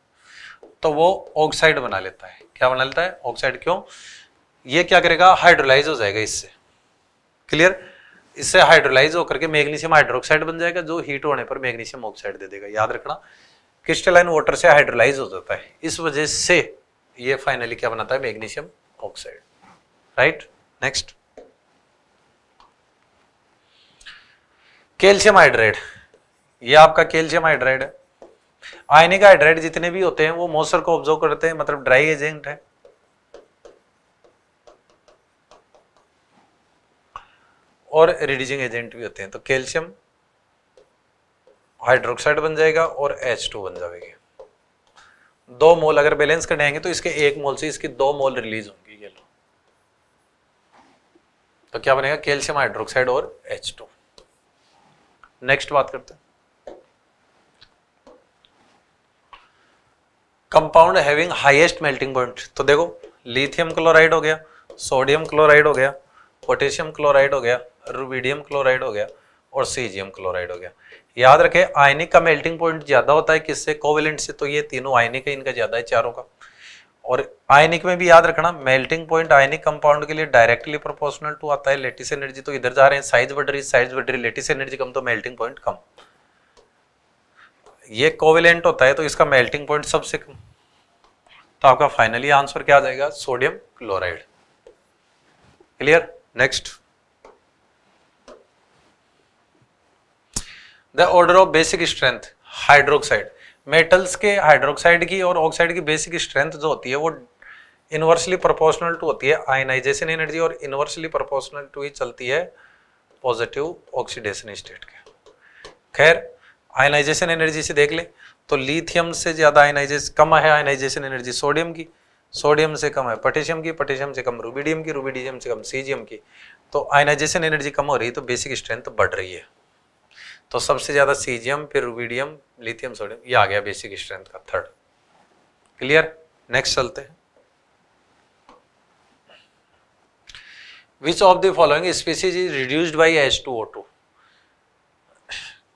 तो वो ऑक्साइड बना लेता है क्या बना लेता है ऑक्साइड क्यों ये क्या करेगा हाइड्रोलाइज हो जाएगा इससे क्लियर इससे हाइड्रोलाइज होकर के मैग्नीशियम हाइड्रोक्साइड बन जाएगा जो हीट होने पर मैग्नीशियम ऑक्साइड दे देगा याद रखना क्रिस्टलाइन वाटर से हाइड्रोलाइज हो जाता है इस वजह से ये फाइनली क्या बनाता है magnesium oxide right next calcium hydrate ये आपका कैल्शियम हाइड्रेट है आयनिक हाइड्रेट जितने भी होते हैं वो मोसर को ऑब्जर्व करते हैं मतलब ड्राई एजेंट है और रिड्यूसिंग एजेंट भी होते हैं तो कैल्शियम हाइड्रोक्साइड बन जाएगा और एच टू बन जाएगी दो मोल अगर बैलेंस करने आएंगे तो इसके एक मोल से इसकी दो मोल रिलीज होंगी ये लो तो क्या बनेगा कैल्शियम हाइड्रोक्साइड और एच टू नेक्स्ट बात करते हैं compound having highest melting point तो देखो लिथियम क्लोराइड हो गया सोडियम क्लोराइड हो गया पोटेशियम क्लोराइड हो गया रूबीडियम क्लोराइड हो गया और सीजियम क्लोराइड हो गया याद रखें आयनिक का मेल्टिंग पॉइंट ज़्यादा होता है किससे कोवेलेंट से तो ये तीनों आयनिक है इनका ज़्यादा है चारों का और आयनिक में भी याद रखना मेल्टिंग पॉइंट आयनिक कंपाउंड के लिए डायरेक्टली प्रोपोर्शनल टू आता है लेटिस एनर्जी तो इधर जा रहे हैं साइज बढ़ रही साइज बढ़ रही लेटिस एनर्जी कम तो मेल्टिंग पॉइंट कम ये कोविलेंट होता है तो इसका मेल्टिंग पॉइंट सबसे कम तो आपका फाइनली आंसर क्या आ जाएगा sodium chloride clear next the order of basic strength hydroxide metals के हाइड्रोक्साइड की और ऑक्साइड की बेसिक स्ट्रेंथ जो होती है वो इन्वर्सली प्रोपोर्शनल टू होती है आयनाइजेशन एनर्जी और इन्वर्सली प्रोपोर्शनल टू ही चलती है पॉजिटिव ऑक्सीडेशन स्टेट के खैर आयनाइजेशन एनर्जी से देख ले तो लिथियम से ज़्यादा आयनाइजेशन कम है आयनाइजेशन एनर्जी सोडियम की सोडियम से कम है पोटेशियम की पोटेशियम से कम रूबीडियम की रूबीडियम से कम सीजियम की तो आयनाइजेशन एनर्जी कम हो रही है तो बेसिक स्ट्रेंथ बढ़ रही है तो सबसे ज़्यादा सीजियम फिर रूबीडियम लिथियम सोडियम ये आ गया बेसिक स्ट्रेंथ का थर्ड क्लियर नेक्स्ट चलते हैं which of the following species is reduced by S two O two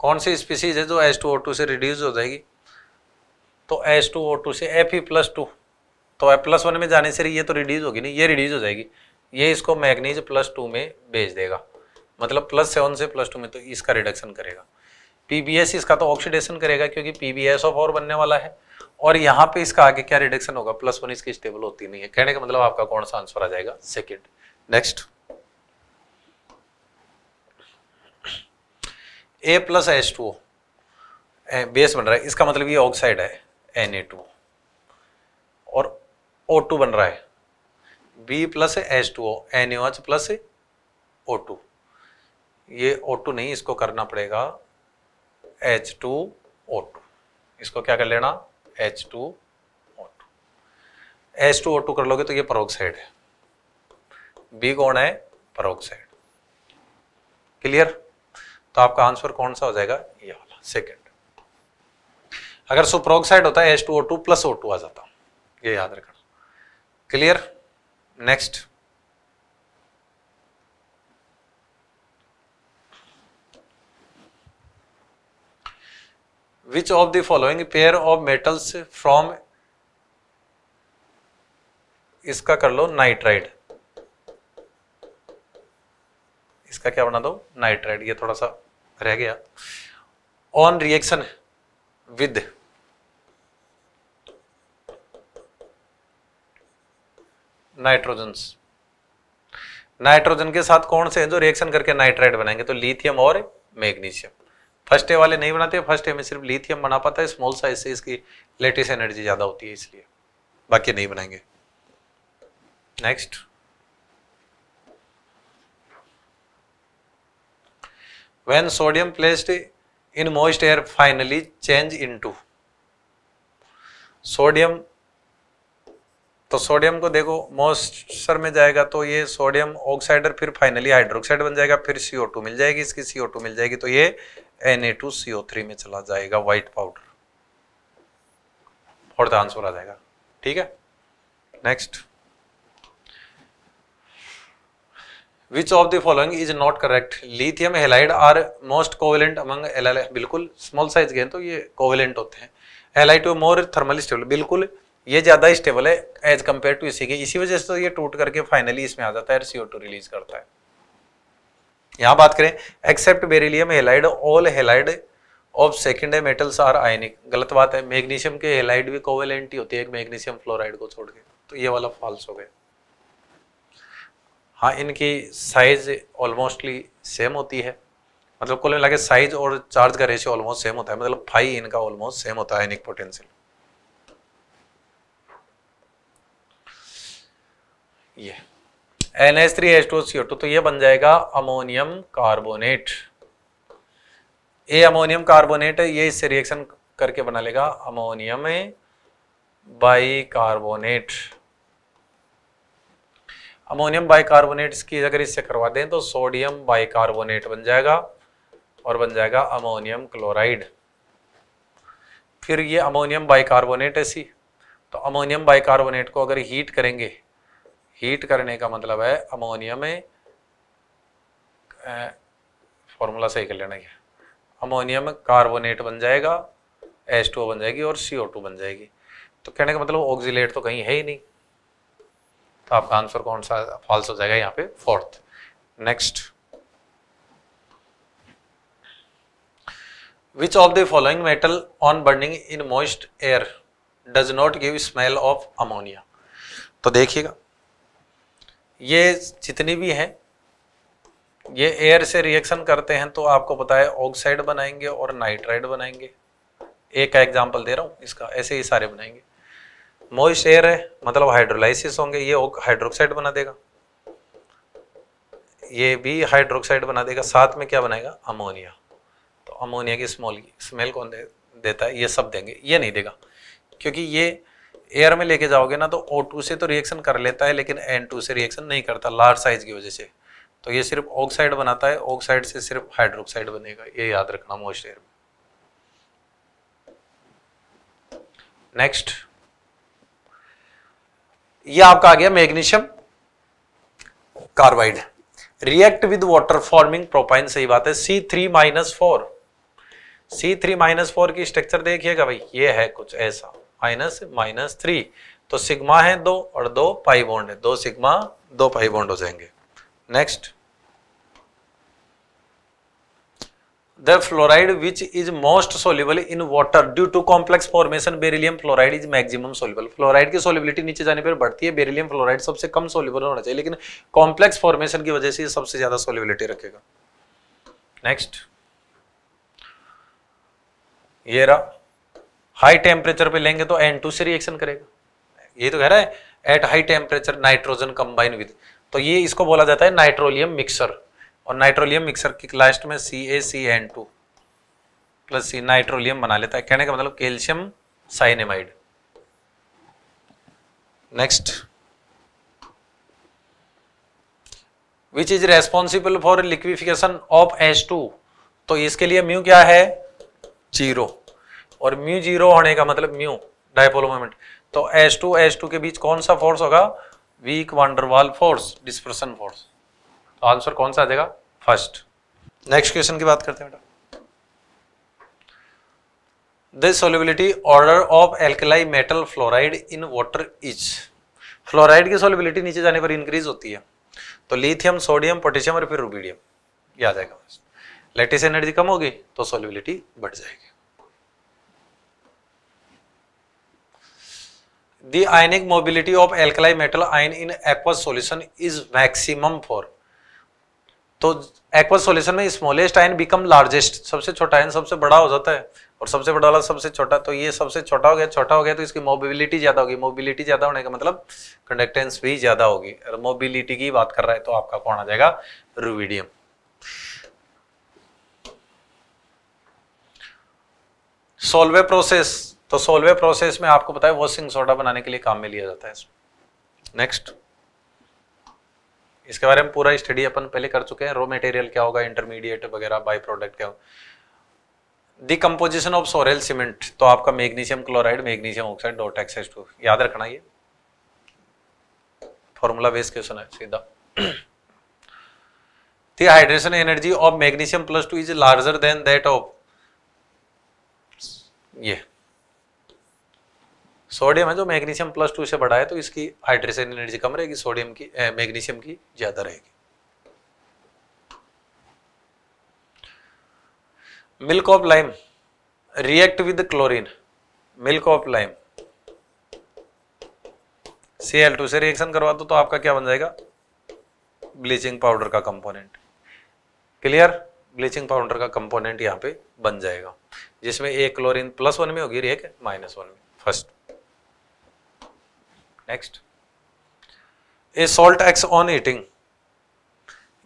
कौन सी स्पीसीज है जो एस टू ओ टू से रिड्यूस हो जाएगी तो एस टू ओ टू से एफ ई प्लस टू तो एफ प्लस वन में जाने से ये तो रिड्यूस होगी नहीं ये रिड्यूस हो जाएगी ये इसको मैग्नीज प्लस टू में भेज देगा मतलब प्लस सेवन से प्लस टू में तो इसका रिडक्शन करेगा पीबीएस इसका तो ऑक्सीडेशन करेगा क्योंकि पीबीएस ऑफ और बनने वाला है और यहाँ पे इसका आगे क्या रिडक्शन होगा प्लस वन इसकी स्टेबल होती नहीं है कहने का मतलब आपका कौन सा आंसर आ जाएगा second next A plus H two base बन रहा है इसका मतलब ये ऑक्साइड है एन ए टू और ओ टू बन रहा है B plus H two O N A plus O two ये ओ टू नहीं इसको करना पड़ेगा एच टू ओ टू इसको क्या कर लेना H two O two H two O two कर लोगे तो ये परोक्साइड है बी कौन है परोक्साइड क्लियर तो आपका आंसर कौन सा हो जाएगा ये वाला सेकेंड अगर सुप्रोक्साइड होता है H two O two plus O two आ जाता ये याद रखना clear next which of the following pair of metals from इसका कर लो नाइट्राइड इसका क्या बना दो नाइट्राइड ये थोड़ा सा रह गया on reaction with nitrogen nitrogen के साथ कौन से हैं जो रिएक्शन करके नाइट्राइड बनाएंगे तो लिथियम और मैग्नीशियम फर्स्ट डे वाले नहीं बनाते फर्स्ट डे में सिर्फ लिथियम बना पाता है स्मॉल साइज से इसकी लेटेस्ट एनर्जी ज़्यादा होती है इसलिए बाकी नहीं बनाएंगे next when sodium placed in moist air finally change into sodium तो सोडियम को देखो मोस्टर में जाएगा तो ये सोडियम ऑक्साइड और फिर फाइनली हाइड्रोक्साइड बन जाएगा फिर टू मिल जाएगी इसकी टू मिल जाएगी तो ये एन ए टू थ्री में चला जाएगा व्हाइट पाउडर और आंसर आ जाएगा ठीक है next which of the following is not correct lithium halide are most covalent among all बिल्कुल स्मॉल साइज गए तो ये कोवेलेंट होते हैं टू मोर थर्मल स्टेबल बिल्कुल ये ज़्यादा स्टेबल है एज कम्पेयर टू इसी के इसी वजह से तो ये टूट करके फाइनली इसमें आ जाता है और टू रिलीज करता है यहां बात करें except beryllium halide all halide of second metals are ionic गलत बात है मैग्नीशियम के हेलाइड भी कोवेलेंट ही होती है मैग्नीशियम फ्लोराइड को छोड़ के तो ये वाला फॉल्स हो गया हाँ इनकी साइज ऑलमोस्टली सेम होती है मतलब कुल मिला के साइज और चार्ज का रेशियो ऑलमोस्ट सेम होता है मतलब फाइव इनका ऑलमोस्ट सेम होता है आयनिक पोटेंशियल ये yeah. N S three H two C two तो ये बन जाएगा अमोनियम कार्बोनेट ये अमोनियम कार्बोनेट है ये इससे रिएक्शन करके बना लेगा ammonium bi carbonate ammonium bicarbonate की अगर इससे करवा दें तो सोडियम बाइकार्बोनेट बन जाएगा और बन जाएगा अमोनियम क्लोराइड फिर ये अमोनियम बाइकार्बोनेट ऐसी तो अमोनियम बाइकार्बोनेट को अगर हीट करेंगे हीट करने का मतलब है अमोनिया में फॉर्मूला सही कर लेना क्या अमोनिया में कार्बोनेट बन जाएगा एस टू बन जाएगी और सी ओ टू बन जाएगी तो कहने का मतलब ऑक्सीलेट तो कहीं है ही नहीं तो आपका आंसर कौन सा फॉल्स हो जाएगा यहाँ पे fourth next which of the following metal on burning in moist air does not give smell of ammonia तो देखिएगा ये जितनी भी हैं ये एयर से रिएक्शन करते हैं तो आपको पता है ऑक्साइड बनाएंगे और नाइट्राइड बनाएंगे एक का एग्जाम्पल दे रहा हूँ इसका ऐसे ही सारे बनाएंगे मोइस्ट एयर है मतलब हाइड्रोलाइसिस होंगे ये हाइड्रोक्साइड बना देगा ये भी हाइड्रोक्साइड बना देगा साथ में क्या बनाएगा अमोनिया तो अमोनिया की स्मॉल स्मेल कौन दे, देता है ये सब देंगे ये नहीं देगा क्योंकि ये एयर में लेके जाओगे ना तो टू से तो रिएक्शन कर लेता है लेकिन टू से रिएक्शन नहीं करता लार्ज साइज की वजह से तो ये सिर्फ ऑक्साइड बनाता है ऑक्साइड से सिर्फ हाइड्रोक्साइड बनेगा ये याद रखना मोस्ट एयर में नेक्स्ट ये आपका आ गया magnesium carbide react with water forming propyne सही बात है C three minus four C three minus four की स्ट्रक्चर देखिएगा भाई ये है कुछ ऐसा माइनस माइनस थ्री तो सिग्मा है दो और दो पाई बॉन्ड है दो सिग्मा दो पाई बॉन्ड हो जाएंगे next the fluoride which is most soluble in water due to complex formation beryllium fluoride is maximum soluble fluoride की सोल्यूबिलिटी नीचे जाने पर बढ़ती है बेरिलियम फ्लोराइड सबसे कम सोल्यूबल होना चाहिए लेकिन कॉम्प्लेक्स फॉर्मेशन की वजह से सबसे ज्यादा सोल्यूबिलिटी रखेगा नेक्स्ट ये रहा हाई टेम्परेचर पे लेंगे तो एन टू से रिएक्शन करेगा ये तो कह रहा है at high temperature nitrogen combine with तो ये इसको बोला जाता है नाइट्रोलियम मिक्सर और नाइट्रोलियम मिक्सर की लास्ट में C A C N two plus C nitrolim बना लेता है कहने का मतलब calcium cyanamide next which is responsible for liquefaction of S two तो इसके लिए म्यू क्या है जीरो और म्यू जीरो होने का मतलब म्यू डायपोल मोमेंट तो एस टू एस टू के बीच कौन सा फोर्स होगा weak van der Waals force dispersion force तो आंसर कौन सा आ जाएगा फर्स्ट नेक्स्ट क्वेश्चन की बात करते हैं बेटा the solubility order of alkali metal fluoride in water is fluoride की सोलिबिलिटी नीचे जाने पर इंक्रीज होती है तो लिथियम सोडियम पोटेशियम और फिर रूबीडियम याद आएगा जाएगा लेटेस्ट एनर्जी कम होगी तो सोलिबिलिटी बढ़ जाएगी the ionic mobility of alkali metal ion in aqueous solution is maximum for तो एक्वस सॉल्यूशन में स्मॉलेस्ट आयन बिकम लार्जेस्ट सबसे छोटा आयन सबसे बड़ा हो जाता है और सबसे बड़ा वाला सबसे छोटा तो ये सबसे छोटा हो गया छोटा हो गया तो इसकी मोबिलिटी ज्यादा होगी मोबिलिटी ज्यादा होने का मतलब कंडक्टेंस भी ज्यादा होगी और मोबिलिटी की बात कर रहा है तो आपका कौन आ जाएगा रुविडियम सोलवे प्रोसेस तो सोलवे प्रोसेस में आपको पता है वॉशिंग सोडा बनाने के लिए काम में लिया जाता है नेक्स्ट इसके बारे में पूरा स्टडी अपन पहले कर चुके हैं रॉ मटेरियल क्या होगा इंटरमीडिएट वगैरह बाई प्रोडक्ट क्या होगा कंपोजिशन ऑफ सोरेल सीमेंट तो आपका magnesium chloride magnesium oxide dot X two याद रखना ये फॉर्मूला बेस क्वेश्चन है सीधा the hydration energy of magnesium plus two is larger than that of ये सोडियम है जो मैग्नीशियम प्लस टू से बढ़ा है तो इसकी हाइड्रेशन एनर्जी कम रहेगी सोडियम की मैग्नीशियम की ज़्यादा रहेगी milk of lime react with chlorine milk of lime C two से रिएक्शन करवा दो तो आपका क्या बन जाएगा ब्लीचिंग पाउडर का कंपोनेंट क्लियर ब्लीचिंग पाउडर का कंपोनेंट यहां पे बन जाएगा जिसमें एक क्लोरीन प्लस वन में होगी एक माइनस वन में first Next. A salt acts on heating,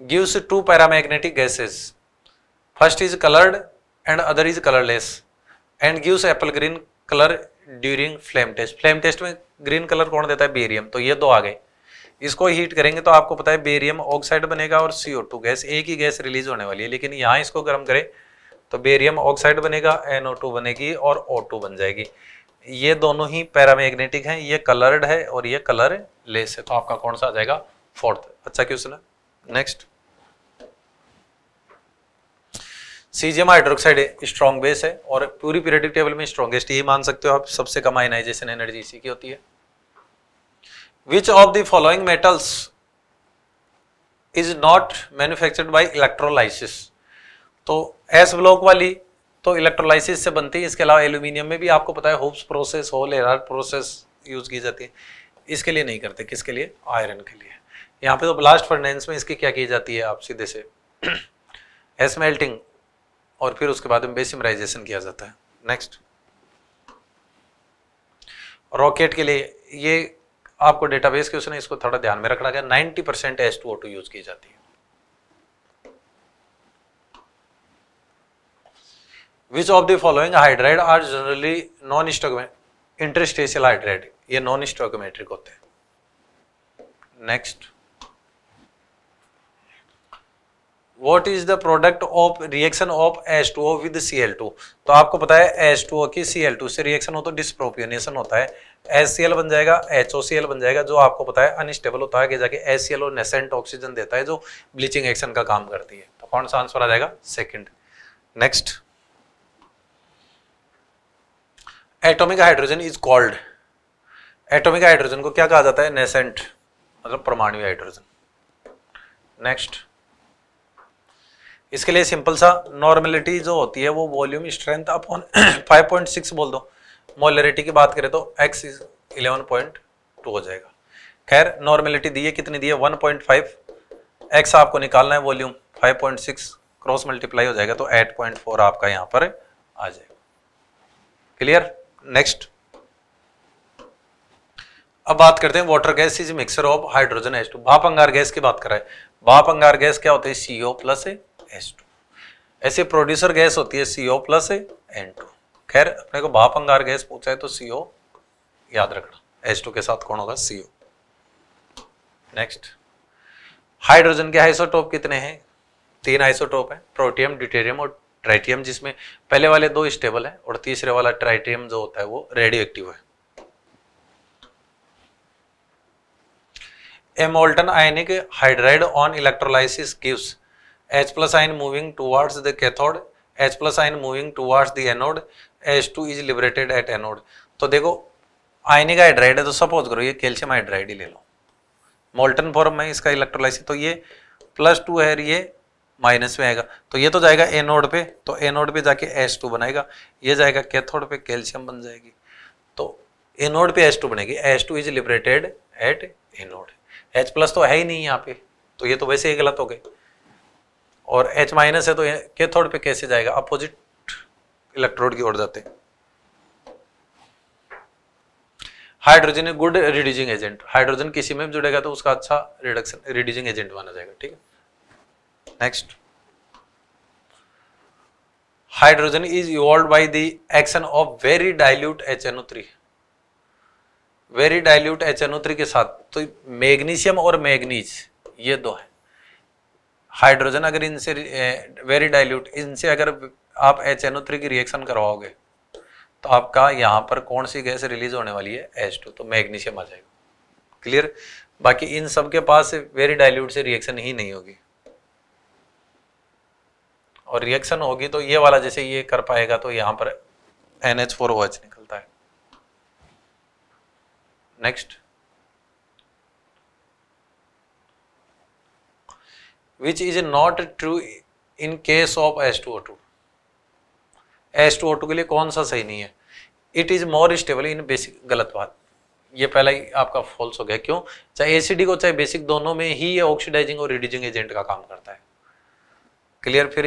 gives two paramagnetic gases. First is colored and other is colorless and gives apple green color during flame test. Flame test में green color कौन देता है barium तो ये दो आ गए इसको heat करेंगे तो आपको पता है बेरियम ऑक्साइड बनेगा और सीओ टू गैस एक ही गैस रिलीज होने वाली है लेकिन यहाँ इसको गर्म करें तो बेरियम ऑक्साइड बनेगा एनओ टू बनेगी और ओ टू बन जाएगी ये दोनों ही पैरामैग्नेटिक हैं ये कलर्ड है और ये कलर लेस है तो आपका कौन सा आ जाएगा फोर्थ अच्छा क्वेश्चन है नेक्स्ट सीजीएम हाइड्रोक्साइड स्ट्रॉन्ग बेस है और पूरी पीरियडिक टेबल में स्ट्रॉन्गेस्ट ये मान सकते हो आप सबसे कम आइनाइजेशन एनर्जी इसी की होती है which of the following metals is not manufactured by electrolysis तो एस ब्लॉक वाली तो इलेक्ट्रोलाइसिस से बनती है इसके अलावा एल्यूमिनियम में भी आपको पता है Hoopes process Hall Heroult process use की जाती है इसके लिए नहीं करते किसके लिए आयरन के लिए यहाँ पे तो ब्लास्ट फर्नेंस में इसकी क्या की जाती है आप सीधे से एसमेल्टिंग और फिर उसके बाद में बेसिमराइजेशन किया जाता है नेक्स्ट रॉकेट के लिए ये आपको डेटाबेस के उसने इसको थोड़ा ध्यान में रखना गया ninety percent S two O two use की जाती है which of the following hydride are generally non interstitial hydride ये नॉन स्टोकोमेट्रिक होते हैं next what is the product of reaction of S two O with C L two तो आपको पता है एस टू ओ की सी एल टू से reaction हो तो डिस्प्रोपियोनेशन होता है एस सी एल बन जाएगा एच ओ सी एल बन जाएगा जो आपको पता है अनस्टेबल होता है कि जाके एस सी एल और नेसेंट ऑक्सीजन देता है जो ब्लीचिंग एक्शन का काम करती है तो कौन सा आंसर आ जाएगा second next atomic hydrogen is called atomic hydrogen को क्या कहा जाता है नेसेंट मतलब परमाणु हाइड्रोजन नेक्स्ट इसके लिए सिंपल सा नॉर्मेलिटी जो होती है वो वॉल्यूम स्ट्रेंथ अपॉन 5.6 बोल दो मोलरिटी की बात करें तो x इज 11.2 हो जाएगा खैर नॉर्मेलिटी दी है कितनी दी है 1.5 x आपको निकालना है वॉल्यूम 5.6 क्रॉस मल्टीप्लाई हो जाएगा तो 8.4 आपका यहाँ पर आ जाएगा क्लियर नेक्स्ट अब बात करते हैं water gas is mixture of hydrogen S two भाप अंगार गैस की बात कर रहे हैं भाप अंगार गैस क्या होती है सीओ प्लस एस टू ऐसे प्रोड्यूसर गैस होती है सीओ प्लस एन टू खैर अपने को भाप अंगार गैस पूछा है तो सीओ याद रखना एस टू के साथ कौन होगा सीओ नेक्स्ट हाइड्रोजन के आइसोटोप कितने हैं तीन आइसोटोप हैं प्रोटियम ड्यूटेरियम और ट्राइटियम जिसमें पहले वाले दो स्टेबल है और तीसरे वाला ट्राइटियम जो होता है वो रेडियो एक्टिव है a molten ionic hydride on electrolysis gives H plus plus moving towards the cathode H plus plus moving towards the anode H two is liberated at anode तो देखो आयनिक हाइड्राइड है तो सपोज करो ये कैल्शियम हाइड्राइड ही ले लो molten form में इसका electrolysis तो ये प्लस टू है ये माइनस में आएगा तो ये तो जाएगा एनोड पे तो एनोड पे जाके एस टू बनाएगा ये जाएगा कैथोड पे कैल्शियम बन जाएगी तो एनोड पे एस टू बनेगी S two is liberated at anode H plus तो है ही नहीं यहाँ पे तो ये तो वैसे ही गलत हो गए और एच माइनस है तो कैथोड पे कैसे जाएगा अपोजिट इलेक्ट्रोड की ओर जाते हैं hydrogen good reducing agent hydrogen किसी में जुड़ेगा तो उसका अच्छा रिडक्शन रिड्यूजिंग एजेंट माना जाएगा ठीक है evolve Hydrogen is action of very dilute H N O three very dilute H N O three के साथ तो मैग्नीशियम और मैग्नीज ये दो है हाइड्रोजन अगर इनसे वेरी डाइल्यूट इनसे अगर आप एच एन ओ थ्री की रिएक्शन करवाओगे तो आपका यहाँ पर कौन सी गैस रिलीज होने वाली है एच टू तो मैग्नीशियम आ जाएगा क्लियर बाकी इन सब के पास वेरी डाइल्यूट से रिएक्शन ही नहीं होगी और रिएक्शन होगी तो ये वाला जैसे ये कर पाएगा तो यहां पर N H four O H निकलता है next which is not true in case of S two O two S two O two के लिए कौन सा सही नहीं है it is more stable in basic गलत बात ये पहला ही आपका फॉल्स हो गया क्यों चाहे एसिडी को चाहे बेसिक दोनों में ही ये ऑक्सीडाइजिंग और रिड्यूजिंग एजेंट का काम करता है क्लियर फिर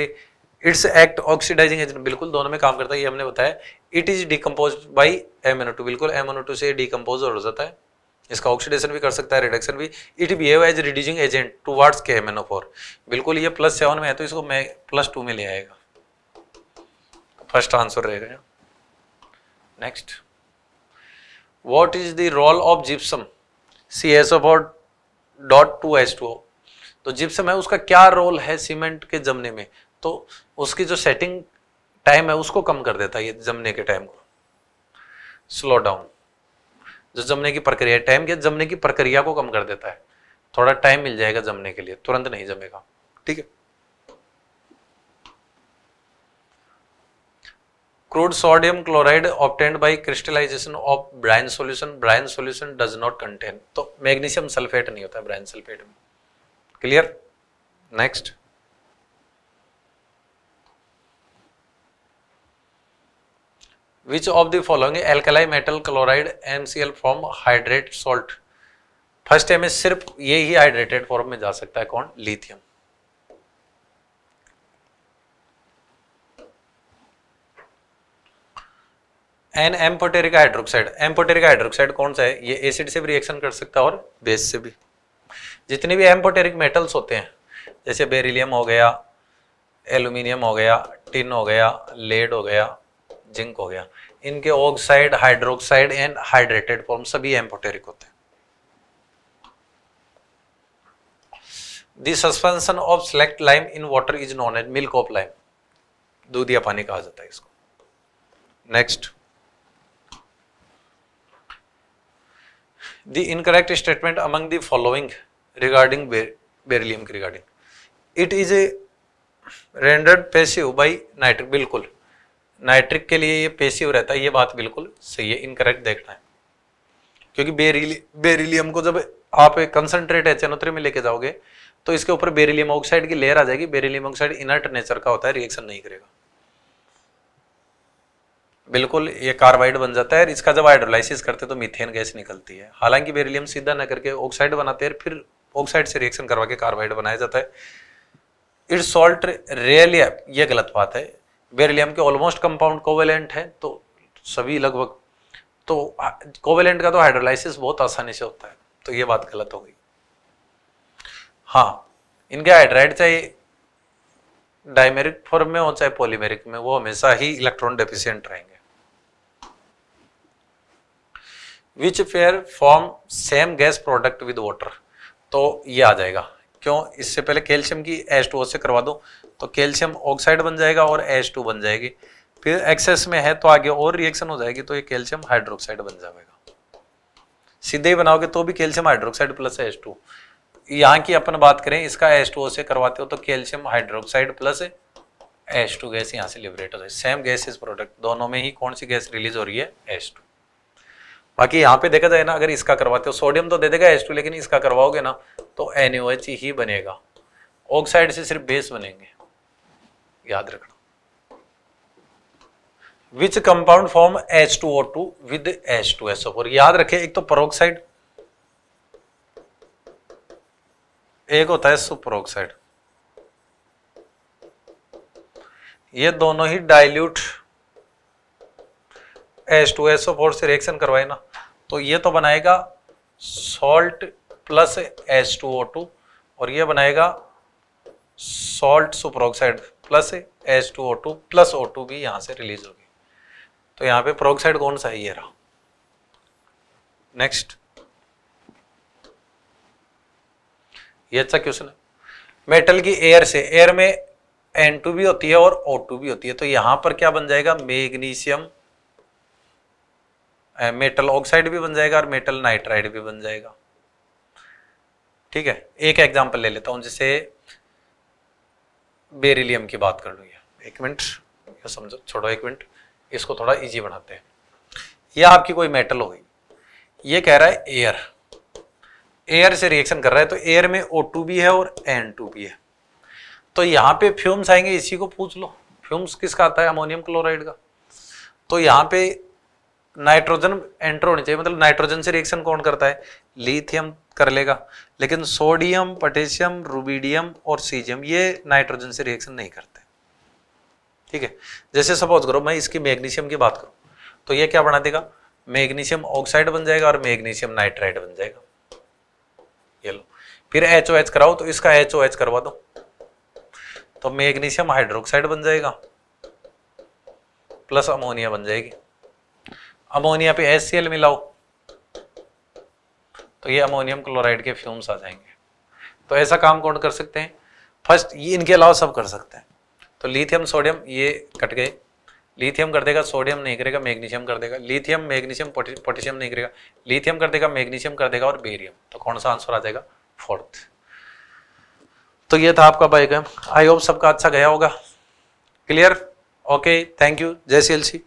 इट्स एक्ट ऑक्सीडाइजिंग एजेंट बिल्कुल दोनों में काम करता है ये हमने बताया it is decompose by M NO two बिल्कुल एम एनो टू से डिकम्पोज हो जाता है इसका ऑक्सीडेशन भी कर सकता है रिडक्शन भी it behave as reducing agent towards के एम एनो फोर बिल्कुल ये प्लस सेवन में है तो इसको मैं प्लस टू में ले आएगा फर्स्ट आंसर रहेगा next what is the role of gypsum C S O dot two S two तो जिप्सम है उसका क्या रोल है सीमेंट के जमने में तो उसकी जो सेटिंग टाइम है उसको कम कर देता है ये जमने के टाइम को स्लो डाउन जो जमने की प्रक्रिया टाइम के जमने की प्रक्रिया को कम कर देता है थोड़ा टाइम मिल जाएगा जमने के लिए तुरंत नहीं जमेगा ठीक है crude sodium chloride obtained by crystallization of brine solution brine solution does not contain तो मैग्नीशियम सल्फेट नहीं होता ब्राइन सल्फेट में clear next which following alkali metal chloride M C L form hydrate salt first में सिर्फ ये ही hydrated form में जा सकता है कौन lithium an amphoteric hydroxide amphoteric hydroxide कौन सा है ये एसिड से भी रिएक्शन कर सकता है और बेस से भी जितने भी एम्पोटेरिक मेटल्स होते हैं जैसे बेरिलियम हो गया एल्यूमिनियम हो गया टिन हो गया लेड हो गया जिंक हो गया इनके oxide hydroxide and hydrated form सभी एम्पोटेरिक होते हैं the suspension of slaked lime in water is known as milk of lime दूध या पानी कहा जाता है इसको next the incorrect statement among the following regarding beryllium के regarding it is a rendered passive by nitric बिल्कुल नाइट्रिक के लिए ये पेशिव रहता है ये बात बिल्कुल सही है इनकरेक्ट देखना है क्योंकि बेरिली बेरिलियम को जब आप कंसनट्रेट एचनोत्री में लेके जाओगे तो इसके ऊपर बेरिलियम ऑक्साइड की लेयर आ जाएगी बेरिलियम ऑक्साइड इनर्ट नेचर का होता है रिएक्शन नहीं करेगा बिल्कुल ये कार्बाइड बन जाता है इसका जब हाइड्रोलाइसिस करते तो मीथेन गैस निकलती है हालांकि बेरिलियम सीधा न करके ऑक्साइड बनाते हैं फिर ऑक्साइड से रिएक्शन करवा के कार्बाइड बनाया जाता है इट सॉल्ट रेल ये गलत बात है बेरिलियम के ऑलमोस्ट कंपाउंड कोवेलेंट है तो सभी लगभग तो कोवेलेंट का तो हाइड्रोलाइसिस बहुत आसानी से होता है तो ये बात गलत हो गई हाँ इनके हाइड्राइड चाहे डायमेरिक फॉर्म में हो चाहे पॉलीमेरिक में वो हमेशा ही इलेक्ट्रॉन डेफिशियंट रहेंगे which pair form same gas product with water तो ये आ जाएगा क्यों इससे पहले कैल्शियम की एच टू से करवा दो तो कैल्शियम ऑक्साइड बन जाएगा और एच टू बन जाएगी फिर एक्सेस में है तो आगे और रिएक्शन हो जाएगी तो ये कैल्शियम हाइड्रोक्साइड बन जाएगा सीधे ही बनाओगे तो भी calcium hydroxide plus H two यहाँ की अपन बात करें इसका एच टू से करवाते हो तो calcium hydroxide plus H two gas यहाँ से लिबरेट हो जाए सेम गैस इस प्रोडक्ट दोनों में ही कौन सी गैस रिलीज हो रही है एच टू बाकी यहाँ पे देखा जाए ना अगर इसका करवाते हो सोडियम तो दे देगा एस लेकिन इसका करवाओगे ना तो एन ही बनेगा ऑक्साइड से सिर्फ बेस बनेंगे याद रखना which compound form H two O two with H two S और याद रखे एक तो परोक्साइड एक होता है सुपरोक्साइड ये दोनों ही dilute H two S O four से रिएक्शन करवाए ना तो ये तो बनाएगा salt plus H two O two और ये बनाएगा salt superoxide plus H two O two plus O two भी यहाँ से रिलीज होगी तो यहाँ पे प्रोक्साइड कौन सा है ये रहा नेक्स्ट ये अच्छा क्वेश्चन है मेटल की एयर से एयर में एन टू भी होती है और ओ टू भी होती है तो यहां पर क्या बन जाएगा मैग्नीशियम मेटल ऑक्साइड भी बन जाएगा और मेटल नाइट्राइड भी बन जाएगा ठीक है एक एग्जाम्पल ले लेता हूं जैसे बेरिलियम की बात कर लूँ एक मिनट समझो छोड़ो एक मिनट इसको थोड़ा इजी बनाते हैं यह आपकी कोई मेटल हो गई ये कह रहा है एयर एयर से रिएक्शन कर रहा है तो एयर में टू भी है और टू भी है तो यहाँ पे फ्यूम्स आएंगे इसी को पूछ लो फ्यूम्स किसका आता है अमोनियम क्लोराइड का तो यहां पे नाइट्रोजन एंटर होनी चाहिए मतलब नाइट्रोजन से रिएक्शन कौन करता है लिथियम कर लेगा लेकिन सोडियम पोटेशियम रूबीडियम और सीजियम ये नाइट्रोजन से रिएक्शन नहीं करते ठीक है जैसे सपोज करो मैं इसकी मैग्नीशियम की बात करूं तो ये क्या बना देगा मैग्नीशियम ऑक्साइड बन जाएगा और मैग्नीशियम नाइट्राइड बन जाएगा ये लो फिर एच ओ एच कराओ तो इसका एच ओ एच करवा दो तो मैग्नीशियम हाइड्रोक्साइड बन जाएगा प्लस अमोनिया बन जाएगी अमोनिया पे एस मिलाओ तो ये अमोनियम क्लोराइड के फ्यूम्स आ जाएंगे तो ऐसा काम कौन कर सकते हैं फर्स्ट ये इनके अलावा सब कर सकते हैं तो लिथियम सोडियम ये कट गए लिथियम कर देगा सोडियम नहीं करेगा मैग्नीशियम कर देगा लिथियम मैग्नीशियम पोटेशियम नहीं करेगा लिथियम कर देगा मैग्नीशियम कर देगा और बेरियम तो कौन सा आंसर आ जाएगा फोर्थ तो ये था आपका बायोग्राम आई होप सबका अच्छा गया होगा क्लियर ओके थैंक यू जय सी एल सी